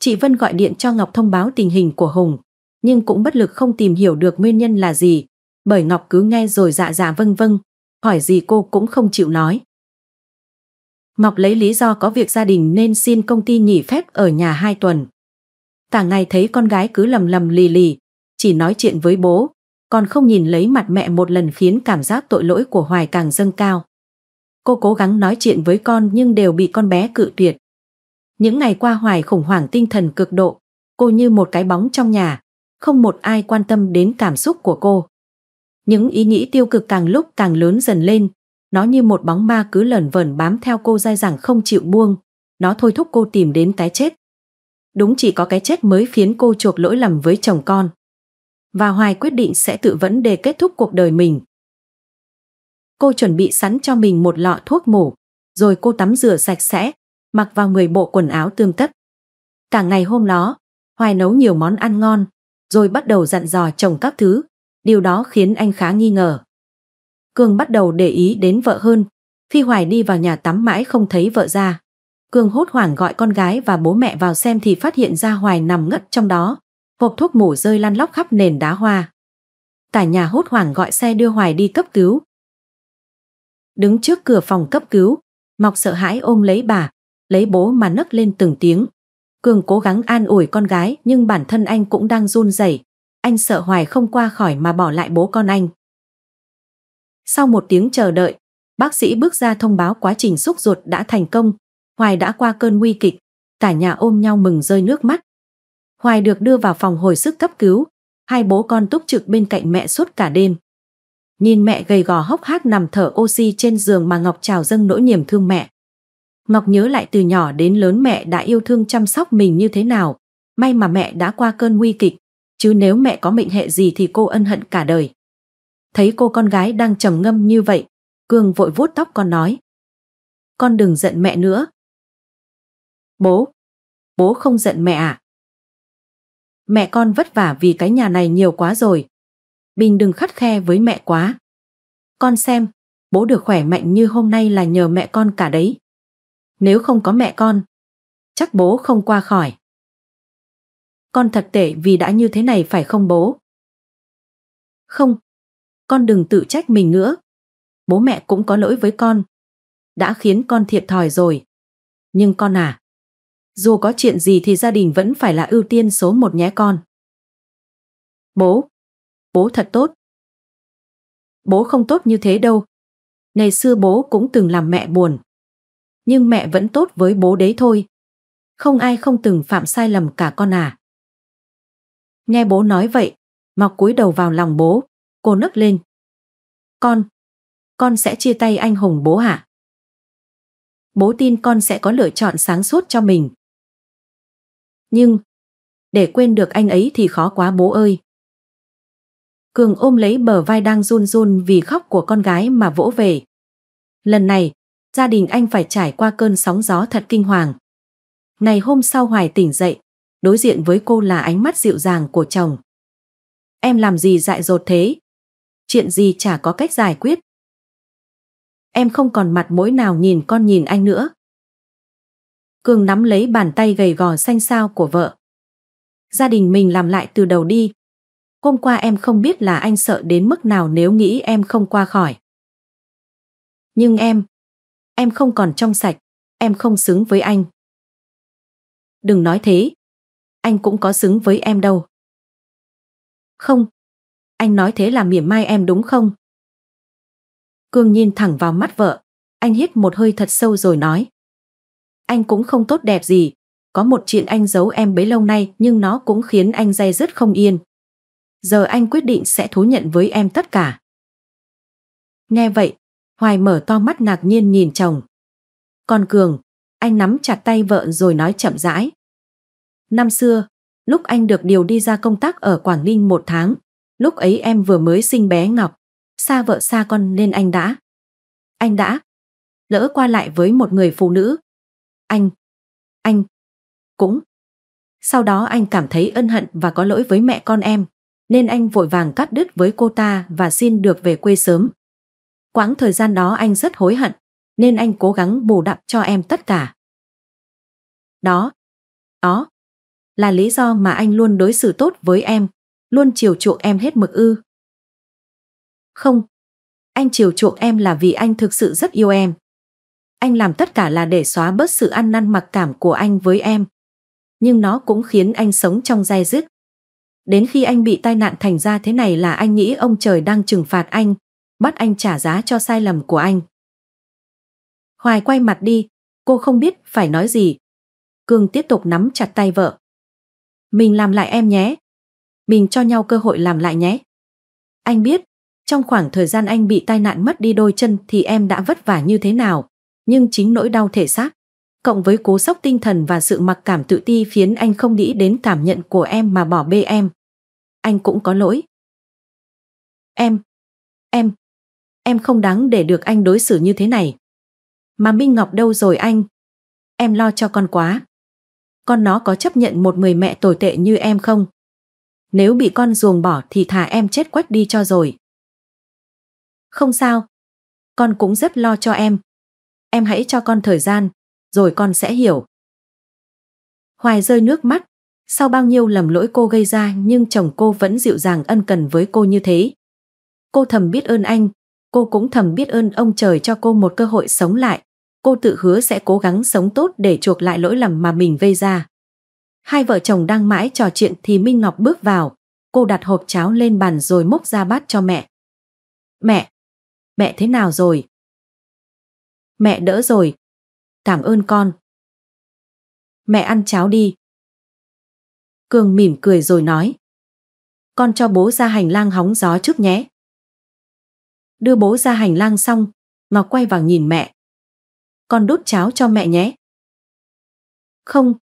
Chị Vân gọi điện cho Ngọc thông báo tình hình của Hùng, nhưng cũng bất lực không tìm hiểu được nguyên nhân là gì, bởi Ngọc cứ nghe rồi dạ dạ vâng vâng, hỏi gì cô cũng không chịu nói. Ngọc lấy lý do có việc gia đình nên xin công ty nghỉ phép ở nhà hai tuần. Tả ngày thấy con gái cứ lầm lầm lì lì, chỉ nói chuyện với bố, còn không nhìn lấy mặt mẹ một lần khiến cảm giác tội lỗi của Hoài càng dâng cao. Cô cố gắng nói chuyện với con nhưng đều bị con bé cự tuyệt. Những ngày qua Hoài khủng hoảng tinh thần cực độ, cô như một cái bóng trong nhà, không một ai quan tâm đến cảm xúc của cô. Những ý nghĩ tiêu cực càng lúc càng lớn dần lên, nó như một bóng ma cứ lẩn vẩn bám theo cô dai dẳng không chịu buông, nó thôi thúc cô tìm đến cái chết. Đúng chỉ có cái chết mới khiến cô chuộc lỗi lầm với chồng con và Hoài quyết định sẽ tự vẫn để kết thúc cuộc đời mình. Cô chuẩn bị sẵn cho mình một lọ thuốc mổ, rồi cô tắm rửa sạch sẽ, mặc vào 10 bộ quần áo tươm tất. Cả ngày hôm đó, Hoài nấu nhiều món ăn ngon, rồi bắt đầu dặn dò chồng các thứ, điều đó khiến anh khá nghi ngờ. Cường bắt đầu để ý đến vợ hơn, khi Hoài đi vào nhà tắm mãi không thấy vợ ra. Cường hốt hoảng gọi con gái và bố mẹ vào xem thì phát hiện ra Hoài nằm ngất trong đó, hộp thuốc mổ rơi lăn lóc khắp nền đá hoa. Cả nhà hốt hoảng gọi xe đưa Hoài đi cấp cứu. Đứng trước cửa phòng cấp cứu, Mọc sợ hãi ôm lấy bà, lấy bố mà nấc lên từng tiếng. Cường cố gắng an ủi con gái nhưng bản thân anh cũng đang run rẩy. Anh sợ Hoài không qua khỏi mà bỏ lại bố con anh. Sau một tiếng chờ đợi, bác sĩ bước ra thông báo quá trình xúc ruột đã thành công. Hoài đã qua cơn nguy kịch, cả nhà ôm nhau mừng rơi nước mắt. Hoài được đưa vào phòng hồi sức cấp cứu, hai bố con túc trực bên cạnh mẹ suốt cả đêm. Nhìn mẹ gầy gò hốc hác nằm thở oxy trên giường mà Ngọc trào dâng nỗi niềm thương mẹ. Ngọc nhớ lại từ nhỏ đến lớn mẹ đã yêu thương chăm sóc mình như thế nào. May mà mẹ đã qua cơn nguy kịch, chứ nếu mẹ có mệnh hệ gì thì cô ân hận cả đời. Thấy cô con gái đang trầm ngâm như vậy, Cương vội vuốt tóc con nói. Con đừng giận mẹ nữa. Bố, bố không giận mẹ à? mẹ con vất vả vì cái nhà này nhiều quá rồi. Bình đừng khắt khe với mẹ quá. Con xem, bố được khỏe mạnh như hôm nay là nhờ mẹ con cả đấy. Nếu không có mẹ con, chắc bố không qua khỏi. Con thật tệ vì đã như thế này phải không bố? Không, con đừng tự trách mình nữa. Bố mẹ cũng có lỗi với con. Đã khiến con thiệt thòi rồi. Nhưng con à, dù có chuyện gì thì gia đình vẫn phải là ưu tiên số một nhé con. Bố, bố thật tốt. Bố không tốt như thế đâu. Ngày xưa bố cũng từng làm mẹ buồn. Nhưng mẹ vẫn tốt với bố đấy thôi. Không ai không từng phạm sai lầm cả con à. Nghe bố nói vậy, mọc cúi đầu vào lòng bố, cô nấc lên. Con, con sẽ chia tay anh hùng bố hả? Bố tin con sẽ có lựa chọn sáng suốt cho mình. Nhưng, để quên được anh ấy thì khó quá bố ơi. Cường ôm lấy bờ vai đang run run vì khóc của con gái mà vỗ về. Lần này, gia đình anh phải trải qua cơn sóng gió thật kinh hoàng. Ngày hôm sau Hoài tỉnh dậy, đối diện với cô là ánh mắt dịu dàng của chồng. Em làm gì dại dột thế? Chuyện gì chả có cách giải quyết. Em không còn mặt mũi nào nhìn con nhìn anh nữa. Cường nắm lấy bàn tay gầy gò xanh xao của vợ. Gia đình mình làm lại từ đầu đi. Hôm qua em không biết là anh sợ đến mức nào nếu nghĩ em không qua khỏi. Nhưng em, em không còn trong sạch, em không xứng với anh. Đừng nói thế, anh cũng có xứng với em đâu. Không, anh nói thế là mỉa mai em đúng không? Cương nhìn thẳng vào mắt vợ, anh hít một hơi thật sâu rồi nói anh cũng không tốt đẹp gì. Có một chuyện anh giấu em bấy lâu nay nhưng nó cũng khiến anh dây dứt không yên. Giờ anh quyết định sẽ thú nhận với em tất cả. Nghe vậy, Hoài mở to mắt ngạc nhiên nhìn chồng. Còn Cường, anh nắm chặt tay vợ rồi nói chậm rãi. Năm xưa, lúc anh được điều đi ra công tác ở Quảng Ninh một tháng, lúc ấy em vừa mới sinh bé Ngọc, xa vợ xa con nên anh đã. Anh đã lỡ qua lại với một người phụ nữ, anh, anh, cũng. Sau đó anh cảm thấy ân hận và có lỗi với mẹ con em, nên anh vội vàng cắt đứt với cô ta và xin được về quê sớm. Quãng thời gian đó anh rất hối hận, nên anh cố gắng bù đắp cho em tất cả. Đó, đó, là lý do mà anh luôn đối xử tốt với em, luôn chiều chuộng em hết mực ư. Không, anh chiều chuộng em là vì anh thực sự rất yêu em. Anh làm tất cả là để xóa bớt sự ăn năn mặc cảm của anh với em. Nhưng nó cũng khiến anh sống trong dai dứt. Đến khi anh bị tai nạn thành ra thế này là anh nghĩ ông trời đang trừng phạt anh, bắt anh trả giá cho sai lầm của anh. Hoài quay mặt đi, cô không biết phải nói gì. Cương tiếp tục nắm chặt tay vợ. Mình làm lại em nhé. Mình cho nhau cơ hội làm lại nhé. Anh biết, trong khoảng thời gian anh bị tai nạn mất đi đôi chân thì em đã vất vả như thế nào nhưng chính nỗi đau thể xác cộng với cú sốc tinh thần và sự mặc cảm tự ti khiến anh không nghĩ đến cảm nhận của em mà bỏ bê em. Anh cũng có lỗi. Em, em, em không đáng để được anh đối xử như thế này. Mà Minh Ngọc đâu rồi anh? Em lo cho con quá. Con nó có chấp nhận một người mẹ tồi tệ như em không? Nếu bị con ruồng bỏ thì thả em chết quách đi cho rồi. Không sao. Con cũng rất lo cho em em hãy cho con thời gian, rồi con sẽ hiểu. Hoài rơi nước mắt, sau bao nhiêu lầm lỗi cô gây ra nhưng chồng cô vẫn dịu dàng ân cần với cô như thế. Cô thầm biết ơn anh, cô cũng thầm biết ơn ông trời cho cô một cơ hội sống lại. Cô tự hứa sẽ cố gắng sống tốt để chuộc lại lỗi lầm mà mình gây ra. Hai vợ chồng đang mãi trò chuyện thì Minh Ngọc bước vào. Cô đặt hộp cháo lên bàn rồi múc ra bát cho mẹ. Mẹ! Mẹ thế nào rồi? Mẹ đỡ rồi. Cảm ơn con. Mẹ ăn cháo đi. Cường mỉm cười rồi nói. Con cho bố ra hành lang hóng gió trước nhé. Đưa bố ra hành lang xong, Ngọc quay vào nhìn mẹ. Con đút cháo cho mẹ nhé. Không,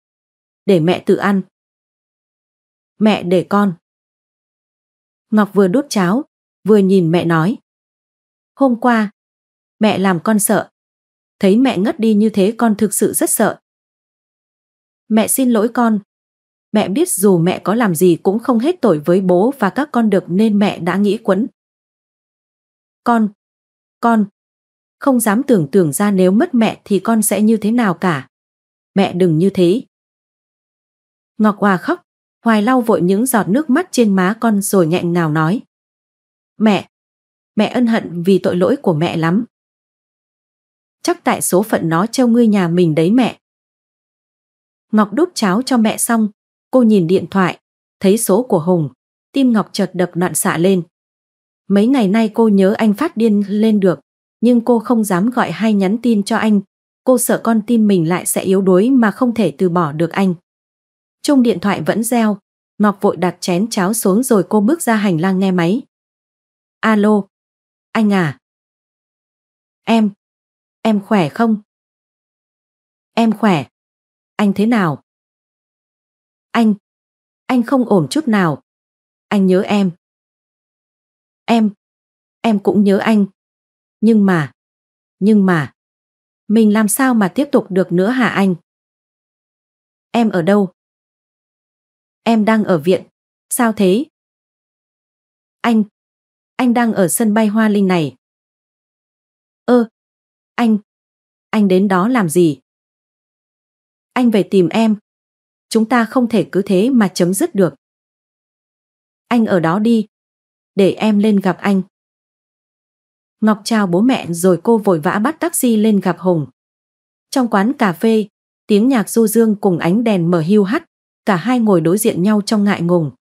để mẹ tự ăn. Mẹ để con. Ngọc vừa đút cháo, vừa nhìn mẹ nói. Hôm qua, mẹ làm con sợ thấy mẹ ngất đi như thế con thực sự rất sợ. Mẹ xin lỗi con. Mẹ biết dù mẹ có làm gì cũng không hết tội với bố và các con được nên mẹ đã nghĩ quẫn. Con, con, không dám tưởng tượng ra nếu mất mẹ thì con sẽ như thế nào cả. Mẹ đừng như thế. Ngọc Hòa khóc, Hoài lau vội những giọt nước mắt trên má con rồi nhẹ ngào nói. Mẹ, mẹ ân hận vì tội lỗi của mẹ lắm chắc tại số phận nó treo ngươi nhà mình đấy mẹ. Ngọc đút cháo cho mẹ xong, cô nhìn điện thoại, thấy số của Hùng, tim Ngọc chợt đập loạn xạ lên. Mấy ngày nay cô nhớ anh phát điên lên được, nhưng cô không dám gọi hay nhắn tin cho anh, cô sợ con tim mình lại sẽ yếu đuối mà không thể từ bỏ được anh. Chung điện thoại vẫn reo, Ngọc vội đặt chén cháo xuống rồi cô bước ra hành lang nghe máy. Alo, anh à? Em, Em khỏe không? Em khỏe. Anh thế nào? Anh, anh không ổn chút nào. Anh nhớ em. Em, em cũng nhớ anh. Nhưng mà, nhưng mà, mình làm sao mà tiếp tục được nữa hả anh? Em ở đâu? Em đang ở viện. Sao thế? Anh, anh đang ở sân bay Hoa Linh này. Ơ, ờ, anh, anh đến đó làm gì? Anh về tìm em. Chúng ta không thể cứ thế mà chấm dứt được. Anh ở đó đi. Để em lên gặp anh. Ngọc chào bố mẹ rồi cô vội vã bắt taxi lên gặp Hùng. Trong quán cà phê, tiếng nhạc du dương cùng ánh đèn mở hưu hắt, cả hai ngồi đối diện nhau trong ngại ngùng.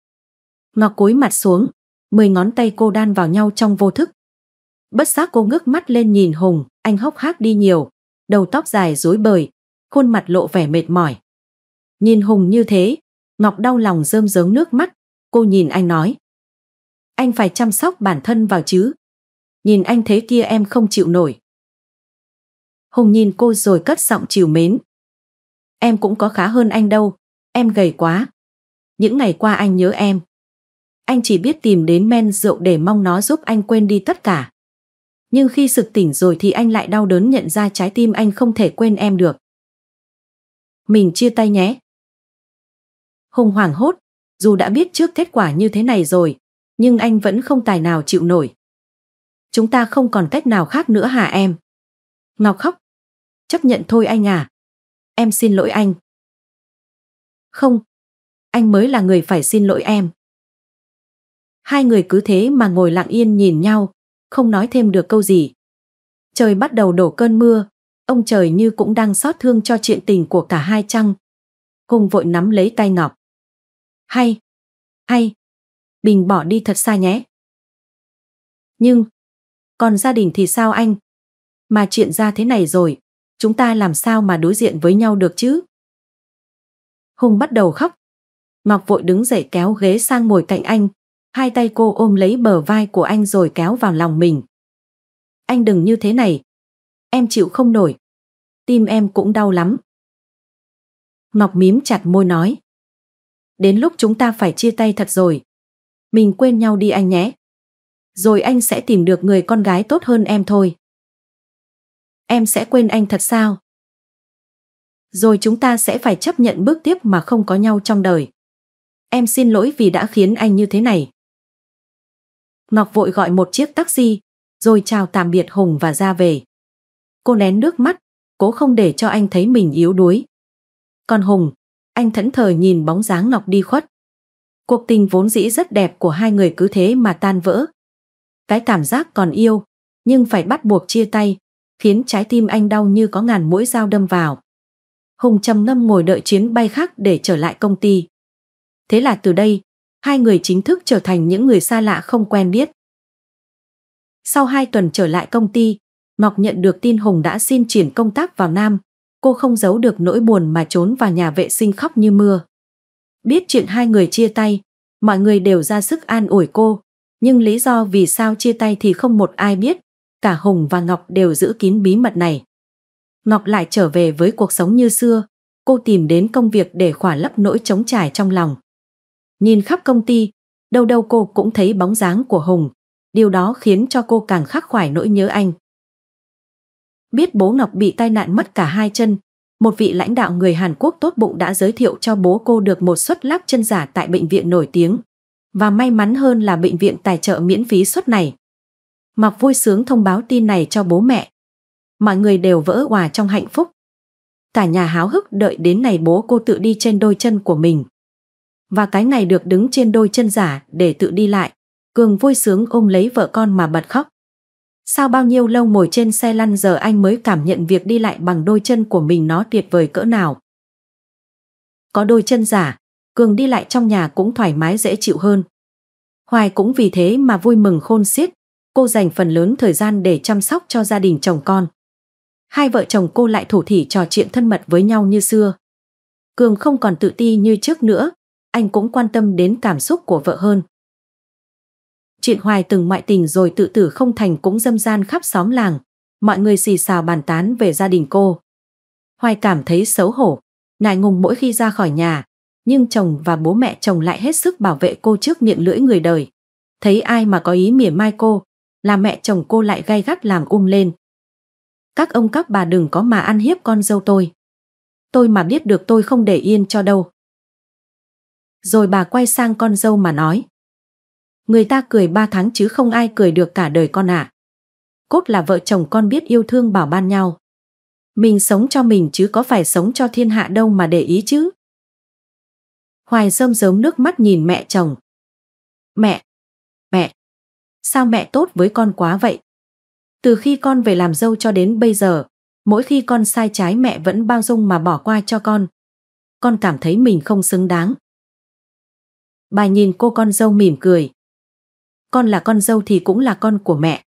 Ngọc cúi mặt xuống, mười ngón tay cô đan vào nhau trong vô thức, Bất giác cô ngước mắt lên nhìn Hùng, anh hốc hác đi nhiều, đầu tóc dài rối bời, khuôn mặt lộ vẻ mệt mỏi. Nhìn Hùng như thế, Ngọc đau lòng rơm rớm nước mắt, cô nhìn anh nói. Anh phải chăm sóc bản thân vào chứ. Nhìn anh thế kia em không chịu nổi. Hùng nhìn cô rồi cất giọng chiều mến. Em cũng có khá hơn anh đâu, em gầy quá. Những ngày qua anh nhớ em. Anh chỉ biết tìm đến men rượu để mong nó giúp anh quên đi tất cả nhưng khi sực tỉnh rồi thì anh lại đau đớn nhận ra trái tim anh không thể quên em được. Mình chia tay nhé. Hùng hoảng hốt, dù đã biết trước kết quả như thế này rồi, nhưng anh vẫn không tài nào chịu nổi. Chúng ta không còn cách nào khác nữa hả em? Ngọc khóc. Chấp nhận thôi anh à. Em xin lỗi anh. Không, anh mới là người phải xin lỗi em. Hai người cứ thế mà ngồi lặng yên nhìn nhau, không nói thêm được câu gì. Trời bắt đầu đổ cơn mưa, ông trời như cũng đang xót thương cho chuyện tình của cả hai chăng. Hùng vội nắm lấy tay Ngọc. Hay, hay, Bình bỏ đi thật xa nhé. Nhưng, còn gia đình thì sao anh? Mà chuyện ra thế này rồi, chúng ta làm sao mà đối diện với nhau được chứ? Hùng bắt đầu khóc. Ngọc vội đứng dậy kéo ghế sang ngồi cạnh anh, Hai tay cô ôm lấy bờ vai của anh rồi kéo vào lòng mình. Anh đừng như thế này. Em chịu không nổi. Tim em cũng đau lắm. Ngọc mím chặt môi nói. Đến lúc chúng ta phải chia tay thật rồi. Mình quên nhau đi anh nhé. Rồi anh sẽ tìm được người con gái tốt hơn em thôi. Em sẽ quên anh thật sao? Rồi chúng ta sẽ phải chấp nhận bước tiếp mà không có nhau trong đời. Em xin lỗi vì đã khiến anh như thế này. Ngọc vội gọi một chiếc taxi, rồi chào tạm biệt Hùng và ra về. Cô nén nước mắt, cố không để cho anh thấy mình yếu đuối. Còn Hùng, anh thẫn thờ nhìn bóng dáng Ngọc đi khuất. Cuộc tình vốn dĩ rất đẹp của hai người cứ thế mà tan vỡ. Cái cảm giác còn yêu, nhưng phải bắt buộc chia tay, khiến trái tim anh đau như có ngàn mũi dao đâm vào. Hùng trầm ngâm ngồi đợi chuyến bay khác để trở lại công ty. Thế là từ đây, hai người chính thức trở thành những người xa lạ không quen biết. Sau hai tuần trở lại công ty, Ngọc nhận được tin Hùng đã xin chuyển công tác vào Nam. Cô không giấu được nỗi buồn mà trốn vào nhà vệ sinh khóc như mưa. Biết chuyện hai người chia tay, mọi người đều ra sức an ủi cô. Nhưng lý do vì sao chia tay thì không một ai biết. Cả Hùng và Ngọc đều giữ kín bí mật này. Ngọc lại trở về với cuộc sống như xưa. Cô tìm đến công việc để khỏa lấp nỗi trống trải trong lòng. Nhìn khắp công ty, đâu đâu cô cũng thấy bóng dáng của Hùng. Điều đó khiến cho cô càng khắc khoải nỗi nhớ anh. Biết bố Ngọc bị tai nạn mất cả hai chân, một vị lãnh đạo người Hàn Quốc tốt bụng đã giới thiệu cho bố cô được một suất lắp chân giả tại bệnh viện nổi tiếng. Và may mắn hơn là bệnh viện tài trợ miễn phí suất này. Mặc vui sướng thông báo tin này cho bố mẹ. Mọi người đều vỡ hòa trong hạnh phúc. Cả nhà háo hức đợi đến ngày bố cô tự đi trên đôi chân của mình và cái này được đứng trên đôi chân giả để tự đi lại. Cường vui sướng ôm lấy vợ con mà bật khóc. Sao bao nhiêu lâu ngồi trên xe lăn giờ anh mới cảm nhận việc đi lại bằng đôi chân của mình nó tuyệt vời cỡ nào. Có đôi chân giả, Cường đi lại trong nhà cũng thoải mái dễ chịu hơn. Hoài cũng vì thế mà vui mừng khôn xiết, cô dành phần lớn thời gian để chăm sóc cho gia đình chồng con. Hai vợ chồng cô lại thủ thỉ trò chuyện thân mật với nhau như xưa. Cường không còn tự ti như trước nữa, anh cũng quan tâm đến cảm xúc của vợ hơn. Chuyện Hoài từng ngoại tình rồi tự tử không thành cũng dâm gian khắp xóm làng, mọi người xì xào bàn tán về gia đình cô. Hoài cảm thấy xấu hổ, ngại ngùng mỗi khi ra khỏi nhà, nhưng chồng và bố mẹ chồng lại hết sức bảo vệ cô trước miệng lưỡi người đời. Thấy ai mà có ý mỉa mai cô, là mẹ chồng cô lại gay gắt làm um lên. Các ông các bà đừng có mà ăn hiếp con dâu tôi. Tôi mà biết được tôi không để yên cho đâu rồi bà quay sang con dâu mà nói. Người ta cười ba tháng chứ không ai cười được cả đời con ạ. À. Cốt là vợ chồng con biết yêu thương bảo ban nhau. Mình sống cho mình chứ có phải sống cho thiên hạ đâu mà để ý chứ. Hoài rơm rớm nước mắt nhìn mẹ chồng. Mẹ! Mẹ! Sao mẹ tốt với con quá vậy? Từ khi con về làm dâu cho đến bây giờ, mỗi khi con sai trái mẹ vẫn bao dung mà bỏ qua cho con. Con cảm thấy mình không xứng đáng. Bà nhìn cô con dâu mỉm cười. Con là con dâu thì cũng là con của mẹ.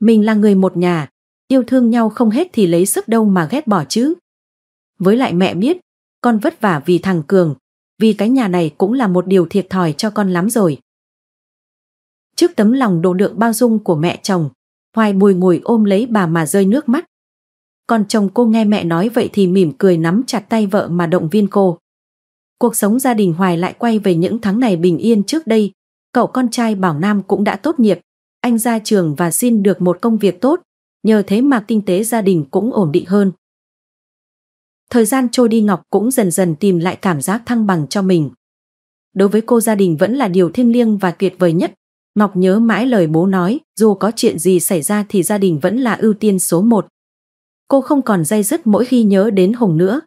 Mình là người một nhà, yêu thương nhau không hết thì lấy sức đâu mà ghét bỏ chứ. Với lại mẹ biết, con vất vả vì thằng Cường, vì cái nhà này cũng là một điều thiệt thòi cho con lắm rồi. Trước tấm lòng độ lượng bao dung của mẹ chồng, Hoài Bùi ngồi ôm lấy bà mà rơi nước mắt. Còn chồng cô nghe mẹ nói vậy thì mỉm cười nắm chặt tay vợ mà động viên cô cuộc sống gia đình Hoài lại quay về những tháng ngày bình yên trước đây. Cậu con trai Bảo Nam cũng đã tốt nghiệp, anh ra trường và xin được một công việc tốt, nhờ thế mà kinh tế gia đình cũng ổn định hơn. Thời gian trôi đi Ngọc cũng dần dần tìm lại cảm giác thăng bằng cho mình. Đối với cô gia đình vẫn là điều thiêng liêng và tuyệt vời nhất. Ngọc nhớ mãi lời bố nói, dù có chuyện gì xảy ra thì gia đình vẫn là ưu tiên số một. Cô không còn dây dứt mỗi khi nhớ đến Hùng nữa.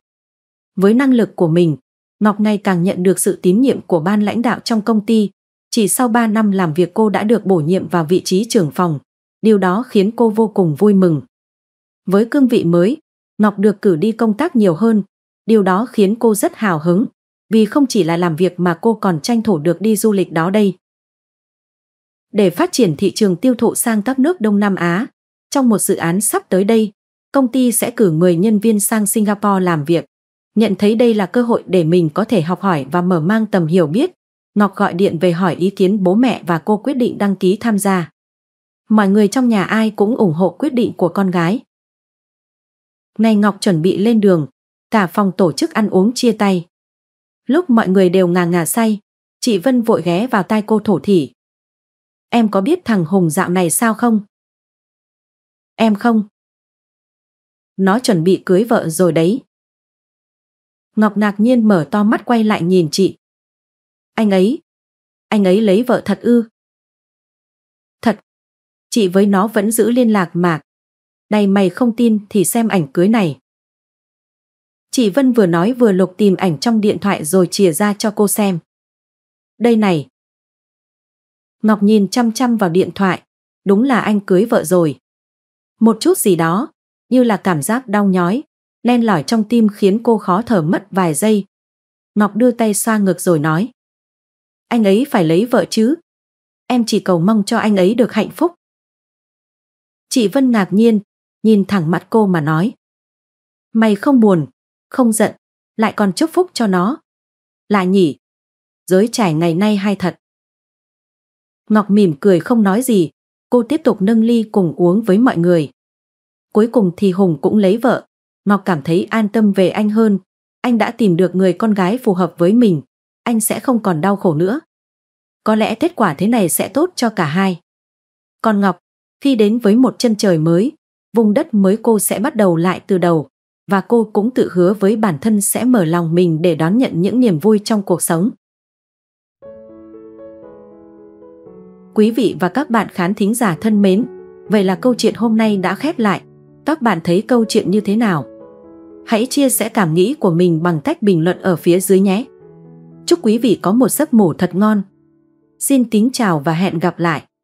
Với năng lực của mình, Ngọc ngày càng nhận được sự tín nhiệm của ban lãnh đạo trong công ty. Chỉ sau 3 năm làm việc cô đã được bổ nhiệm vào vị trí trưởng phòng. Điều đó khiến cô vô cùng vui mừng. Với cương vị mới, Ngọc được cử đi công tác nhiều hơn. Điều đó khiến cô rất hào hứng, vì không chỉ là làm việc mà cô còn tranh thủ được đi du lịch đó đây. Để phát triển thị trường tiêu thụ sang các nước Đông Nam Á, trong một dự án sắp tới đây, công ty sẽ cử 10 nhân viên sang Singapore làm việc nhận thấy đây là cơ hội để mình có thể học hỏi và mở mang tầm hiểu biết. Ngọc gọi điện về hỏi ý kiến bố mẹ và cô quyết định đăng ký tham gia. Mọi người trong nhà ai cũng ủng hộ quyết định của con gái. Nay Ngọc chuẩn bị lên đường, cả phòng tổ chức ăn uống chia tay. Lúc mọi người đều ngà ngà say, chị Vân vội ghé vào tai cô thổ thỉ. Em có biết thằng Hùng dạo này sao không? Em không. Nó chuẩn bị cưới vợ rồi đấy. Ngọc ngạc nhiên mở to mắt quay lại nhìn chị. Anh ấy, anh ấy lấy vợ thật ư. Thật, chị với nó vẫn giữ liên lạc mà. Đây mày không tin thì xem ảnh cưới này. Chị Vân vừa nói vừa lục tìm ảnh trong điện thoại rồi chìa ra cho cô xem. Đây này. Ngọc nhìn chăm chăm vào điện thoại. Đúng là anh cưới vợ rồi. Một chút gì đó, như là cảm giác đau nhói, len lỏi trong tim khiến cô khó thở mất vài giây. Ngọc đưa tay xoa ngược rồi nói. Anh ấy phải lấy vợ chứ. Em chỉ cầu mong cho anh ấy được hạnh phúc. Chị Vân ngạc nhiên, nhìn thẳng mặt cô mà nói. Mày không buồn, không giận, lại còn chúc phúc cho nó. Lạ nhỉ, giới trẻ ngày nay hay thật. Ngọc mỉm cười không nói gì, cô tiếp tục nâng ly cùng uống với mọi người. Cuối cùng thì Hùng cũng lấy vợ, Ngọc cảm thấy an tâm về anh hơn. Anh đã tìm được người con gái phù hợp với mình. Anh sẽ không còn đau khổ nữa. Có lẽ kết quả thế này sẽ tốt cho cả hai. Còn Ngọc, khi đến với một chân trời mới, vùng đất mới cô sẽ bắt đầu lại từ đầu. Và cô cũng tự hứa với bản thân sẽ mở lòng mình để đón nhận những niềm vui trong cuộc sống. Quý vị và các bạn khán thính giả thân mến, vậy là câu chuyện hôm nay đã khép lại. Các bạn thấy câu chuyện như thế nào? Hãy chia sẻ cảm nghĩ của mình bằng cách bình luận ở phía dưới nhé. Chúc quý vị có một giấc ngủ thật ngon. Xin kính chào và hẹn gặp lại.